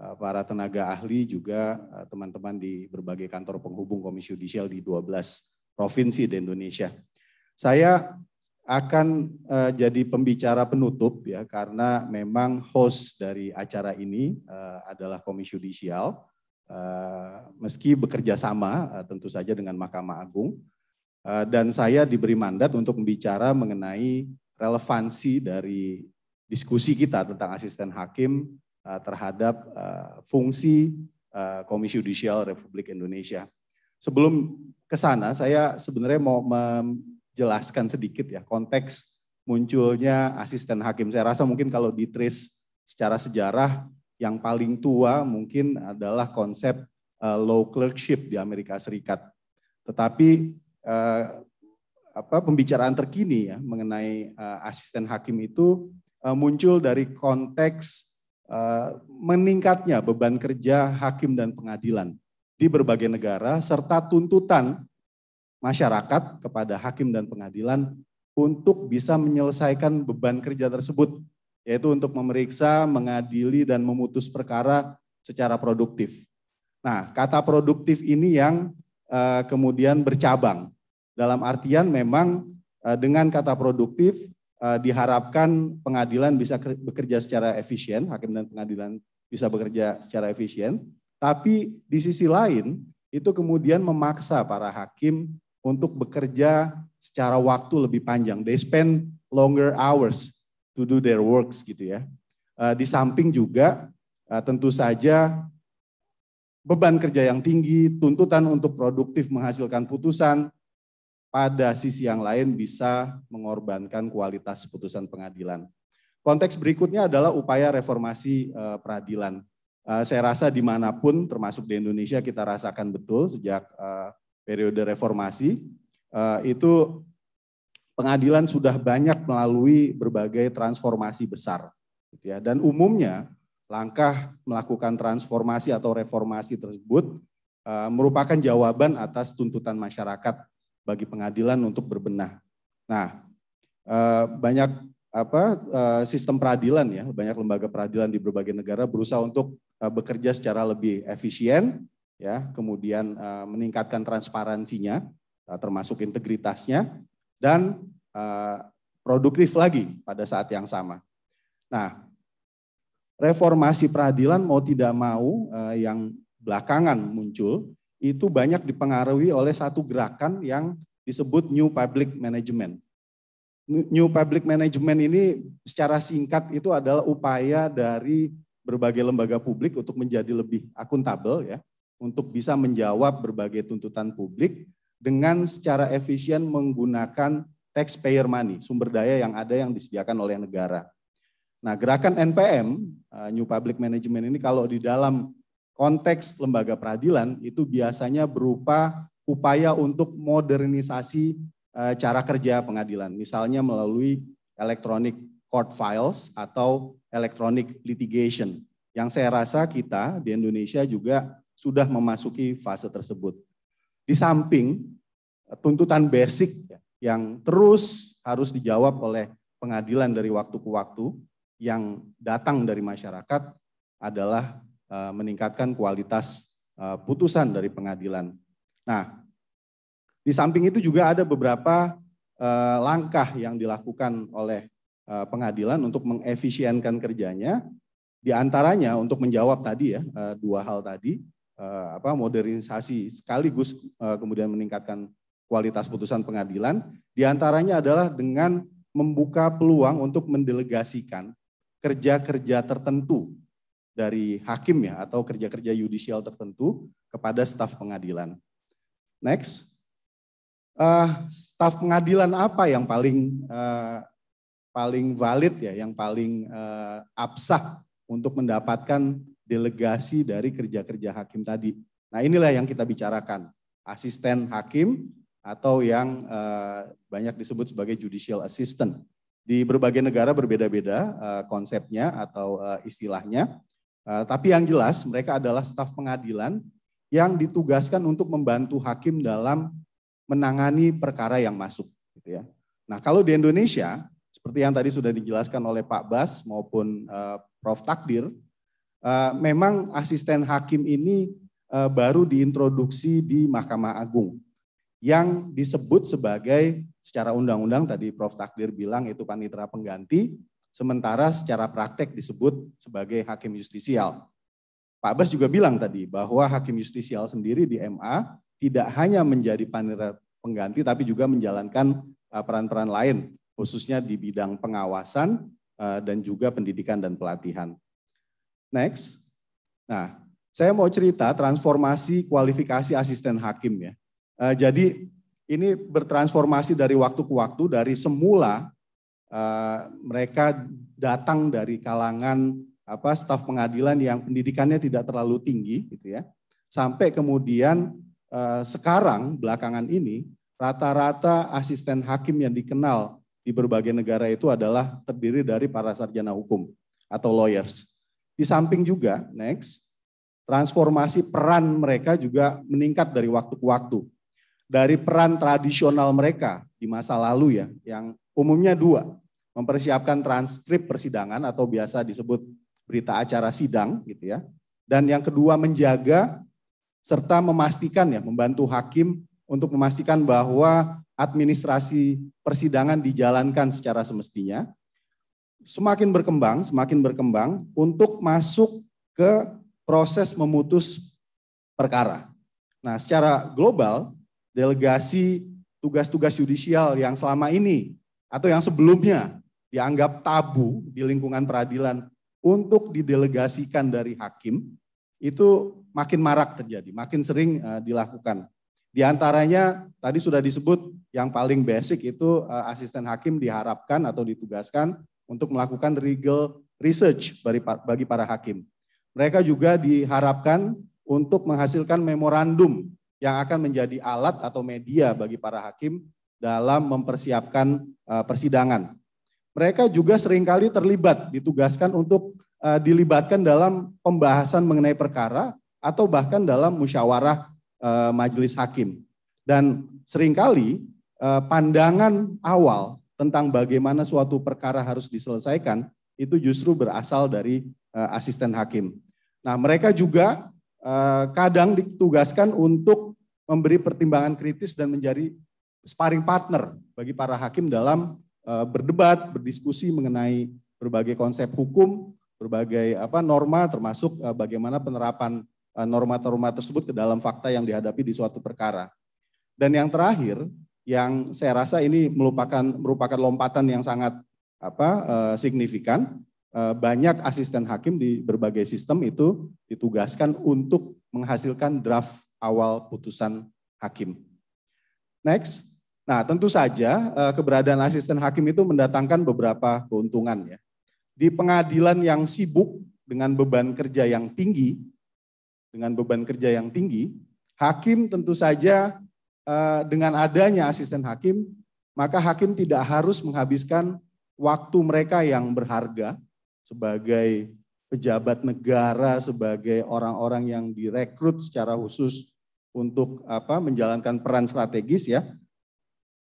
eh, para tenaga ahli juga eh, teman-teman di berbagai kantor penghubung Komisi Yudisial di 12 provinsi di Indonesia. Saya akan uh, jadi pembicara penutup ya karena memang host dari acara ini uh, adalah Komisi Yudisial. Uh, meski bekerja sama uh, tentu saja dengan Mahkamah Agung, Eh, dan saya diberi mandat untuk bicara mengenai relevansi dari diskusi kita tentang asisten hakim eh, terhadap eh, fungsi Komisi Yudisial Republik Indonesia. Sebelum ke sana, saya sebenarnya mau menjelaskan sedikit ya konteks munculnya asisten hakim. Saya rasa mungkin kalau ditris secara sejarah yang paling tua mungkin adalah konsep low clerkship di Amerika Serikat. Tetapi uh, apa pembicaraan terkini ya mengenai uh, asisten hakim itu uh, muncul dari konteks uh, meningkatnya beban kerja hakim dan pengadilan di berbagai negara serta tuntutan masyarakat kepada hakim dan pengadilan untuk bisa menyelesaikan beban kerja tersebut yaitu untuk memeriksa, mengadili dan memutus perkara secara produktif. Nah, kata produktif ini yang uh, kemudian bercabang dalam artian memang eh, dengan kata produktif eh, diharapkan pengadilan bisa bekerja secara efisien, hakim dan pengadilan bisa bekerja secara efisien. Tapi di sisi lain itu kemudian memaksa para hakim untuk bekerja secara waktu lebih panjang. They spend longer hours to do their works gitu ya. Eh, di samping juga tentu saja beban kerja yang tinggi, tuntutan untuk produktif menghasilkan putusan, pada sisi yang lain bisa mengorbankan kualitas putusan pengadilan. Konteks berikutnya adalah upaya reformasi eh, peradilan. Eh, saya rasa dimanapun, termasuk di Indonesia, kita rasakan betul sejak eh, periode reformasi, itu pengadilan sudah banyak melalui berbagai transformasi besar. Gitu ya. Dan umumnya langkah melakukan transformasi atau reformasi tersebut merupakan jawaban atas tuntutan masyarakat bagi pengadilan untuk berbenah. Nah, eh, banyak apa eh, sistem peradilan ya, banyak lembaga peradilan di berbagai negara berusaha untuk eh, bekerja secara lebih efisien ya, kemudian meningkatkan transparansinya termasuk integritasnya dan produktif lagi pada saat yang sama. Nah, reformasi peradilan mau tidak mau yang belakangan muncul itu banyak dipengaruhi oleh satu gerakan yang disebut New Public Management. New Public Management ini secara singkat itu adalah upaya dari berbagai lembaga publik untuk menjadi lebih akuntabel ya, untuk bisa menjawab berbagai tuntutan publik dengan secara efisien menggunakan taxpayer money, sumber daya yang ada yang disediakan oleh negara. Nah, gerakan NPM, eh, New Public Management ini kalau di dalam konteks lembaga peradilan itu biasanya berupa upaya untuk modernisasi eh, cara kerja pengadilan, misalnya melalui electronic court files atau electronic litigation. Yang saya rasa kita di Indonesia juga sudah memasuki fase tersebut. Di samping eh, tuntutan basic yang terus harus dijawab oleh pengadilan dari waktu ke waktu yang datang dari masyarakat adalah Eh, meningkatkan kualitas eh, putusan dari pengadilan. Nah, di samping itu juga ada beberapa eh, langkah yang dilakukan oleh pengadilan untuk mengefisienkan kerjanya. Di antaranya untuk menjawab tadi ya dua hal tadi apa modernisasi sekaligus kemudian meningkatkan kualitas putusan pengadilan. Di antaranya adalah dengan membuka peluang untuk mendelegasikan kerja-kerja tertentu dari hakim ya atau kerja-kerja yudisial tertentu kepada staf pengadilan. Next, uh, staf pengadilan apa yang paling uh, paling valid ya, yang paling uh, absah untuk mendapatkan delegasi dari kerja-kerja hakim tadi. Nah inilah yang kita bicarakan, asisten hakim atau yang uh, banyak disebut sebagai judicial assistant. Di berbagai negara berbeda-beda uh, konsepnya atau uh, istilahnya Eh, tapi yang jelas mereka adalah staf pengadilan yang ditugaskan untuk membantu hakim dalam menangani perkara yang masuk. Gitu ya. Nah kalau di Indonesia, seperti yang tadi sudah dijelaskan oleh Pak Bas maupun eh, Prof. Takdir, eh, memang asisten hakim ini baru diintroduksi di Mahkamah Agung yang disebut sebagai secara undang-undang tadi Prof. Takdir bilang itu panitera pengganti, sementara secara praktek disebut sebagai hakim justisial. Pak Bas juga bilang tadi bahwa hakim justisial sendiri di MA tidak hanya menjadi panel pengganti tapi juga menjalankan eh, peran-peran lain khususnya di bidang pengawasan eh, dan juga pendidikan dan pelatihan. Next. Nah, saya mau cerita transformasi kualifikasi asisten hakim ya. Eh, jadi ini bertransformasi dari waktu ke waktu dari semula Eh, mereka datang dari kalangan apa staf pengadilan yang pendidikannya tidak terlalu tinggi gitu ya. Sampai kemudian eh, sekarang belakangan ini rata-rata asisten hakim yang dikenal di berbagai negara itu adalah terdiri dari para sarjana hukum atau lawyers. Di samping juga, next, transformasi peran mereka juga meningkat dari waktu ke waktu. Dari peran tradisional mereka di masa lalu ya, yang Umumnya dua, mempersiapkan transkrip persidangan atau biasa disebut berita acara sidang gitu ya. Dan yang kedua menjaga serta memastikan ya membantu hakim untuk memastikan bahwa administrasi persidangan dijalankan secara semestinya. Semakin berkembang, semakin berkembang untuk masuk ke proses memutus perkara. Nah, secara global, delegasi tugas-tugas yudisial yang selama ini atau yang sebelumnya dianggap tabu di lingkungan peradilan untuk didelegasikan dari hakim itu makin marak terjadi, makin sering uh, dilakukan. Di antaranya tadi sudah disebut yang paling basic itu uh, asisten hakim diharapkan atau ditugaskan untuk melakukan legal research bagi bagi para hakim. Mereka juga diharapkan untuk menghasilkan memorandum yang akan menjadi alat atau media bagi para hakim dalam mempersiapkan eh, persidangan. Mereka juga seringkali terlibat, ditugaskan untuk eh, dilibatkan dalam pembahasan mengenai perkara atau bahkan dalam musyawarah eh, majelis hakim. Dan seringkali pandangan awal tentang bagaimana suatu perkara harus diselesaikan itu justru berasal dari asisten hakim. Nah, mereka juga kadang ditugaskan untuk memberi pertimbangan kritis dan menjadi sparring partner bagi para hakim dalam eh, berdebat, berdiskusi mengenai berbagai konsep hukum, berbagai apa norma termasuk eh, bagaimana penerapan eh, norma-norma tersebut ke dalam fakta yang dihadapi di suatu perkara. Dan yang terakhir yang saya rasa ini merupakan merupakan lompatan yang sangat apa signifikan banyak asisten hakim di berbagai sistem itu ditugaskan untuk menghasilkan draft awal putusan hakim. Next. Nah, tentu saja eh, keberadaan asisten hakim itu mendatangkan beberapa keuntungan ya. Di pengadilan yang sibuk dengan beban kerja yang tinggi, dengan beban kerja yang tinggi, hakim tentu saja eh, dengan adanya asisten hakim, maka hakim tidak harus menghabiskan waktu mereka yang berharga sebagai pejabat negara, sebagai orang-orang yang direkrut secara khusus untuk apa menjalankan peran strategis ya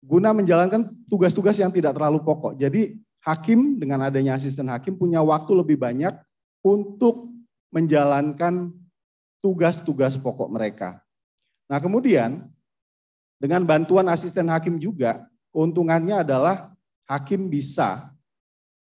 guna menjalankan tugas-tugas yang tidak terlalu pokok. Jadi hakim dengan adanya asisten hakim punya waktu lebih banyak untuk menjalankan tugas-tugas pokok mereka. Nah, kemudian dengan bantuan asisten hakim juga keuntungannya adalah hakim bisa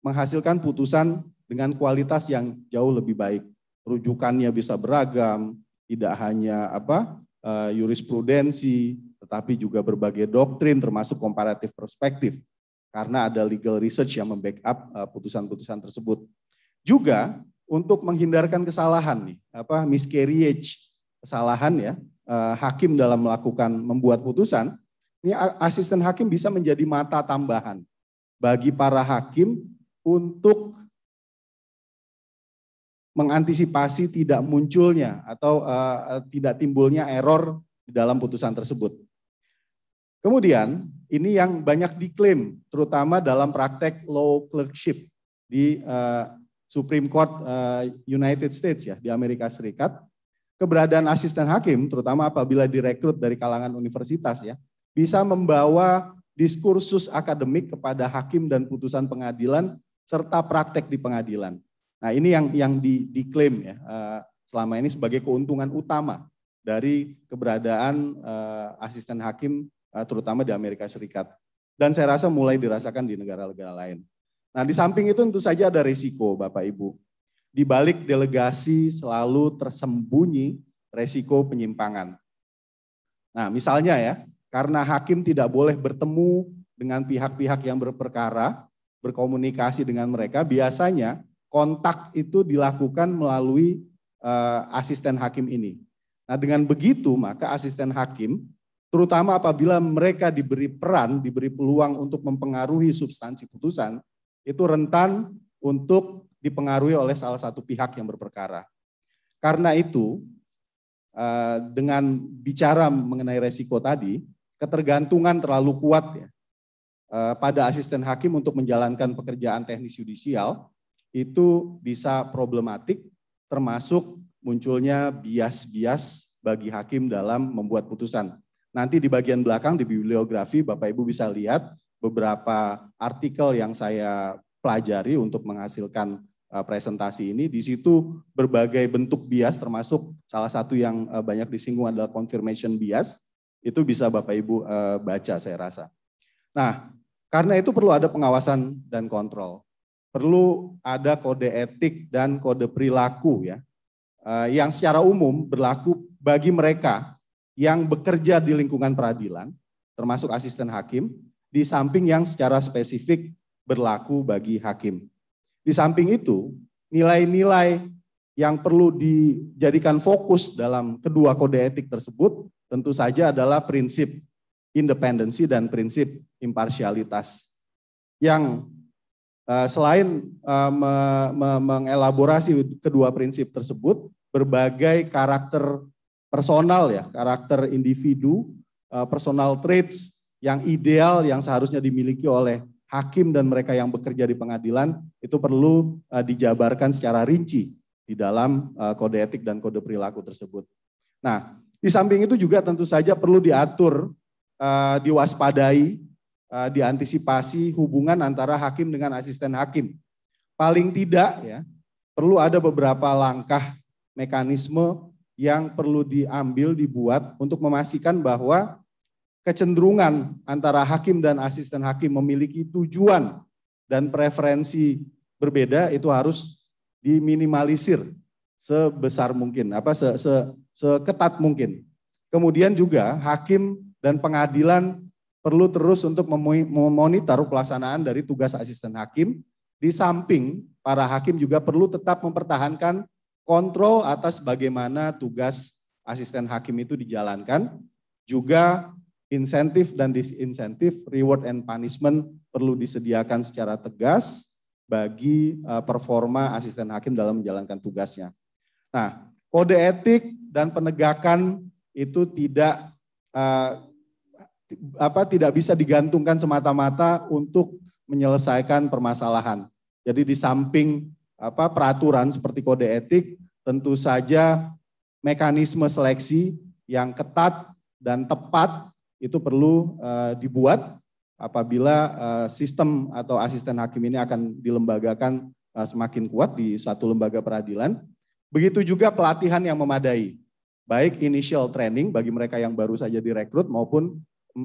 menghasilkan putusan dengan kualitas yang jauh lebih baik. Rujukannya bisa beragam, tidak hanya apa? Eh, jurisprudensi, tetapi juga berbagai doktrin termasuk komparatif perspektif karena ada legal research yang membackup eh, putusan-putusan tersebut. Juga untuk menghindarkan kesalahan nih, apa miscarriage, kesalahan ya, eh, hakim dalam melakukan membuat putusan, ini asisten hakim bisa menjadi mata tambahan bagi para hakim untuk mengantisipasi tidak munculnya atau uh, tidak timbulnya error di dalam putusan tersebut. Kemudian ini yang banyak diklaim, terutama dalam praktek law clerkship di uh, Supreme Court uh, United States ya di Amerika Serikat. Keberadaan asisten hakim, terutama apabila direkrut dari kalangan universitas ya, bisa membawa diskursus akademik kepada hakim dan putusan pengadilan serta praktek di pengadilan. Nah ini yang yang di, diklaim ya uh, selama ini sebagai keuntungan utama dari keberadaan uh, asisten hakim Eh, terutama di Amerika Serikat. Dan saya rasa mulai dirasakan di negara-negara lain. Nah, di samping itu tentu saja ada resiko, Bapak Ibu. Di balik delegasi selalu tersembunyi resiko penyimpangan. Nah, misalnya ya, karena hakim tidak boleh bertemu dengan pihak-pihak yang berperkara, berkomunikasi dengan mereka, biasanya kontak itu dilakukan melalui uh, asisten hakim ini. Nah, dengan begitu maka asisten hakim terutama apabila mereka diberi peran, diberi peluang untuk mempengaruhi substansi putusan, itu rentan untuk dipengaruhi oleh salah satu pihak yang berperkara. Karena itu, eh, dengan bicara mengenai resiko tadi, ketergantungan terlalu kuat ya eh, pada asisten hakim untuk menjalankan pekerjaan teknis yudisial itu bisa problematik, termasuk munculnya bias-bias bagi hakim dalam membuat putusan Nanti di bagian belakang di bibliografi Bapak Ibu bisa lihat beberapa artikel yang saya pelajari untuk menghasilkan eh, presentasi ini. Di situ berbagai bentuk bias termasuk salah satu yang eh, banyak disinggung adalah confirmation bias. Itu bisa Bapak Ibu eh, baca saya rasa. Nah, karena itu perlu ada pengawasan dan kontrol. Perlu ada kode etik dan kode perilaku ya. Yang secara umum berlaku bagi mereka yang bekerja di lingkungan peradilan, termasuk asisten hakim, di samping yang secara spesifik berlaku bagi hakim. Di samping itu, nilai-nilai yang perlu dijadikan fokus dalam kedua kode etik tersebut tentu saja adalah prinsip independensi dan prinsip imparsialitas yang eh, selain eh, mengelaborasi kedua prinsip tersebut berbagai karakter personal ya, karakter individu, eh, personal traits yang ideal yang seharusnya dimiliki oleh hakim dan mereka yang bekerja di pengadilan itu perlu eh, dijabarkan secara rinci di dalam eh, kode etik dan kode perilaku tersebut. Nah, di samping itu juga tentu saja perlu diatur, diwaspadai, diantisipasi hubungan antara hakim dengan asisten hakim. Paling tidak ya, perlu ada beberapa langkah mekanisme yang perlu diambil, dibuat untuk memastikan bahwa kecenderungan antara hakim dan asisten hakim memiliki tujuan dan preferensi berbeda itu harus diminimalisir sebesar mungkin, apa se, se, seketat mungkin. Kemudian juga hakim dan pengadilan perlu terus untuk memonitor pelaksanaan dari tugas asisten hakim. Di samping para hakim juga perlu tetap mempertahankan kontrol atas bagaimana tugas asisten hakim itu dijalankan, juga insentif dan disinsentif, reward and punishment perlu disediakan secara tegas bagi eh, performa asisten hakim dalam menjalankan tugasnya. Nah, kode etik dan penegakan itu tidak eh, apa tidak bisa digantungkan semata-mata untuk menyelesaikan permasalahan. Jadi di samping apa peraturan seperti kode etik tentu saja mekanisme seleksi yang ketat dan tepat itu perlu uh, dibuat apabila uh, sistem atau asisten hakim ini akan dilembagakan uh, semakin kuat di satu lembaga peradilan. Begitu juga pelatihan yang memadai, baik initial training bagi mereka yang baru saja direkrut maupun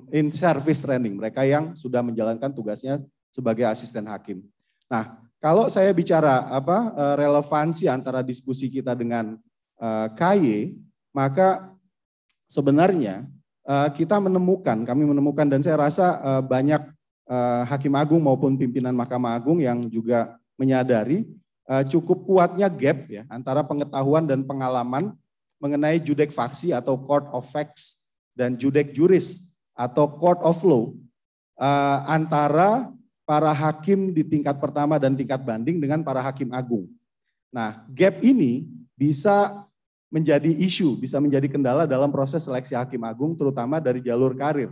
in service training mereka yang sudah menjalankan tugasnya sebagai asisten hakim. Nah, kalau saya bicara apa eh, relevansi antara diskusi kita dengan uh, eh, KY, maka sebenarnya eh, kita menemukan, kami menemukan dan saya rasa banyak Hakim Agung maupun pimpinan Mahkamah Agung yang juga menyadari cukup kuatnya gap ya antara pengetahuan dan pengalaman mengenai judek faksi atau court of facts dan judek juris atau court of law antara para hakim di tingkat pertama dan tingkat banding dengan para hakim agung. Nah, gap ini bisa menjadi isu, bisa menjadi kendala dalam proses seleksi hakim agung terutama dari jalur karir.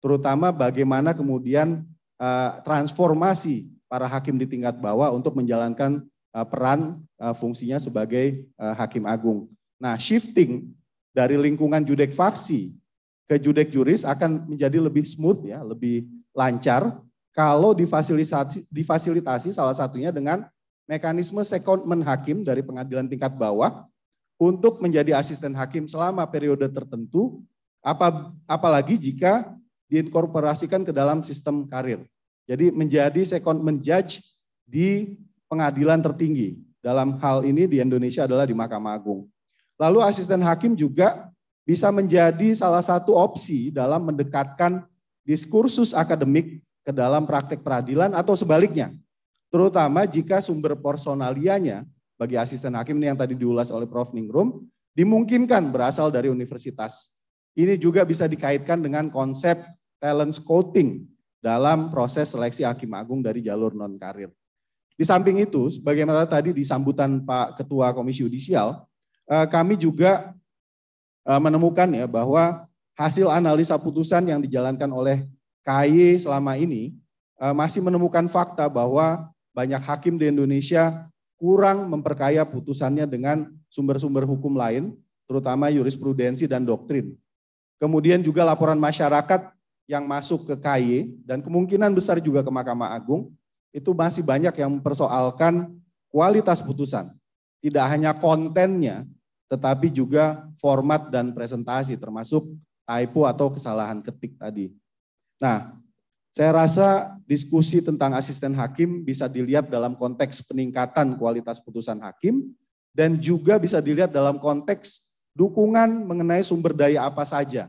Terutama bagaimana kemudian uh, transformasi para hakim di tingkat bawah untuk menjalankan uh, peran uh, fungsinya sebagai uh, hakim agung. Nah, shifting dari lingkungan judek faksi ke judek juris akan menjadi lebih smooth ya, lebih lancar kalau difasilitasi, difasilitasi salah satunya dengan mekanisme secondment hakim dari pengadilan tingkat bawah untuk menjadi asisten hakim selama periode tertentu, Apa apalagi jika diinkorporasikan ke dalam sistem karir. Jadi menjadi second judge di pengadilan tertinggi. Dalam hal ini di Indonesia adalah di Mahkamah Agung. Lalu asisten hakim juga bisa menjadi salah satu opsi dalam mendekatkan diskursus akademik ke dalam praktek peradilan atau sebaliknya. Terutama jika sumber personalianya bagi asisten hakim ini yang tadi diulas oleh Prof. Ningrum, dimungkinkan berasal dari universitas. Ini juga bisa dikaitkan dengan konsep talent scouting dalam proses seleksi hakim agung dari jalur non-karir. Di samping itu, sebagaimana tadi di sambutan Pak Ketua Komisi Yudisial, eh, kami juga eh, menemukan ya bahwa hasil analisa putusan yang dijalankan oleh KY selama ini eh, masih menemukan fakta bahwa banyak hakim di Indonesia kurang memperkaya putusannya dengan sumber-sumber hukum lain, terutama jurisprudensi dan doktrin. Kemudian juga laporan masyarakat yang masuk ke KY dan kemungkinan besar juga ke Mahkamah Agung itu masih banyak yang mempersoalkan kualitas putusan. Tidak hanya kontennya, tetapi juga format dan presentasi termasuk typo atau kesalahan ketik tadi. Nah, saya rasa diskusi tentang asisten hakim bisa dilihat dalam konteks peningkatan kualitas putusan hakim dan juga bisa dilihat dalam konteks dukungan mengenai sumber daya apa saja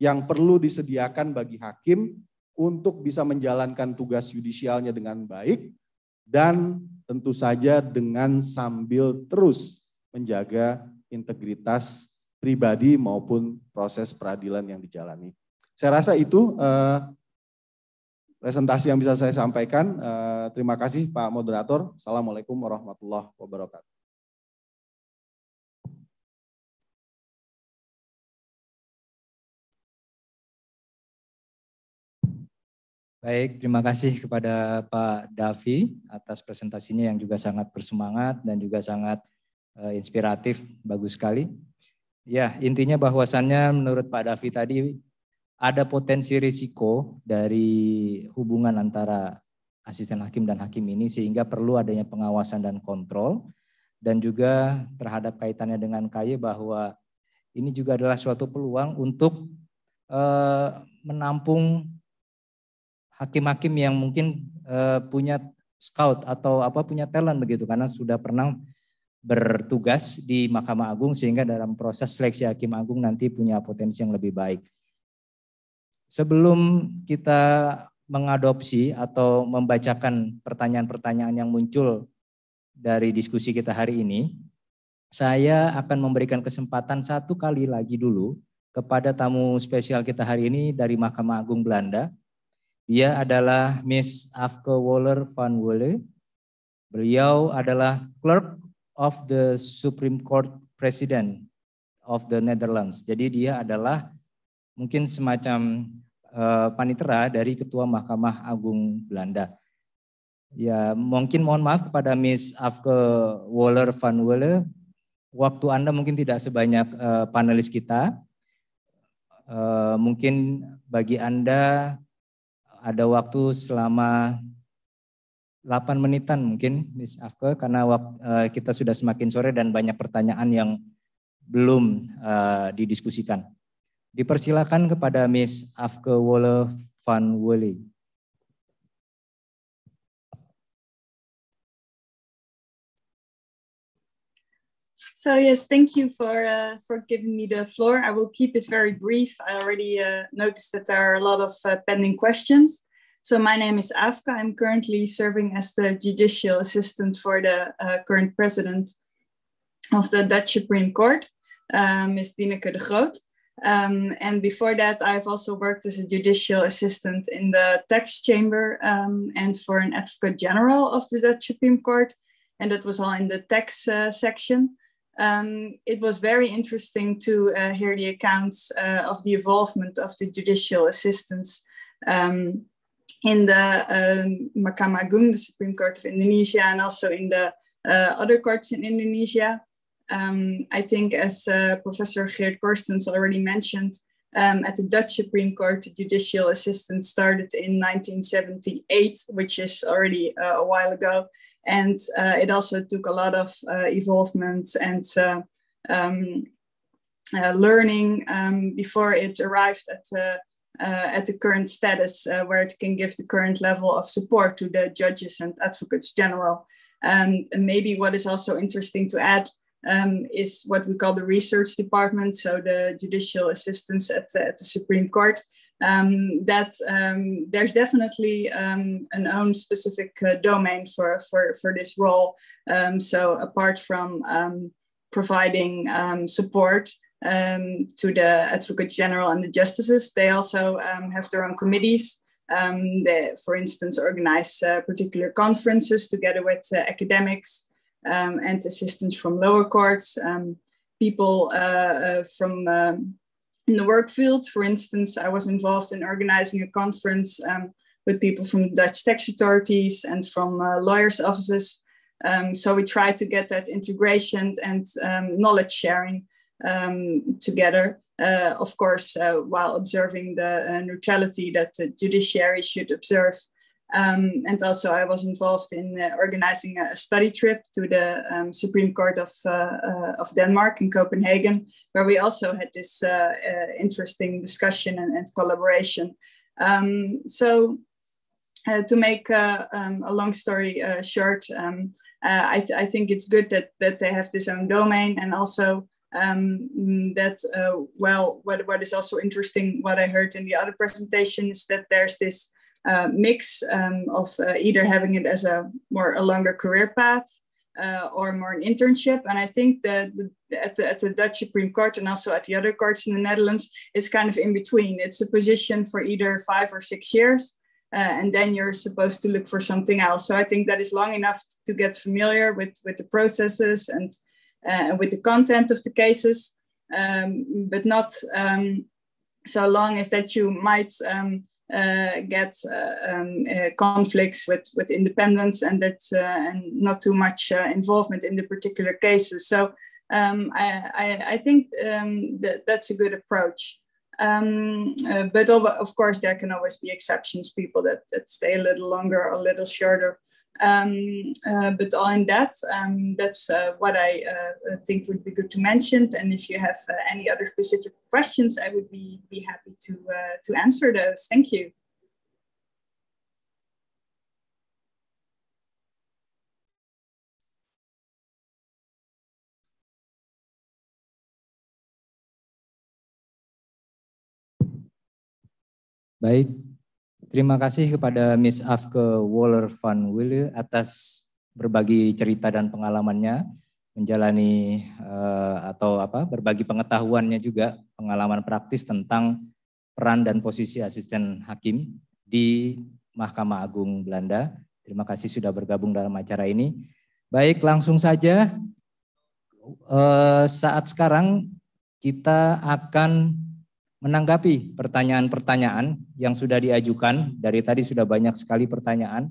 yang perlu disediakan bagi hakim untuk bisa menjalankan tugas yudisialnya dengan baik dan tentu saja dengan sambil terus menjaga integritas pribadi maupun proses peradilan yang dijalani. Saya rasa itu uh, presentasi yang bisa saya sampaikan. Uh, terima kasih Pak Moderator. Assalamualaikum warahmatullahi wabarakatuh. Baik, terima kasih kepada Pak Davi atas presentasinya yang juga sangat bersemangat dan juga sangat uh, inspiratif, bagus sekali. Ya, intinya bahwasannya menurut Pak Davi tadi ada potensi risiko dari hubungan antara asisten hakim dan hakim ini sehingga perlu adanya pengawasan dan kontrol dan juga terhadap kaitannya dengan KY bahwa ini juga adalah suatu peluang untuk eh, menampung hakim-hakim yang mungkin eh, punya scout atau apa punya talent begitu karena sudah pernah bertugas di Mahkamah Agung sehingga dalam proses seleksi hakim agung nanti punya potensi yang lebih baik. Sebelum kita mengadopsi atau membacakan pertanyaan-pertanyaan yang muncul dari diskusi kita hari ini, saya akan memberikan kesempatan satu kali lagi dulu kepada tamu spesial kita hari ini dari Mahkamah Agung Belanda. Dia adalah Miss Afke Waller van Wolle. Beliau adalah Clerk of the Supreme Court President of the Netherlands. Jadi dia adalah mungkin semacam uh, panitera dari Ketua Mahkamah Agung Belanda. Ya, mungkin mohon maaf kepada Miss Afke Waller van Welle. Waktu Anda mungkin tidak sebanyak uh, panelis kita. Uh, mungkin bagi Anda ada waktu selama 8 menitan mungkin Miss Afke karena uh, kita sudah semakin sore dan banyak pertanyaan yang belum uh, didiskusikan. Dipersilakan kepada Miss Afke Wolle van Wolle. So yes, thank you for uh, for giving me the floor. I will keep it very brief. I already uh, noticed that there are a lot of uh, pending questions. So my name is Afka. I'm currently serving as the judicial assistant for the uh, current president of the Dutch Supreme Court, uh, Ms. Dineke de Groot. Um, and before that, I've also worked as a judicial assistant in the tax chamber um, and for an advocate general of the Dutch Supreme Court. And that was all in the tax uh, section. Um, it was very interesting to uh, hear the accounts uh, of the involvement of the judicial assistants um, in the um, Mahkamah Agung, the Supreme Court of Indonesia, and also in the uh, other courts in Indonesia. Um, I think, as uh, Professor Geert Korstens already mentioned, um, at the Dutch Supreme Court, the judicial assistance started in 1978, which is already uh, a while ago. And uh, it also took a lot of involvement uh, and uh, um, uh, learning um, before it arrived at, at the current status, where it can give the current level of support to the judges and advocates general. Um, and maybe what is also interesting to add um, is what we call the research department, so the judicial assistance at, at the Supreme Court. Um, that um, there's definitely um, an own specific uh, domain for, for, for this role. Um, so apart from um, providing um, support to the Advocate General and the justices, they also have their own committees. they, for instance, organize uh, particular conferences together with uh, academics um, and assistance from lower courts, um, people uh, uh, from um, in the work field. For instance, I was involved in organizing a conference um, with people from Dutch tax authorities and from uh, lawyers' offices. Um, so we try to get that integration and um, knowledge sharing together. Uh, of course, uh, while observing the uh, neutrality that the judiciary should observe um, and also, I was involved in uh, organizing a study trip to the um, Supreme Court of, uh, uh, of Denmark in Copenhagen, where we also had this uh, uh, interesting discussion and, and collaboration. Um, so, uh, to make um, a long story short, um, I, th I, think it's good that, that they have this own domain and also um, that well, what, what is also interesting, what I heard in the other presentation is that there's this uh, mix um, of uh, either having it as a more a longer career path uh, or more an internship. And I think that the, at, the, at the Dutch Supreme Court and also at the other courts in the Netherlands, it's kind of in between. It's a position for either five or six years. Uh, and then you're supposed to look for something else. So I think that is long enough to get familiar with, with the processes and uh, with the content of the cases, um, but not um, so long as that you might um, uh, get uh, um, uh, conflicts with, with independence and that uh, and not too much uh, involvement in the particular cases. So um, I, I, I, think um, that that's a good approach. Um, uh, but of, of course, there can always be exceptions, people that, that stay a little longer or a little shorter. Um, uh, but all in that, um, that's uh, what I uh, uh, think would be good to mention. And if you have uh, any other specific questions, I would be, be happy to, uh, to answer those. Thank you. Baik, Terima kasih kepada Miss Afke Waller van Wille atas berbagi cerita dan pengalamannya menjalani uh, atau apa berbagi pengetahuannya juga pengalaman praktis tentang peran dan posisi asisten hakim di Mahkamah Agung Belanda. Terima kasih sudah bergabung dalam acara ini. Baik, langsung saja uh, saat sekarang kita akan menanggapi pertanyaan-pertanyaan yang sudah diajukan. Dari tadi sudah banyak sekali pertanyaan.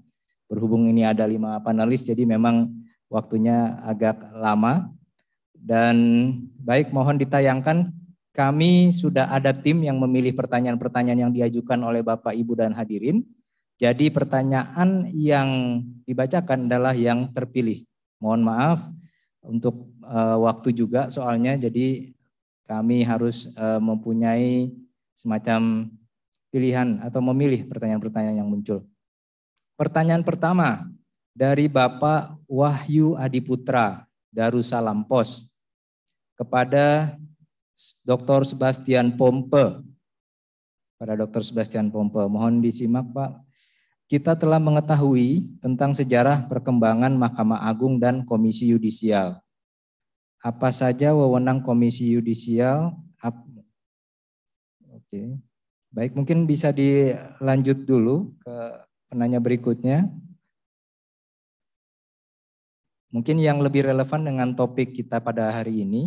Berhubung ini ada lima panelis, jadi memang waktunya agak lama. Dan baik mohon ditayangkan, kami sudah ada tim yang memilih pertanyaan-pertanyaan yang diajukan oleh Bapak, Ibu, dan hadirin. Jadi pertanyaan yang dibacakan adalah yang terpilih. Mohon maaf untuk eh, waktu juga soalnya, jadi kami harus uh, mempunyai semacam pilihan atau memilih pertanyaan-pertanyaan yang muncul. Pertanyaan pertama dari Bapak Wahyu Adiputra Darussalam Pos kepada Dr. Sebastian Pompe. Pada Dr. Sebastian Pompe, mohon disimak Pak. Kita telah mengetahui tentang sejarah perkembangan Mahkamah Agung dan Komisi Yudisial apa saja wewenang komisi yudisial oke baik mungkin bisa dilanjut dulu ke penanya berikutnya mungkin yang lebih relevan dengan topik kita pada hari ini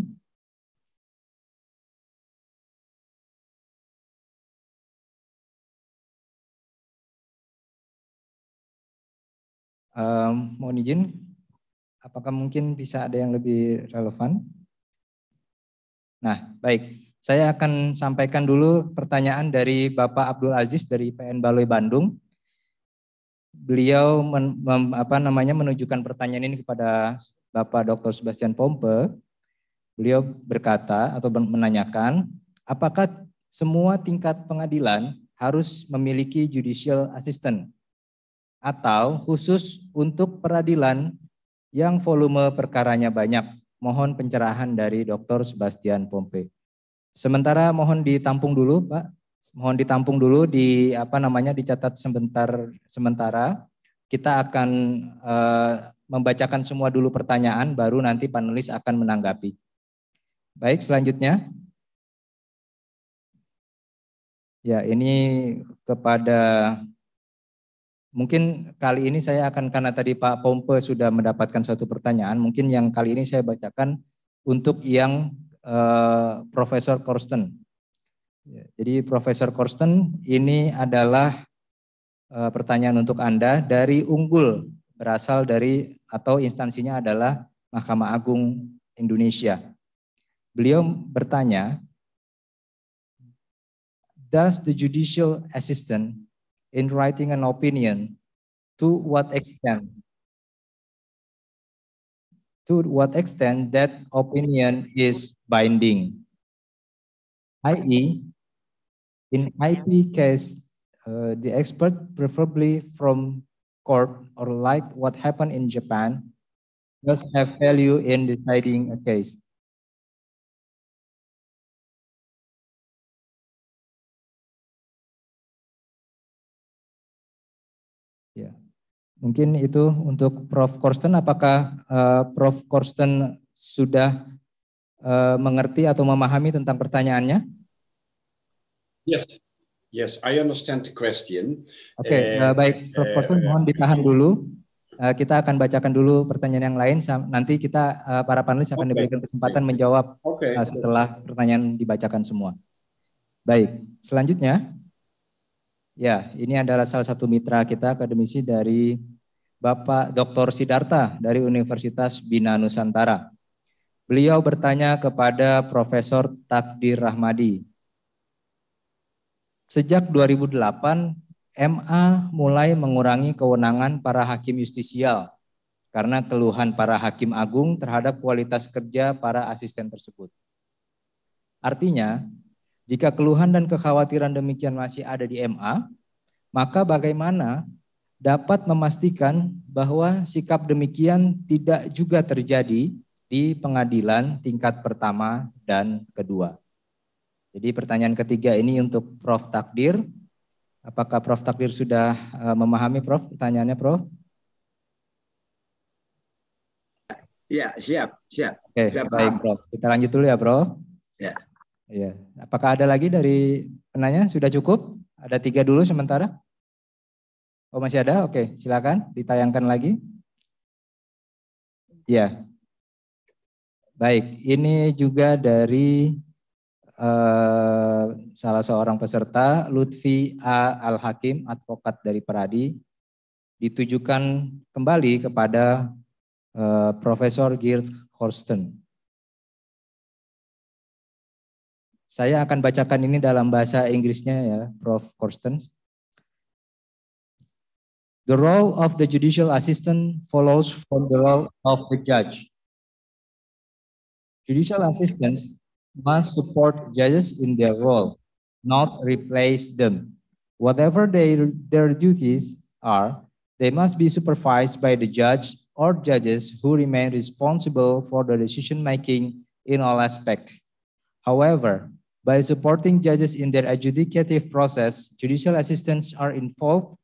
Um, mohon izin Apakah mungkin bisa ada yang lebih relevan? Nah, baik. Saya akan sampaikan dulu pertanyaan dari Bapak Abdul Aziz dari PN Baloi Bandung. Beliau men, mem, apa namanya menunjukkan pertanyaan ini kepada Bapak Dr. Sebastian Pompe. Beliau berkata atau menanyakan, apakah semua tingkat pengadilan harus memiliki judicial assistant atau khusus untuk peradilan yang volume perkaranya banyak. Mohon pencerahan dari Dr. Sebastian Pompe. Sementara mohon ditampung dulu, Pak. Mohon ditampung dulu di apa namanya dicatat sebentar sementara. Kita akan uh, membacakan semua dulu pertanyaan baru nanti panelis akan menanggapi. Baik, selanjutnya. Ya, ini kepada Mungkin kali ini saya akan karena tadi Pak Pompe sudah mendapatkan satu pertanyaan, mungkin yang kali ini saya bacakan untuk yang eh, Profesor Korsten. Ya, jadi Profesor Korsten ini adalah eh, pertanyaan untuk Anda dari Unggul, berasal dari atau instansinya adalah Mahkamah Agung Indonesia. Beliau bertanya, does the judicial assistant in writing an opinion to what extent to what extent that opinion is binding i.e in ip case uh, the expert preferably from court or like what happened in japan does have value in deciding a case Mungkin itu untuk Prof. Korsten. Apakah uh, Prof. Korsten sudah uh, mengerti atau memahami tentang pertanyaannya? Yes. Yes, I understand the question. Oke, okay, uh, eh, baik. Prof. Korsten, mohon ditahan dulu. Uh, kita akan bacakan dulu pertanyaan yang lain. Nanti kita uh, para panelis akan okay. diberikan kesempatan okay. menjawab Uh, setelah pertanyaan dibacakan semua. Baik, selanjutnya. Ya, ini adalah salah satu mitra kita akademisi dari Bapak Dr. Sidarta dari Universitas Bina Nusantara. Beliau bertanya kepada Profesor Takdir Rahmadi. Sejak 2008, MA mulai mengurangi kewenangan para hakim justisial karena keluhan para hakim agung terhadap kualitas kerja para asisten tersebut. Artinya, jika keluhan dan kekhawatiran demikian masih ada di MA, maka bagaimana dapat memastikan bahwa sikap demikian tidak juga terjadi di pengadilan tingkat pertama dan kedua. Jadi pertanyaan ketiga ini untuk Prof. Takdir. Apakah Prof. Takdir sudah e, memahami Prof pertanyaannya Prof? Ya, siap, siap. Oke, siap, baik, Prof. Kita lanjut dulu ya, Prof. Ya. Ya. Apakah ada lagi dari penanya? Sudah cukup? Ada tiga dulu sementara? Oh masih ada? Oke, silakan ditayangkan lagi. Ya. Baik, ini juga dari eh, salah seorang peserta, Lutfi A. Al-Hakim, advokat dari Peradi, ditujukan kembali kepada eh, Profesor Geert Horsten. Saya akan bacakan ini dalam bahasa Inggrisnya ya, Prof. Horsten. The role of the judicial assistant follows from the role of the judge. Judicial assistants must support judges in their role, not replace them. Whatever they, their duties are, they must be supervised by the judge or judges who remain responsible for the decision making in all aspects. However, by supporting judges in their adjudicative process, judicial assistants are involved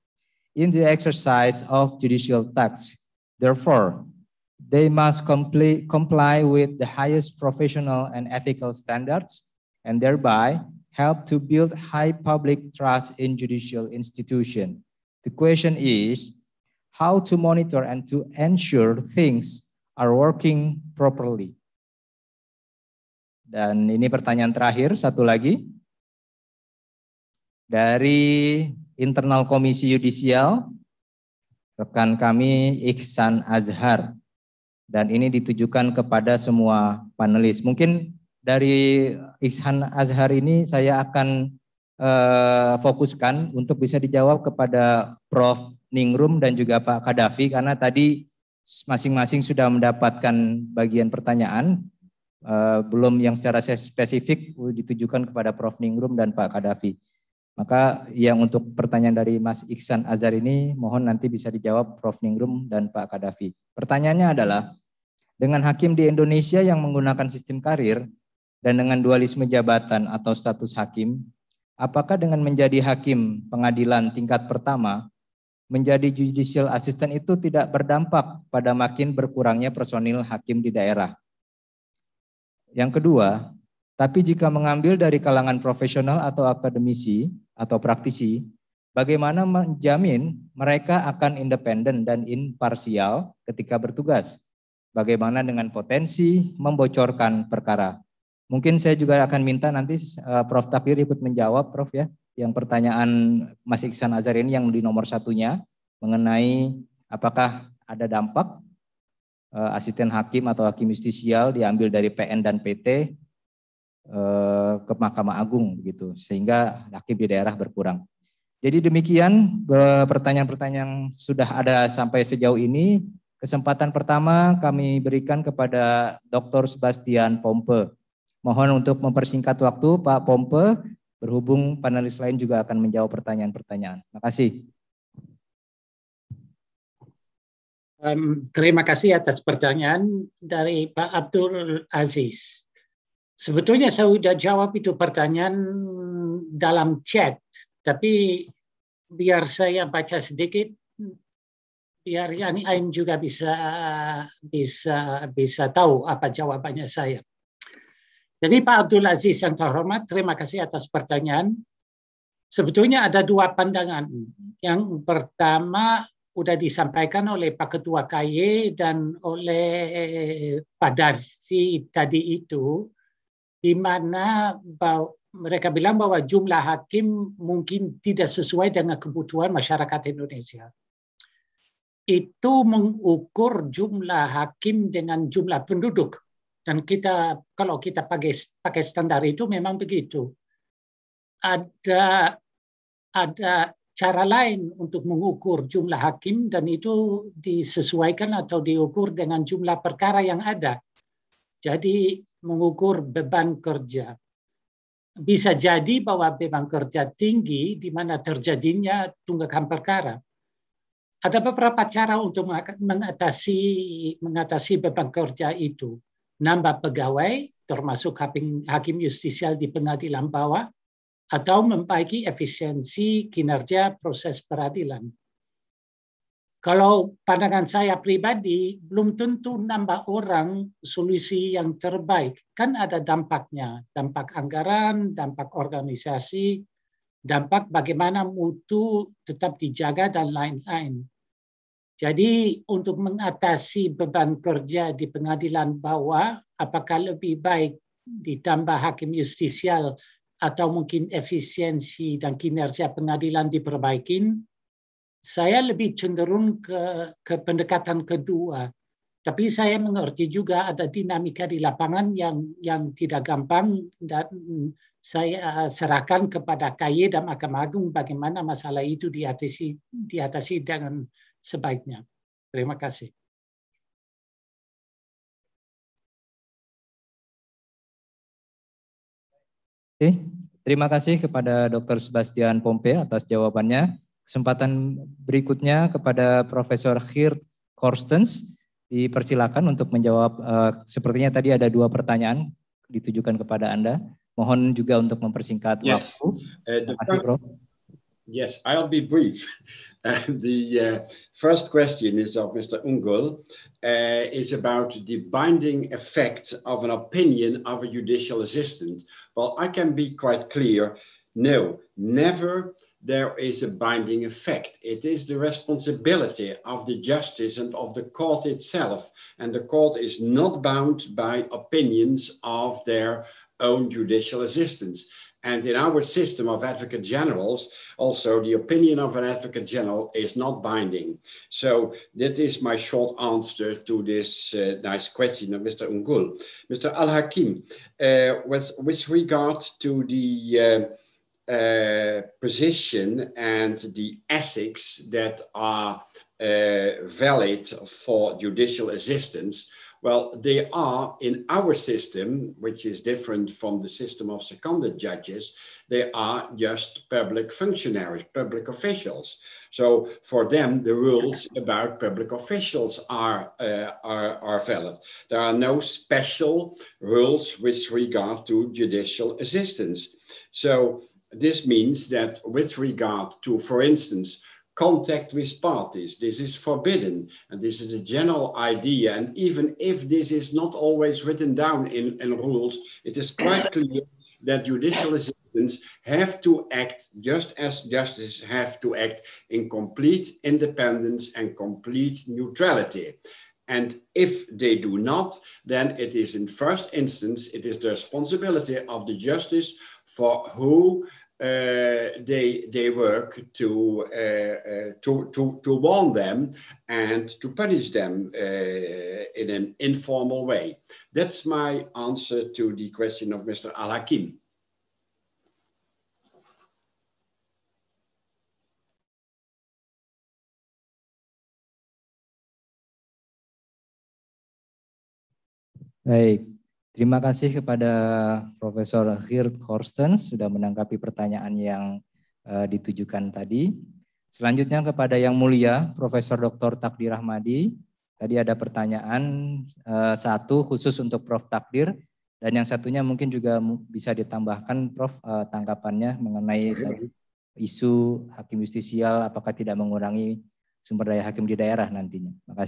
in the exercise of judicial tasks. Therefore, they must comply, comply with the highest professional and ethical standards and thereby help to build high public trust in judicial institution. The question is how to monitor and to ensure things are working properly. Dan ini pertanyaan terakhir, satu lagi. Dari internal komisi yudisial rekan kami Iksan Azhar dan ini ditujukan kepada semua panelis. Mungkin dari Iksan Azhar ini saya akan eh, fokuskan untuk bisa dijawab kepada Prof Ningrum dan juga Pak Kadafi karena tadi masing-masing sudah mendapatkan bagian pertanyaan eh, belum yang secara spesifik ditujukan kepada Prof Ningrum dan Pak Kadafi. Maka yang untuk pertanyaan dari Mas Iksan Azhar ini mohon nanti bisa dijawab Prof. Ningrum dan Pak Kadafi. Pertanyaannya adalah, dengan hakim di Indonesia yang menggunakan sistem karir dan dengan dualisme jabatan atau status hakim, apakah dengan menjadi hakim pengadilan tingkat pertama, menjadi judicial assistant itu tidak berdampak pada makin berkurangnya personil hakim di daerah? Yang kedua, tapi jika mengambil dari kalangan profesional atau akademisi, atau praktisi, bagaimana menjamin mereka akan independen dan imparsial ketika bertugas? Bagaimana dengan potensi membocorkan perkara? Mungkin saya juga akan minta nanti eh, Prof. Takdir ikut menjawab, Prof. ya, yang pertanyaan Mas Iksan Azhar ini yang di nomor satunya mengenai apakah ada dampak eh, asisten hakim atau hakim justisial diambil dari PN dan PT Eh, ke Mahkamah Agung begitu sehingga hakim di daerah berkurang. Jadi demikian eh, pertanyaan-pertanyaan sudah ada sampai sejauh ini. Kesempatan pertama kami berikan kepada Dr. Sebastian Pompe. Mohon untuk mempersingkat waktu Pak Pompe, berhubung panelis lain juga akan menjawab pertanyaan-pertanyaan. Terima kasih. Um, terima kasih atas pertanyaan dari Pak Abdul Aziz. Sebetulnya saya sudah jawab itu pertanyaan dalam chat, tapi biar saya baca sedikit, biar yani Ain juga bisa bisa bisa tahu apa jawabannya saya. Jadi Pak Abdul Aziz yang terhormat, terima kasih atas pertanyaan. Sebetulnya ada dua pandangan. Yang pertama sudah disampaikan oleh Pak Ketua KY dan oleh Pak Darfi tadi itu, di mana mereka bilang bahwa jumlah hakim mungkin tidak sesuai dengan kebutuhan masyarakat Indonesia. Itu mengukur jumlah hakim dengan jumlah penduduk. Dan kita kalau kita pakai pakai standar itu memang begitu. Ada ada cara lain untuk mengukur jumlah hakim dan itu disesuaikan atau diukur dengan jumlah perkara yang ada. Jadi mengukur beban kerja. Bisa jadi bahwa beban kerja tinggi di mana terjadinya tunggakan perkara. Ada beberapa cara untuk mengatasi mengatasi beban kerja itu. Nambah pegawai, termasuk hakim, hakim justisial di pengadilan bawah, atau membaiki efisiensi kinerja proses peradilan. Kalau pandangan saya pribadi, belum tentu nambah orang solusi yang terbaik. Kan ada dampaknya, dampak anggaran, dampak organisasi, dampak bagaimana mutu tetap dijaga dan lain-lain. Jadi untuk mengatasi beban kerja di pengadilan bawah, apakah lebih baik ditambah hakim justisial atau mungkin efisiensi dan kinerja pengadilan diperbaikin? saya lebih cenderung ke, ke pendekatan kedua. Tapi saya mengerti juga ada dinamika di lapangan yang yang tidak gampang dan saya eh, serahkan kepada KY dan Mahkamah Agung bagaimana masalah itu diatasi diatasi dengan sebaiknya. Terima kasih. Oke, terima kasih kepada Dr. Sebastian Pompe atas jawabannya. Kesempatan berikutnya kepada Profesor Khir Korstens. Dipersilakan untuk menjawab, uh, sepertinya tadi ada dua pertanyaan ditujukan kepada Anda. Mohon juga untuk mempersingkat yes. waktu. Uh, Terima kasih, Prof. Yes, I'll be brief. Uh, the uh, first question is of Mr. Ungol, uh, is about the binding effect of an opinion of a judicial assistant. Well, I can be quite clear. No, never there is a binding effect. It is the responsibility of the justice and of the court itself. And the court is not bound by opinions of their own judicial assistants. And in our system of advocate generals, also the opinion of an advocate general is not binding. So that is my short answer to this uh, nice question of Mr. Ungul. Mr. Al-Hakim, uh, with, with regard to the uh, uh, position and the ethics that are uh, valid for judicial assistance. Well, they are in our system, which is different from the system of seconded judges, they are just public functionaries, public officials. So for them, the rules about public officials are, uh, are, are valid. There are no special rules with regard to judicial assistance. So this means that with regard to, for instance, contact with parties, this is forbidden. And this is a general idea. And even if this is not always written down in, in rules, it is quite clear that judicial assistants have to act just as justices have to act in complete independence and complete neutrality. And if they do not, then it is in first instance, it is the responsibility of the justice for who uh, they they work to, uh, uh, to to to warn them and to punish them uh, in an informal way. That's my answer to the question of Mr. Alakim. Hey, Terima kasih kepada Profesor Geert Horsten sudah menanggapi pertanyaan yang uh, ditujukan tadi. Selanjutnya kepada yang mulia Profesor Dr. Takdir Rahmadi. Tadi ada pertanyaan uh, satu khusus untuk Prof. Takdir dan yang satunya mungkin juga bisa ditambahkan Prof uh, tanggapannya mengenai tadi isu hakim justisial apakah tidak mengurangi sumber daya hakim di daerah nantinya. Terima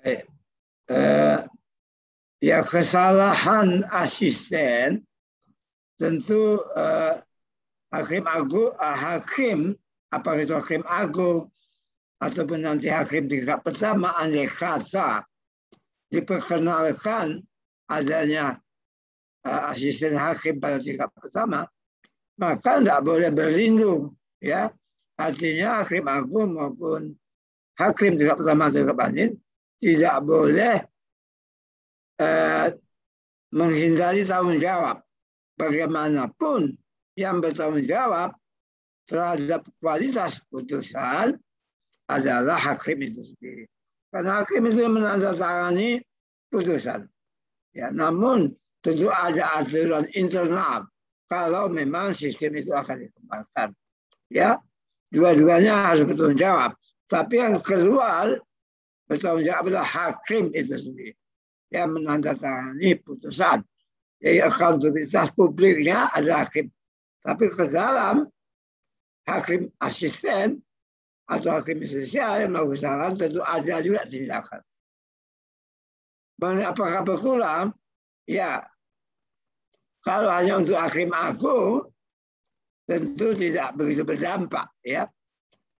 Baik. Uh, ya kesalahan asisten tentu eh, hakim agung eh, hakim apa itu hakim agung ataupun nanti hakim tingkat pertama andai kata diperkenalkan adanya eh, asisten hakim pada tingkat pertama maka tidak boleh berlindung ya artinya hakim agung maupun hakim tingkat pertama tingkat banding tidak boleh eh, menghindari tanggung jawab. Bagaimanapun yang bertanggung jawab terhadap kualitas putusan adalah hakim itu sendiri. Karena hakim itu menandatangani putusan. Ya, namun tentu ada aturan internal kalau memang sistem itu akan dikembangkan. Ya, dua-duanya harus bertanggung jawab. Tapi yang keluar bertanggung jawab adalah hakim itu sendiri yang menandatangani putusan. Jadi akuntabilitas publiknya ada hakim. Tapi ke dalam hakim asisten atau hakim sosial yang mau tentu ada juga tindakan. Apakah berkurang? Ya, kalau hanya untuk hakim aku tentu tidak begitu berdampak ya.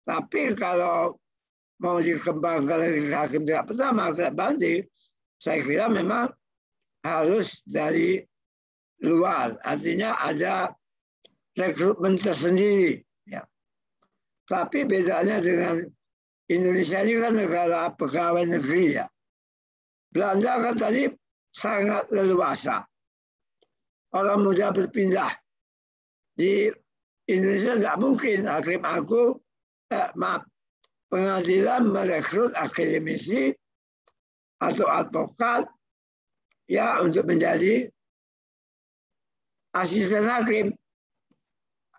Tapi kalau mau dikembangkan lagi hakim tidak pertama tidak banding, saya kira memang harus dari luar. Artinya ada rekrutmen tersendiri. Ya. Tapi bedanya dengan Indonesia ini kan negara pegawai negeri ya. Belanda kan tadi sangat leluasa. Orang muda berpindah. Di Indonesia tidak mungkin hakim aku, eh, maaf, pengadilan merekrut akademisi atau advokat ya untuk menjadi asisten hakim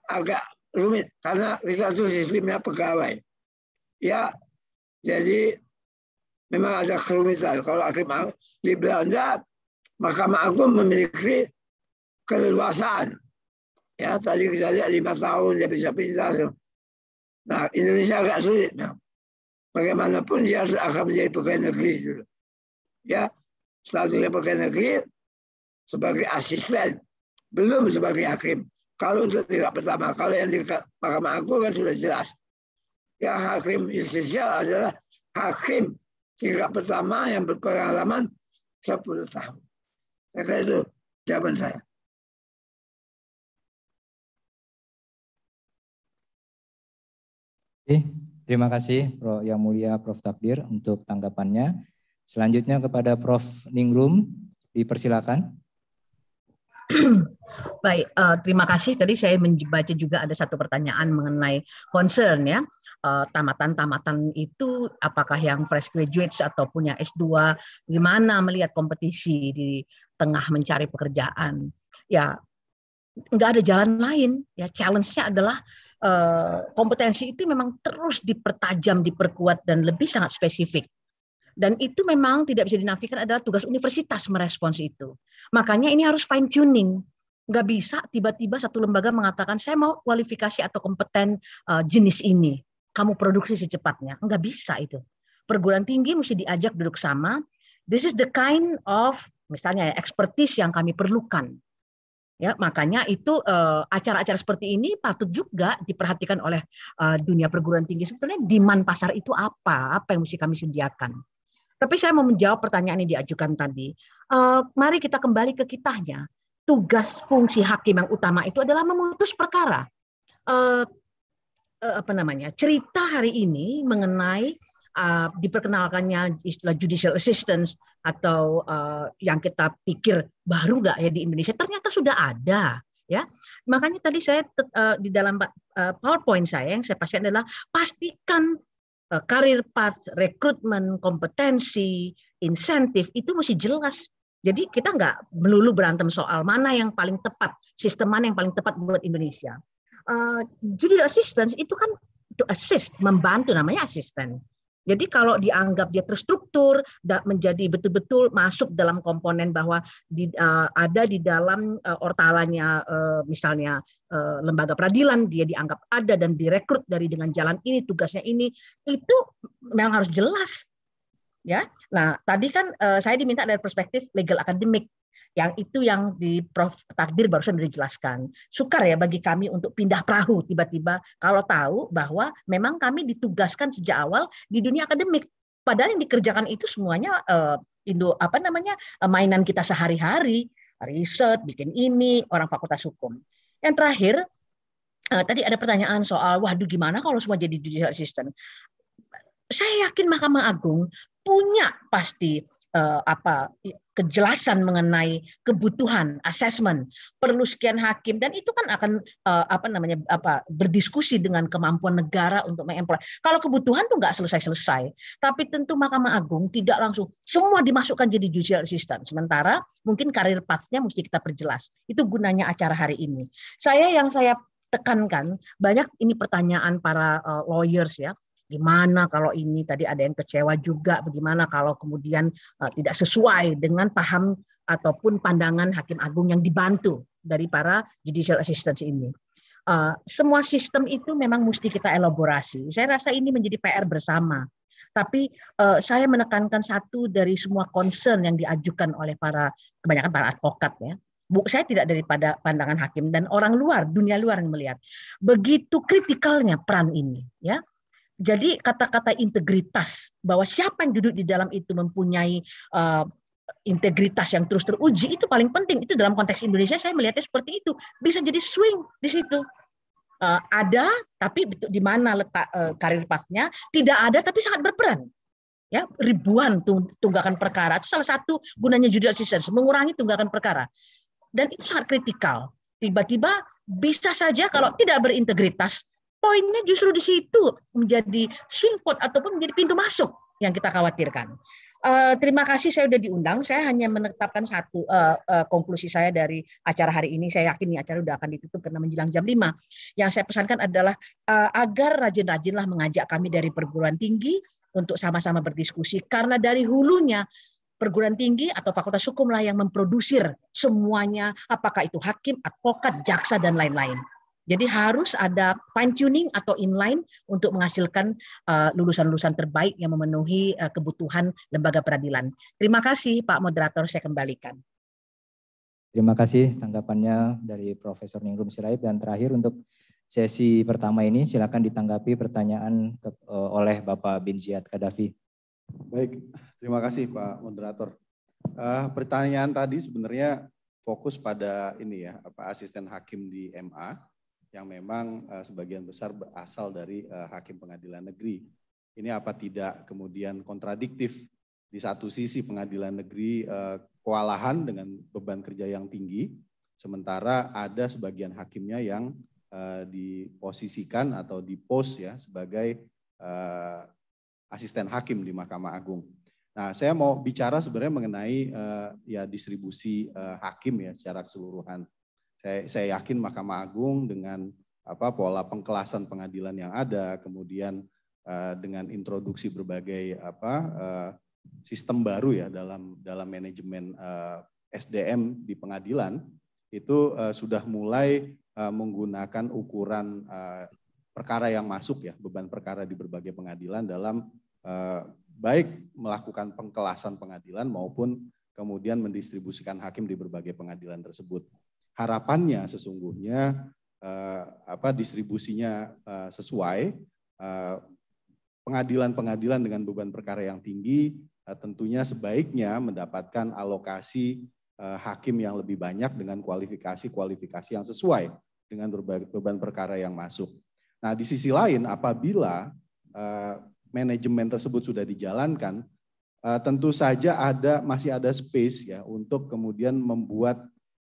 agak rumit karena kita itu sistemnya pegawai ya jadi memang ada kerumitan kalau hakim di Belanda Mahkamah Agung memiliki keleluasaan ya tadi kita lihat lima tahun dia bisa pindah nah Indonesia agak sulit nah. bagaimanapun dia akan menjadi pegawai negeri dulu ya selalu di pegawai negeri sebagai asisten, belum sebagai hakim. Kalau untuk tingkat pertama, kalau yang di Mahkamah Agung kan sudah jelas. Ya hakim istisial adalah hakim tingkat pertama yang berpengalaman 10 tahun. Maka itu jawaban saya. Terima kasih Yang Mulia Prof. Takdir untuk tanggapannya. Selanjutnya kepada Prof. Ningrum, dipersilakan. Baik, uh, terima kasih. Tadi saya membaca juga ada satu pertanyaan mengenai concern ya. Eh, tamatan-tamatan uh, itu apakah yang fresh graduates ataupun yang S2, gimana melihat kompetisi di tengah mencari pekerjaan. Ya, nggak ada jalan lain. Ya, challenge-nya adalah uh, kompetensi itu memang terus dipertajam, diperkuat dan lebih sangat spesifik dan itu memang tidak bisa dinafikan adalah tugas universitas merespons itu. Makanya ini harus fine tuning. Gak bisa tiba-tiba satu lembaga mengatakan saya mau kualifikasi atau kompeten uh, jenis ini. Kamu produksi secepatnya. Gak bisa itu. Perguruan tinggi mesti diajak duduk sama. This is the kind of misalnya ya, expertise yang kami perlukan. Ya, makanya itu acara eh, acara-acara seperti ini patut juga diperhatikan oleh uh, dunia perguruan tinggi. Sebetulnya demand pasar itu apa? Apa yang mesti kami sediakan? Tapi saya mau menjawab pertanyaan yang diajukan tadi. Uh, mari kita kembali ke kitanya. Tugas fungsi hakim yang utama itu adalah memutus perkara. Uh, uh, apa namanya? Cerita hari ini mengenai uh, diperkenalkannya istilah judicial assistance atau uh, yang kita pikir baru nggak ya di Indonesia ternyata sudah ada ya makanya tadi saya uh, di dalam uh, powerpoint saya yang saya pastikan adalah pastikan karir eh, path, rekrutmen, kompetensi, insentif itu mesti jelas. Jadi kita nggak melulu berantem soal mana yang paling tepat, sistem mana yang paling tepat buat Indonesia. Uh, judicial assistance itu kan to assist, membantu namanya asisten. Jadi kalau dianggap dia terstruktur menjadi betul-betul masuk dalam komponen bahwa di, uh, ada di dalam uh, ortalanya uh, misalnya uh, lembaga peradilan dia dianggap ada dan direkrut dari dengan jalan ini tugasnya ini itu memang harus jelas ya. Nah, tadi kan uh, saya diminta dari perspektif legal akademik yang itu yang di Prof Takdir barusan dijelaskan. Sukar ya bagi kami untuk pindah perahu tiba-tiba kalau tahu bahwa memang kami ditugaskan sejak awal di dunia akademik. Padahal yang dikerjakan itu semuanya eh, Indo apa namanya Uh, mainan kita sehari-hari, riset, bikin ini, orang fakultas hukum. Yang terakhir uh, tadi ada pertanyaan soal waduh gimana kalau semua jadi judicial assistant saya yakin Mahkamah Agung punya pasti eh, apa kejelasan mengenai kebutuhan assessment perlu sekian hakim dan itu kan akan uh, apa namanya apa berdiskusi dengan kemampuan negara untuk mengemploy kalau kebutuhan tuh nggak selesai selesai tapi tentu Mahkamah Agung tidak langsung semua dimasukkan jadi judicial assistant sementara mungkin karir pasnya mesti kita perjelas itu gunanya acara hari ini saya yang saya tekankan banyak ini pertanyaan para uh, lawyers ya gimana kalau ini tadi ada yang kecewa juga, bagaimana kalau kemudian uh, tidak sesuai dengan paham ataupun pandangan hakim agung yang dibantu dari para judicial assistance ini. Uh, semua sistem itu memang mesti kita elaborasi. Saya rasa ini menjadi PR bersama. Tapi uh, saya menekankan satu dari semua concern yang diajukan oleh para kebanyakan para advokat ya. Bu, saya tidak daripada pandangan hakim dan orang luar, dunia luar yang melihat. Begitu kritikalnya peran ini ya jadi kata-kata integritas bahwa siapa yang duduk di dalam itu mempunyai uh, integritas yang terus teruji itu paling penting. Itu dalam konteks Indonesia saya melihatnya seperti itu. Bisa jadi swing di situ. Uh, ada tapi di mana letak uh, karir pasnya tidak ada tapi sangat berperan ya ribuan tunggakan perkara itu salah satu gunanya judicial assistance mengurangi tunggakan perkara dan itu sangat kritikal tiba-tiba bisa saja kalau tidak berintegritas poinnya justru di situ menjadi swing pot ataupun menjadi pintu masuk yang kita khawatirkan. Uh, terima kasih saya sudah diundang. Saya hanya menetapkan satu uh, uh, konklusi saya dari acara hari ini. Saya yakin ini acara sudah akan ditutup karena menjelang jam 5. Yang saya pesankan adalah uh, agar rajin-rajinlah mengajak kami dari perguruan tinggi untuk sama-sama berdiskusi karena dari hulunya perguruan tinggi atau fakultas hukum lah yang memproduksi semuanya apakah itu hakim, advokat, jaksa dan lain-lain. Jadi harus ada fine tuning atau inline untuk menghasilkan eh, lulusan-lulusan terbaik yang memenuhi eh, kebutuhan lembaga peradilan. Terima kasih Pak Moderator, saya kembalikan. Terima kasih tanggapannya dari Profesor Ningrum Sirait dan terakhir untuk sesi pertama ini silakan ditanggapi pertanyaan ke, uh, oleh Bapak Bin Ziyad Kadafi. Baik, terima kasih Pak Moderator. Uh, pertanyaan tadi sebenarnya fokus pada ini ya, apa asisten hakim di MA yang memang uh, sebagian besar berasal dari uh, hakim pengadilan negeri. Ini apa tidak kemudian kontradiktif? Di satu sisi pengadilan negeri uh, kewalahan dengan beban kerja yang tinggi, sementara ada sebagian hakimnya yang uh, diposisikan atau dipos ya sebagai uh, asisten hakim di Mahkamah Agung. Nah, saya mau bicara sebenarnya mengenai uh, ya distribusi uh, hakim ya secara keseluruhan saya, saya yakin Mahkamah Agung dengan apa pola pengkelasan pengadilan yang ada, kemudian uh, dengan introduksi berbagai apa uh, sistem baru ya dalam dalam manajemen uh, eh, SDM di pengadilan itu uh, sudah mulai uh, menggunakan ukuran uh, perkara yang masuk ya beban perkara di berbagai pengadilan dalam uh, baik melakukan pengkelasan pengadilan maupun kemudian mendistribusikan hakim di berbagai pengadilan tersebut harapannya sesungguhnya eh, apa distribusinya eh, sesuai eh, pengadilan-pengadilan eh, dengan beban perkara yang tinggi eh, tentunya sebaiknya mendapatkan alokasi eh, hakim yang lebih banyak dengan kualifikasi-kualifikasi yang sesuai dengan berbagai beban perkara yang masuk. Nah, di sisi lain apabila eh, manajemen tersebut sudah dijalankan, eh, tentu saja ada masih ada space ya untuk kemudian membuat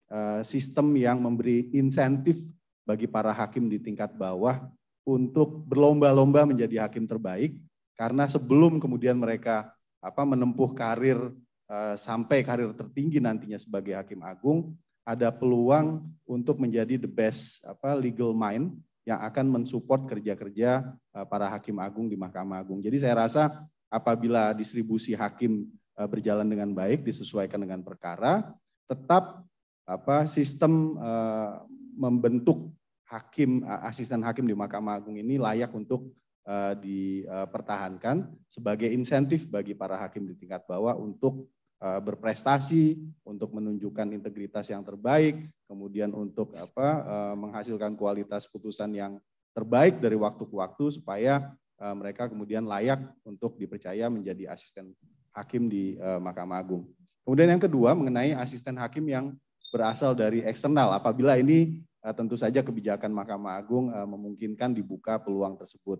Eh, sistem yang memberi insentif bagi para hakim di tingkat bawah untuk berlomba-lomba menjadi hakim terbaik karena sebelum kemudian mereka apa menempuh karir eh, sampai karir tertinggi nantinya sebagai hakim agung ada peluang untuk menjadi the best apa legal mind yang akan mensupport kerja-kerja eh, para hakim agung di Mahkamah Agung. Jadi saya rasa apabila distribusi hakim berjalan dengan baik disesuaikan dengan perkara tetap apa sistem uh, membentuk hakim eh, asisten hakim di Mahkamah Agung ini layak untuk uh, dipertahankan sebagai insentif bagi para hakim di tingkat bawah untuk uh, berprestasi, untuk menunjukkan integritas yang terbaik, kemudian untuk apa uh, menghasilkan kualitas putusan yang terbaik dari waktu ke waktu supaya uh, mereka kemudian layak untuk dipercaya menjadi asisten hakim di uh, Mahkamah Agung. Kemudian yang kedua mengenai asisten hakim yang berasal dari eksternal apabila ini eh, tentu saja kebijakan Mahkamah Agung eh, memungkinkan dibuka peluang tersebut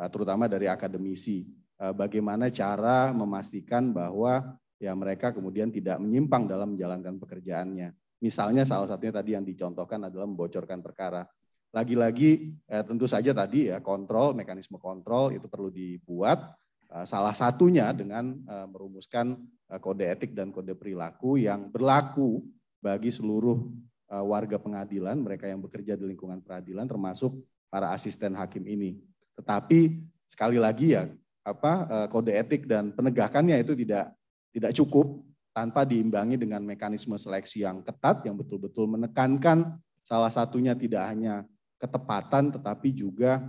eh, terutama dari akademisi bagaimana cara memastikan bahwa ya mereka kemudian tidak menyimpang dalam menjalankan pekerjaannya misalnya salah satunya tadi yang dicontohkan adalah membocorkan perkara lagi-lagi tentu saja tadi ya kontrol mekanisme kontrol itu perlu dibuat salah satunya dengan merumuskan kode etik dan kode perilaku yang berlaku bagi seluruh eh, warga pengadilan, mereka yang bekerja di lingkungan peradilan termasuk para asisten hakim ini. Tetapi sekali lagi ya apa eh, kode etik dan penegakannya itu tidak tidak cukup tanpa diimbangi dengan mekanisme seleksi yang ketat yang betul-betul menekankan salah satunya tidak hanya ketepatan tetapi juga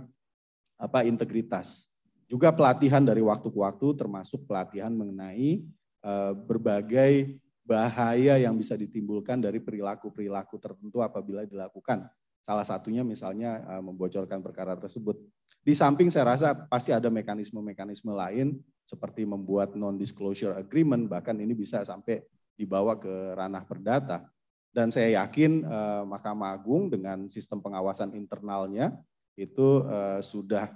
apa integritas. Juga pelatihan dari waktu ke waktu termasuk pelatihan mengenai eh, berbagai bahaya yang bisa ditimbulkan dari perilaku-perilaku tertentu apabila dilakukan. Salah satunya misalnya eh, membocorkan perkara tersebut. Di samping saya rasa pasti ada mekanisme-mekanisme lain seperti membuat non-disclosure agreement, bahkan ini bisa sampai dibawa ke ranah perdata. Dan saya yakin eh, Mahkamah Agung dengan sistem pengawasan internalnya itu eh, sudah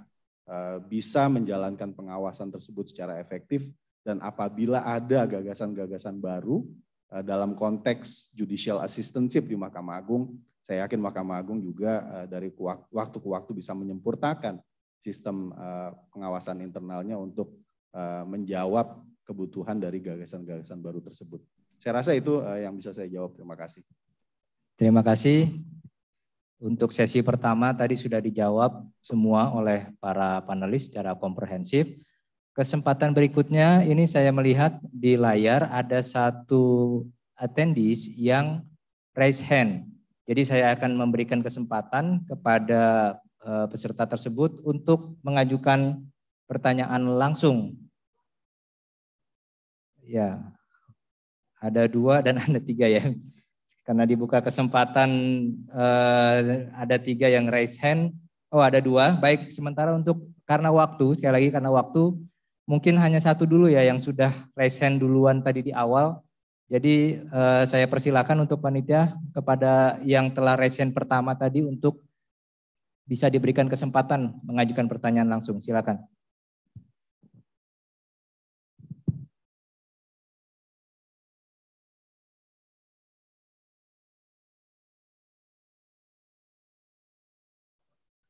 eh, bisa menjalankan pengawasan tersebut secara efektif dan apabila ada gagasan-gagasan baru eh, dalam konteks judicial assistanship di Mahkamah Agung, saya yakin Mahkamah Agung juga eh, dari waktu ke waktu bisa menyempurnakan sistem eh, pengawasan internalnya untuk menjawab kebutuhan dari gagasan-gagasan baru tersebut. Saya rasa itu yang bisa saya jawab. Terima kasih. Terima kasih. Untuk sesi pertama tadi sudah dijawab semua oleh para panelis secara komprehensif. Kesempatan berikutnya ini saya melihat di layar ada satu attendees yang raise hand. Jadi saya akan memberikan kesempatan kepada eh, peserta tersebut untuk mengajukan pertanyaan langsung. Ya, ada dua dan ada tiga ya. Karena dibuka kesempatan eh, ada tiga yang raise hand. Oh ada dua. Baik sementara untuk karena waktu sekali lagi karena waktu Mungkin hanya satu dulu ya yang sudah raise hand duluan tadi di awal. Jadi eh, saya persilakan untuk panitia kepada yang telah raise hand pertama tadi untuk bisa diberikan kesempatan mengajukan pertanyaan langsung. Silakan.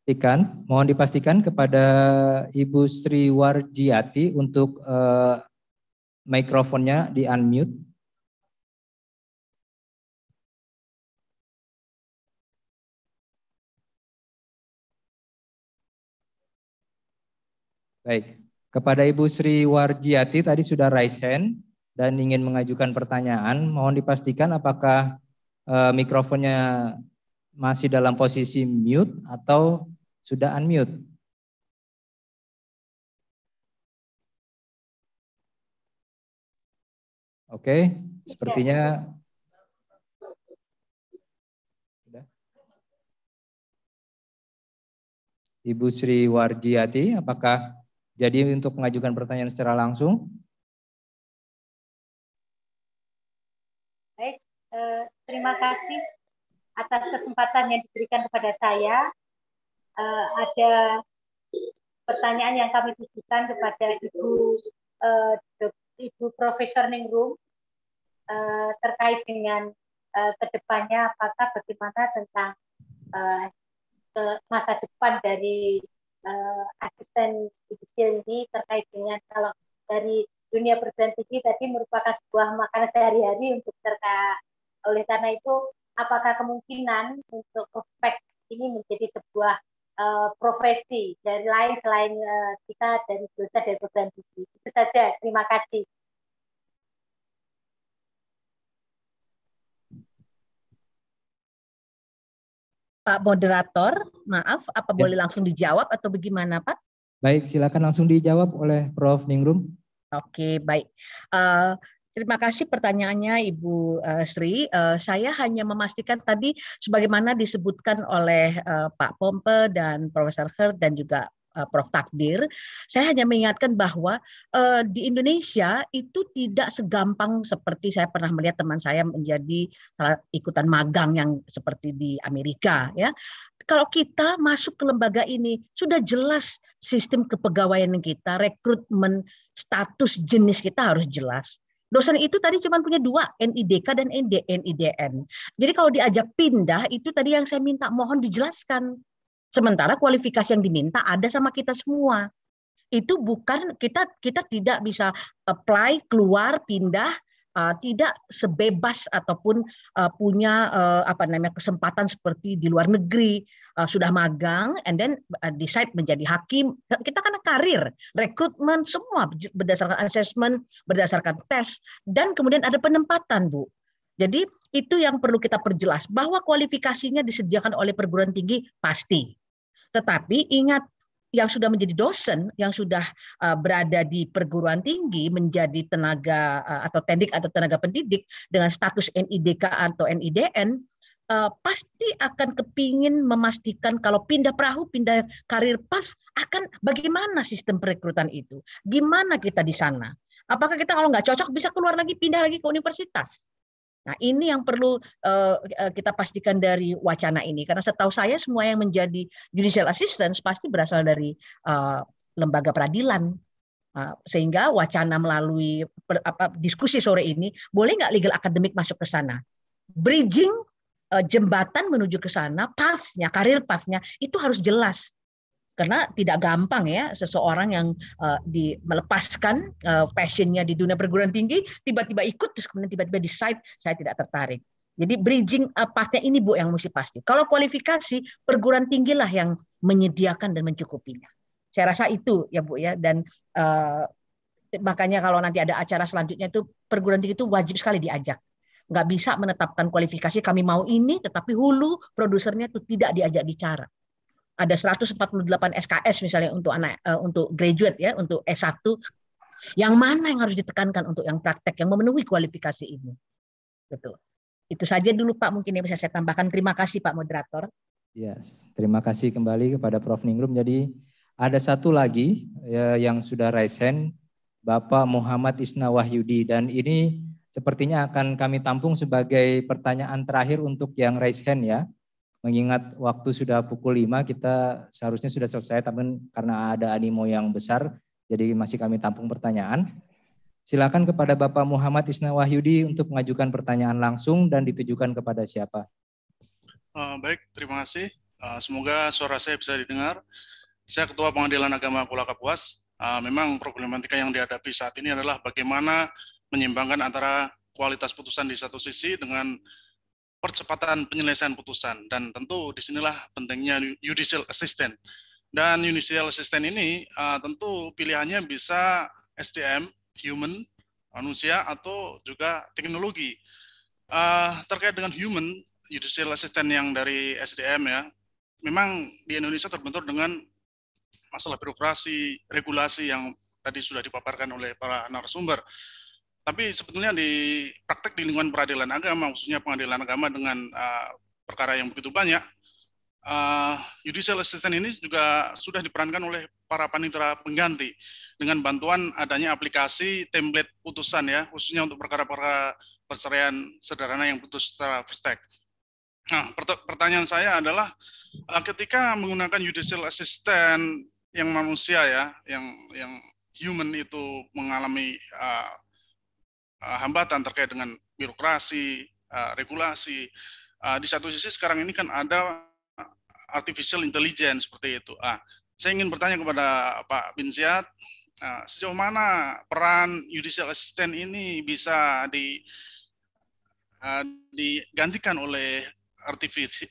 pastikan, mohon dipastikan kepada Ibu Sri Warjiati untuk uh, mikrofonnya di unmute. Baik, kepada Ibu Sri Warjiati tadi sudah raise hand dan ingin mengajukan pertanyaan. Mohon dipastikan apakah uh, mikrofonnya masih dalam posisi mute atau sudah unmute. Oke, okay. sepertinya sudah. Ibu Sri Warjiati, apakah jadi untuk mengajukan pertanyaan secara langsung? Baik, eh, terima kasih atas kesempatan yang diberikan kepada saya uh, ada pertanyaan yang kami tujukan kepada Ibu uh, Ibu Profesor Ningrum uh, terkait dengan uh, kedepannya apakah bagaimana tentang uh, ke masa depan dari uh, asisten judicial ini terkait dengan kalau dari dunia perguruan tinggi tadi merupakan sebuah makanan sehari-hari untuk serta oleh karena itu apakah kemungkinan untuk efek ini menjadi sebuah Eh, profesi dan lain selain uh, kita dari dosa dari program itu Itu saja. Terima kasih. Pak moderator, maaf, apa ya. boleh langsung dijawab atau bagaimana Pak? Baik, silakan langsung dijawab oleh Prof. Ningrum. Oke, baik. Uh, Terima kasih pertanyaannya Ibu eh, Sri. Eh, saya hanya memastikan tadi sebagaimana disebutkan oleh eh, Pak Pompe dan Profesor Hert dan juga Prof. Takdir, saya hanya mengingatkan bahwa di Indonesia itu tidak segampang seperti saya pernah melihat teman saya menjadi salah ikutan magang yang seperti di Amerika. Ya, kalau kita masuk ke lembaga ini sudah jelas sistem kepegawaian kita, rekrutmen, status jenis kita harus jelas dosen itu tadi cuma punya dua, NIDK dan NDNIDN NIDN. Jadi kalau diajak pindah, itu tadi yang saya minta mohon dijelaskan. Sementara kualifikasi yang diminta ada sama kita semua. Itu bukan kita kita tidak bisa apply keluar pindah uh, tidak sebebas ataupun uh, punya uh, apa namanya kesempatan seperti di luar negeri uh, sudah magang and then decide menjadi hakim kita karena karir rekrutmen semua berdasarkan assessment berdasarkan tes dan kemudian ada penempatan Bu jadi itu yang perlu kita perjelas bahwa kualifikasinya disediakan oleh perguruan tinggi pasti tetapi ingat yang sudah menjadi dosen, yang sudah uh, berada di perguruan tinggi menjadi tenaga uh, atau tendik atau tenaga pendidik dengan status NIDK atau NIDN uh, pasti akan kepingin memastikan kalau pindah perahu, pindah karir pas akan bagaimana sistem perekrutan itu, gimana kita di sana. Apakah kita kalau nggak cocok bisa keluar lagi pindah lagi ke universitas? Nah, ini yang perlu uh, kita pastikan dari wacana ini karena setahu saya semua yang menjadi judicial assistance pasti berasal dari uh, lembaga peradilan. Uh, sehingga wacana melalui per, apa, diskusi sore ini boleh nggak legal akademik masuk ke sana? Bridging jembatan menuju ke sana, pasnya karir pasnya itu harus jelas karena tidak gampang ya seseorang yang uh, di melepaskan uh, passionnya di dunia perguruan tinggi tiba-tiba ikut terus kemudian tiba-tiba decide saya tidak tertarik. Jadi bridging eh, pasnya ini Bu yang mesti pasti. Kalau kualifikasi perguruan tinggilah yang menyediakan dan mencukupinya. Saya rasa itu ya Bu ya dan uh, makanya kalau nanti ada acara selanjutnya itu perguruan tinggi itu wajib sekali diajak nggak bisa menetapkan kualifikasi kami mau ini, tetapi hulu produsernya itu tidak diajak bicara ada 148 SKS misalnya untuk anak uh, untuk graduate ya, untuk S1 yang mana yang harus ditekankan untuk yang praktek yang memenuhi kualifikasi ini. Betul. Itu saja dulu Pak mungkin yang bisa saya tambahkan. Terima kasih Pak moderator. Yes, terima kasih kembali kepada Prof Ningrum. Jadi ada satu lagi ya, yang sudah raise hand Bapak Muhammad Isna Wahyudi dan ini sepertinya akan kami tampung sebagai pertanyaan terakhir untuk yang raise hand ya mengingat waktu sudah pukul 5 kita seharusnya sudah selesai tapi karena ada animo yang besar jadi masih kami tampung pertanyaan. Silakan kepada Bapak Muhammad Isna Wahyudi untuk mengajukan pertanyaan langsung dan ditujukan kepada siapa. Eh, baik, terima kasih. Eh, semoga suara saya bisa didengar. Saya Ketua Pengadilan Agama Kulaka Kapuas. Eh, memang problematika yang dihadapi saat ini adalah bagaimana menyimbangkan antara kualitas putusan di satu sisi dengan percepatan penyelesaian putusan dan tentu disinilah pentingnya judicial assistant dan judicial assistant ini uh, tentu pilihannya bisa SDM human manusia atau juga teknologi uh, terkait dengan human judicial assistant yang dari SDM ya memang di Indonesia terbentur dengan masalah birokrasi regulasi yang tadi sudah dipaparkan oleh para narasumber tapi sebetulnya di praktek di lingkungan peradilan agama, khususnya pengadilan agama dengan uh, perkara yang begitu banyak, uh, judicial assistant ini juga sudah diperankan oleh para panitera pengganti dengan bantuan adanya aplikasi template putusan ya, khususnya untuk perkara-perkara perceraian sederhana yang putus secara fistek. Nah, pertanyaan saya adalah uh, ketika menggunakan judicial assistant yang manusia ya, yang yang human itu mengalami uh, Eh, hambatan terkait dengan birokrasi, eh, regulasi. Eh, di satu sisi sekarang ini kan ada artificial intelligence seperti itu. Ah, saya ingin bertanya kepada Pak Binziat, ah, sejauh mana peran judicial assistant ini bisa di digantikan oleh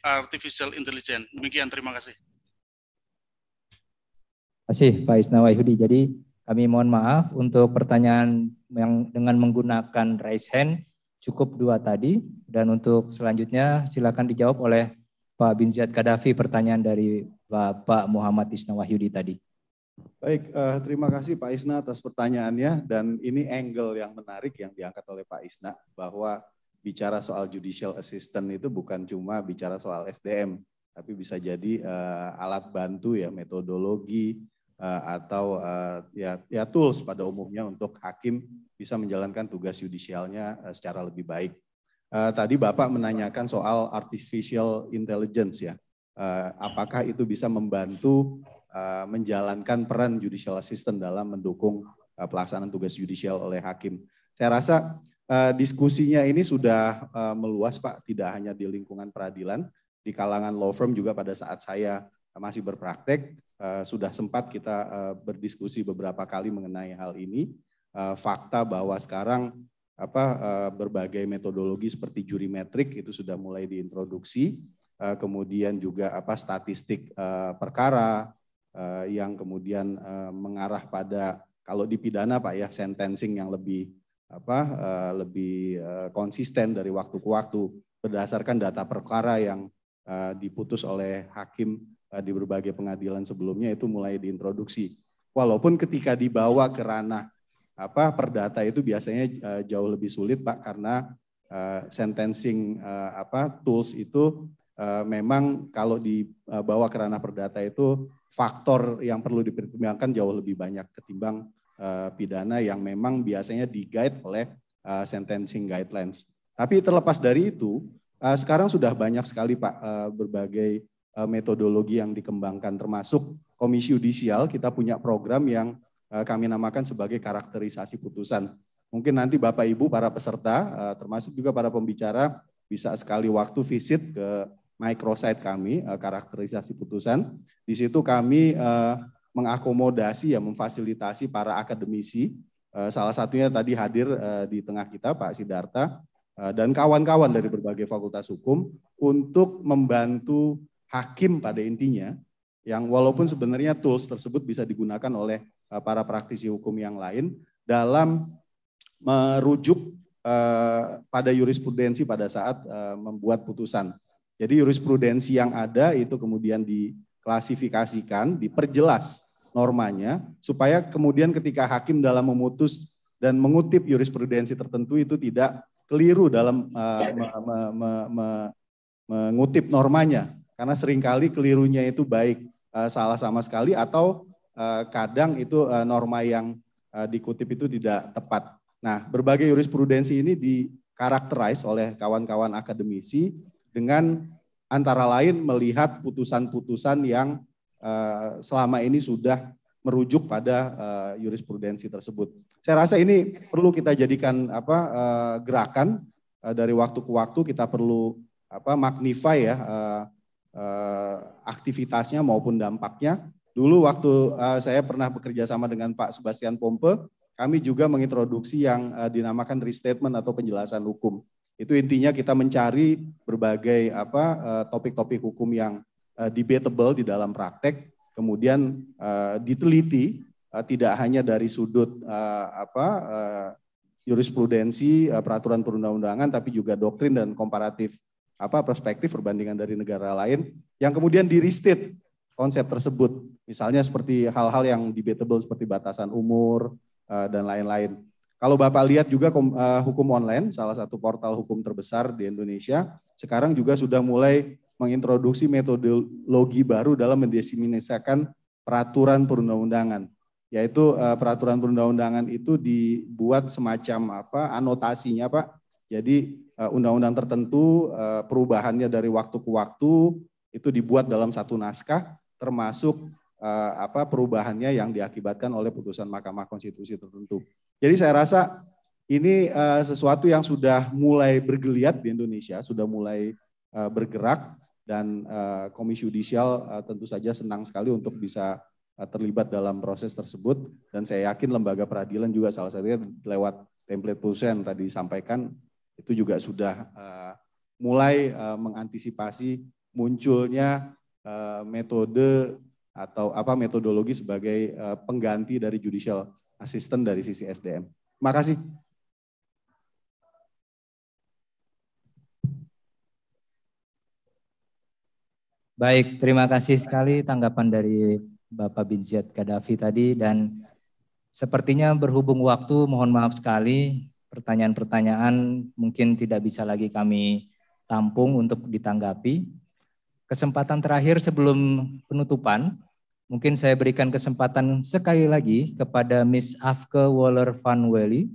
artificial intelligence. Demikian, terima kasih. Terima kasih Pak Isnawa Yudi. Jadi kami mohon maaf untuk pertanyaan yang dengan menggunakan raise hand cukup dua tadi. Dan untuk selanjutnya silakan dijawab oleh Pak Bin Kadafi pertanyaan dari Bapak Muhammad Isna Wahyudi tadi. Baik, eh, terima kasih Pak Isna atas pertanyaannya dan ini angle yang menarik yang diangkat oleh Pak Isna bahwa bicara soal judicial assistant itu bukan cuma bicara soal SDM, tapi bisa jadi eh, alat bantu ya metodologi Eh, atau eh, ya, ya tools pada umumnya untuk hakim bisa menjalankan tugas yudisialnya eh, secara lebih baik. Tadi Bapak menanyakan soal artificial intelligence ya, apakah itu bisa membantu menjalankan peran judicial assistant dalam mendukung pelaksanaan tugas judicial oleh hakim. Saya rasa diskusinya ini sudah meluas Pak, tidak hanya di lingkungan peradilan, di kalangan law firm juga pada saat saya masih berpraktek, Eh, sudah sempat kita uh, berdiskusi beberapa kali mengenai hal ini. Uh, fakta bahwa sekarang apa uh, berbagai metodologi seperti juri metrik itu sudah mulai diintroduksi, uh, kemudian juga apa statistik uh, perkara uh, yang kemudian uh, mengarah pada kalau di pidana Pak ya sentencing yang lebih apa uh, lebih uh, konsisten dari waktu ke waktu berdasarkan data perkara yang uh, diputus oleh hakim Eh, di berbagai pengadilan sebelumnya itu mulai diintroduksi. Walaupun ketika dibawa ke ranah apa perdata itu biasanya uh, jauh lebih sulit Pak karena uh, sentencing uh, apa tools itu uh, memang kalau dibawa ke ranah perdata itu faktor yang perlu dipertimbangkan jauh lebih banyak ketimbang uh, pidana yang memang biasanya diguide oleh uh, sentencing guidelines. Tapi terlepas dari itu, uh, sekarang sudah banyak sekali Pak uh, berbagai Eh, metodologi yang dikembangkan termasuk komisi yudisial kita punya program yang eh, kami namakan sebagai karakterisasi putusan. Mungkin nanti Bapak Ibu para peserta eh, termasuk juga para pembicara bisa sekali waktu visit ke microsite kami karakterisasi putusan. Di situ kami mengakomodasi ya memfasilitasi para akademisi salah satunya tadi hadir di tengah kita Pak Sidarta dan kawan-kawan dari berbagai fakultas hukum untuk membantu hakim pada intinya yang walaupun sebenarnya tools tersebut bisa digunakan oleh eh, para praktisi hukum yang lain dalam merujuk eh, pada jurisprudensi pada saat eh, membuat putusan. Jadi jurisprudensi yang ada itu kemudian diklasifikasikan, diperjelas normanya supaya kemudian ketika hakim dalam memutus dan mengutip jurisprudensi tertentu itu tidak keliru dalam uh, me, me, me, me, mengutip normanya karena seringkali kelirunya itu baik eh, salah sama sekali atau eh, kadang itu eh, norma yang dikutip itu tidak tepat. Nah, berbagai jurisprudensi ini dikarakterize oleh kawan-kawan akademisi dengan antara lain melihat putusan-putusan yang selama ini sudah merujuk pada uh, jurisprudensi tersebut. Saya rasa ini perlu kita jadikan apa uh, gerakan uh, dari waktu ke waktu kita perlu apa magnify ya uh, Eh, aktivitasnya maupun dampaknya. Dulu waktu eh, saya pernah bekerja sama dengan Pak Sebastian Pompe, kami juga mengintroduksi yang eh, dinamakan restatement atau penjelasan hukum. Itu intinya kita mencari berbagai apa topik-topik hukum yang debatable di dalam praktek, kemudian diteliti tidak hanya dari sudut apa jurisprudensi, peraturan perundang-undangan, tapi juga doktrin dan komparatif apa perspektif perbandingan dari negara lain yang kemudian di restate konsep tersebut. Misalnya seperti hal-hal yang debatable seperti batasan umur eh, dan lain-lain. Kalau Bapak lihat juga eh, hukum online, salah satu portal hukum terbesar di Indonesia, sekarang juga sudah mulai mengintroduksi metodologi baru dalam mendesiminisakan peraturan perundang-undangan. Yaitu eh, peraturan perundang-undangan itu dibuat semacam apa anotasinya Pak. Jadi Eh, undang-undang tertentu eh, perubahannya dari waktu ke waktu itu dibuat dalam satu naskah termasuk eh, apa perubahannya yang diakibatkan oleh putusan Mahkamah Konstitusi tertentu. Jadi saya rasa ini sesuatu yang sudah mulai bergeliat di Indonesia, sudah mulai bergerak dan Komisi Yudisial tentu saja senang sekali untuk bisa terlibat dalam proses tersebut dan saya yakin lembaga peradilan juga salah satunya lewat template putusan tadi disampaikan itu juga sudah uh, mulai uh, mengantisipasi munculnya uh, metode atau apa metodologi sebagai uh, pengganti dari judicial assistant dari sisi SDM. Terima kasih. Baik, terima kasih sekali tanggapan dari Bapak Binjat Gaddafi tadi dan sepertinya berhubung waktu mohon maaf sekali pertanyaan-pertanyaan mungkin tidak bisa lagi kami tampung untuk ditanggapi. Kesempatan terakhir sebelum penutupan, mungkin saya berikan kesempatan sekali lagi kepada Miss Afke Waller Van Welly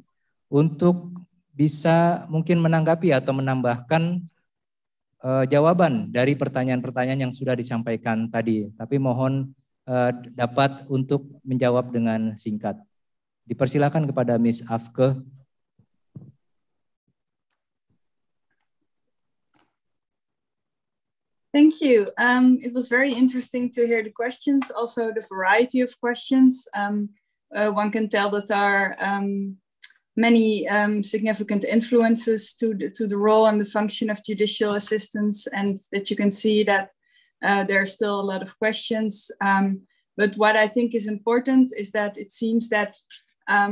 untuk bisa mungkin menanggapi atau menambahkan uh, jawaban dari pertanyaan-pertanyaan yang sudah disampaikan tadi. Tapi mohon uh, dapat untuk menjawab dengan singkat. Dipersilakan kepada Miss Afke Thank you. Um, it was very interesting to hear the questions, also the variety of questions. Um, uh, one can tell that there are um, many um, significant influences to the, to the role and the function of judicial assistance, and that you can see that uh, there are still a lot of questions. Um, but what I think is important is that it seems that uh,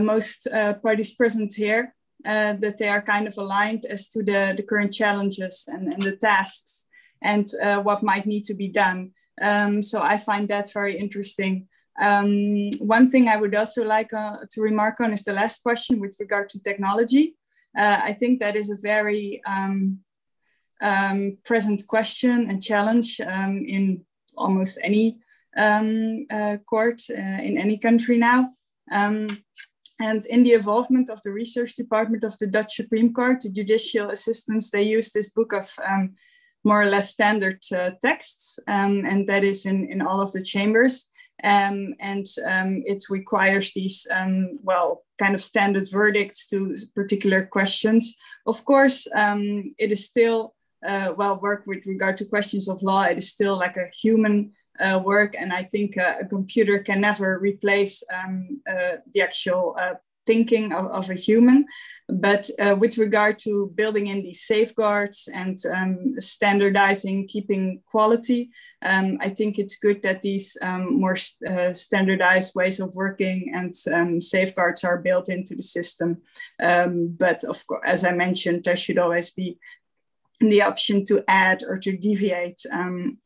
most uh, parties present here uh, that they are kind of aligned as to the, the current challenges and, and the tasks and uh, what might need to be done. Um, so I find that very interesting. Um, one thing I would also like uh, to remark on is the last question with regard to technology. Uh, I think that is a very um, um present question and challenge um, in almost any um, uh, court uh, in any country now. And in the involvement of the research department of the Dutch Supreme Court, the judicial assistants, they use this book of um, more or less standard uh, texts, um, and that is in, in all of the chambers. Um, and um, it requires these, um, well, kind of standard verdicts to particular questions. Of course, um, it is still, uh, well, work with regard to questions of law, it is still like a human uh, work. And I think uh, a computer can never replace um, uh, the actual uh, thinking of, of, a human. But with regard to building in these safeguards and um, standardizing, keeping quality, um, I think it's good that these um, more st standardized ways of working and um, safeguards are built into the system. but of course, as I mentioned, there should always be the option to add or to deviate um,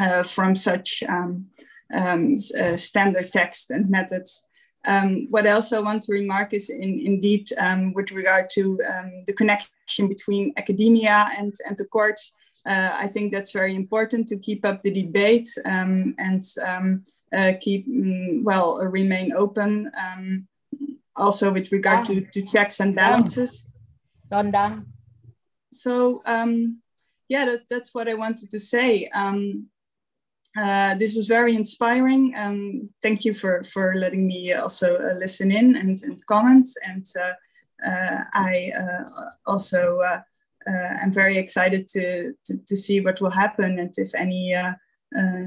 uh, from such um, um, uh, standard text and methods. Um, what else I want to remark is in, indeed um, with regard to um, the connection between academia and, and the courts. Uh, I think that's very important to keep up the debate um, and uh, keep, mm, well, uh, remain open. also with regard to, to checks and balances. Done, done. So yeah, that, that's what I wanted to say. Um, uh, this was very inspiring. Um, thank you for, for letting me also uh, listen in and, and comment. And uh, uh I uh, also uh, am very excited to, to, to, see what will happen and if any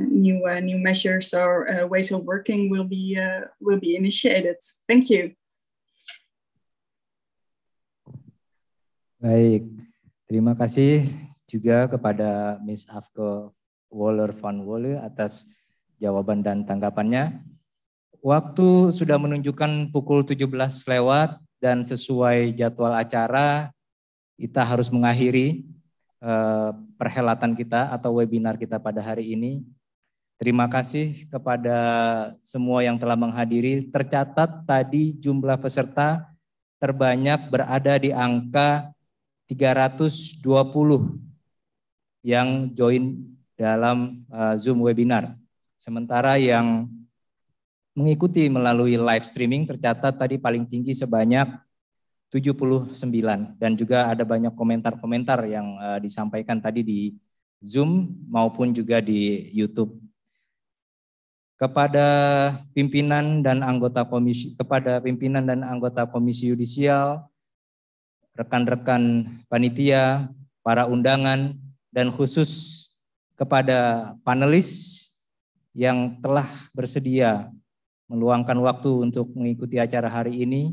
new new measures or ways of working will be will be initiated. Thank you. Baik, terima kasih juga kepada Miss Afko Waller van Wolle atas jawaban dan tanggapannya. Waktu sudah menunjukkan pukul 17 lewat dan sesuai jadwal acara kita harus mengakhiri eh, perhelatan kita atau webinar kita pada hari ini. Terima kasih kepada semua yang telah menghadiri. Tercatat tadi jumlah peserta terbanyak berada di angka 320 yang join dalam uh, Zoom webinar. Sementara yang mengikuti melalui live streaming tercatat tadi paling tinggi sebanyak 79 dan juga ada banyak komentar-komentar yang uh, disampaikan tadi di Zoom maupun juga di YouTube kepada pimpinan dan anggota komisi kepada pimpinan dan anggota komisi yudisial, rekan-rekan panitia, para undangan dan khusus kepada panelis yang telah bersedia meluangkan waktu untuk mengikuti acara hari ini.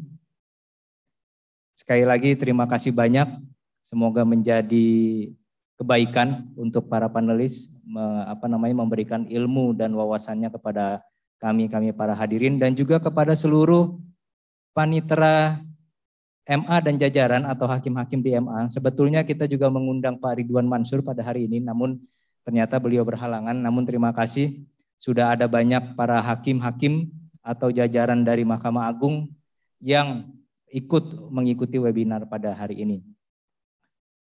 Sekali lagi terima kasih banyak. Semoga menjadi kebaikan untuk para panelis apa namanya memberikan ilmu dan wawasannya kepada kami-kami para hadirin dan juga kepada seluruh panitera MA dan jajaran atau hakim-hakim di MA. Sebetulnya kita juga mengundang Pak Ridwan Mansur pada hari ini namun Ternyata beliau berhalangan, namun terima kasih sudah ada banyak para hakim-hakim atau jajaran dari Mahkamah Agung yang ikut mengikuti webinar pada hari ini.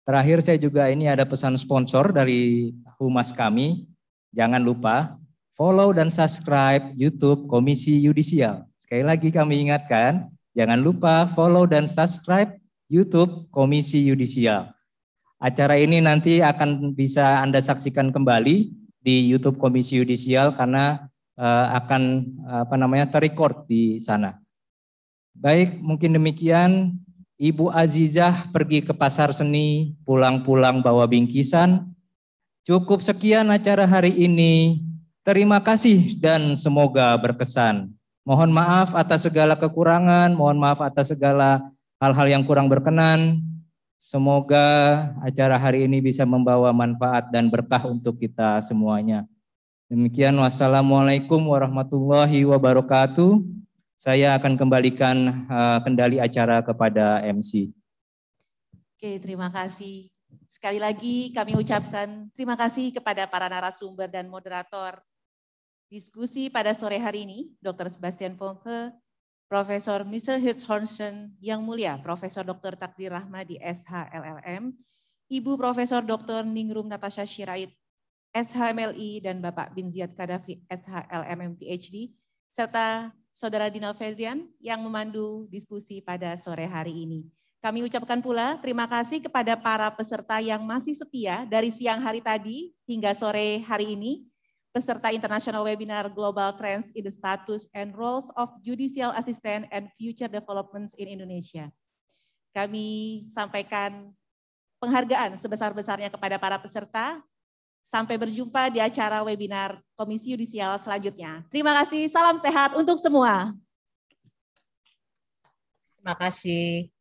Terakhir saya juga ini ada pesan sponsor dari humas kami. Jangan lupa follow dan subscribe YouTube Komisi Yudisial. Sekali lagi kami ingatkan, jangan lupa follow dan subscribe YouTube Komisi Yudisial. Acara ini nanti akan bisa Anda saksikan kembali di YouTube Komisi Yudisial karena eh, akan apa namanya terrecord di sana. Baik, mungkin demikian. Ibu Azizah pergi ke pasar seni, pulang-pulang bawa bingkisan. Cukup sekian acara hari ini. Terima kasih dan semoga berkesan. Mohon maaf atas segala kekurangan, mohon maaf atas segala hal-hal yang kurang berkenan. Semoga acara hari ini bisa membawa manfaat dan berkah untuk kita semuanya. Demikian wassalamualaikum warahmatullahi wabarakatuh. Saya akan kembalikan uh, kendali acara kepada MC. Oke, terima kasih. Sekali lagi kami ucapkan terima kasih kepada para narasumber dan moderator diskusi pada sore hari ini, Dr. Sebastian Pompe, Profesor Mr. Thornton yang mulia, Profesor Dr. Takdir Rahmadi SHLLM, Ibu Profesor Dr. Ningrum Natasha Shirait SHMLI dan Bapak Bin Ziyad Kadafi SHLM PhD, serta Saudara Dinal Fedrian yang memandu diskusi pada sore hari ini. Kami ucapkan pula terima kasih kepada para peserta yang masih setia dari siang hari tadi hingga sore hari ini peserta International Webinar Global Trends in the Status and Roles of Judicial Assistant and Future Developments in Indonesia. Kami sampaikan penghargaan sebesar-besarnya kepada para peserta. Sampai berjumpa di acara webinar Komisi Yudisial selanjutnya. Terima kasih, salam sehat untuk semua. Terima kasih.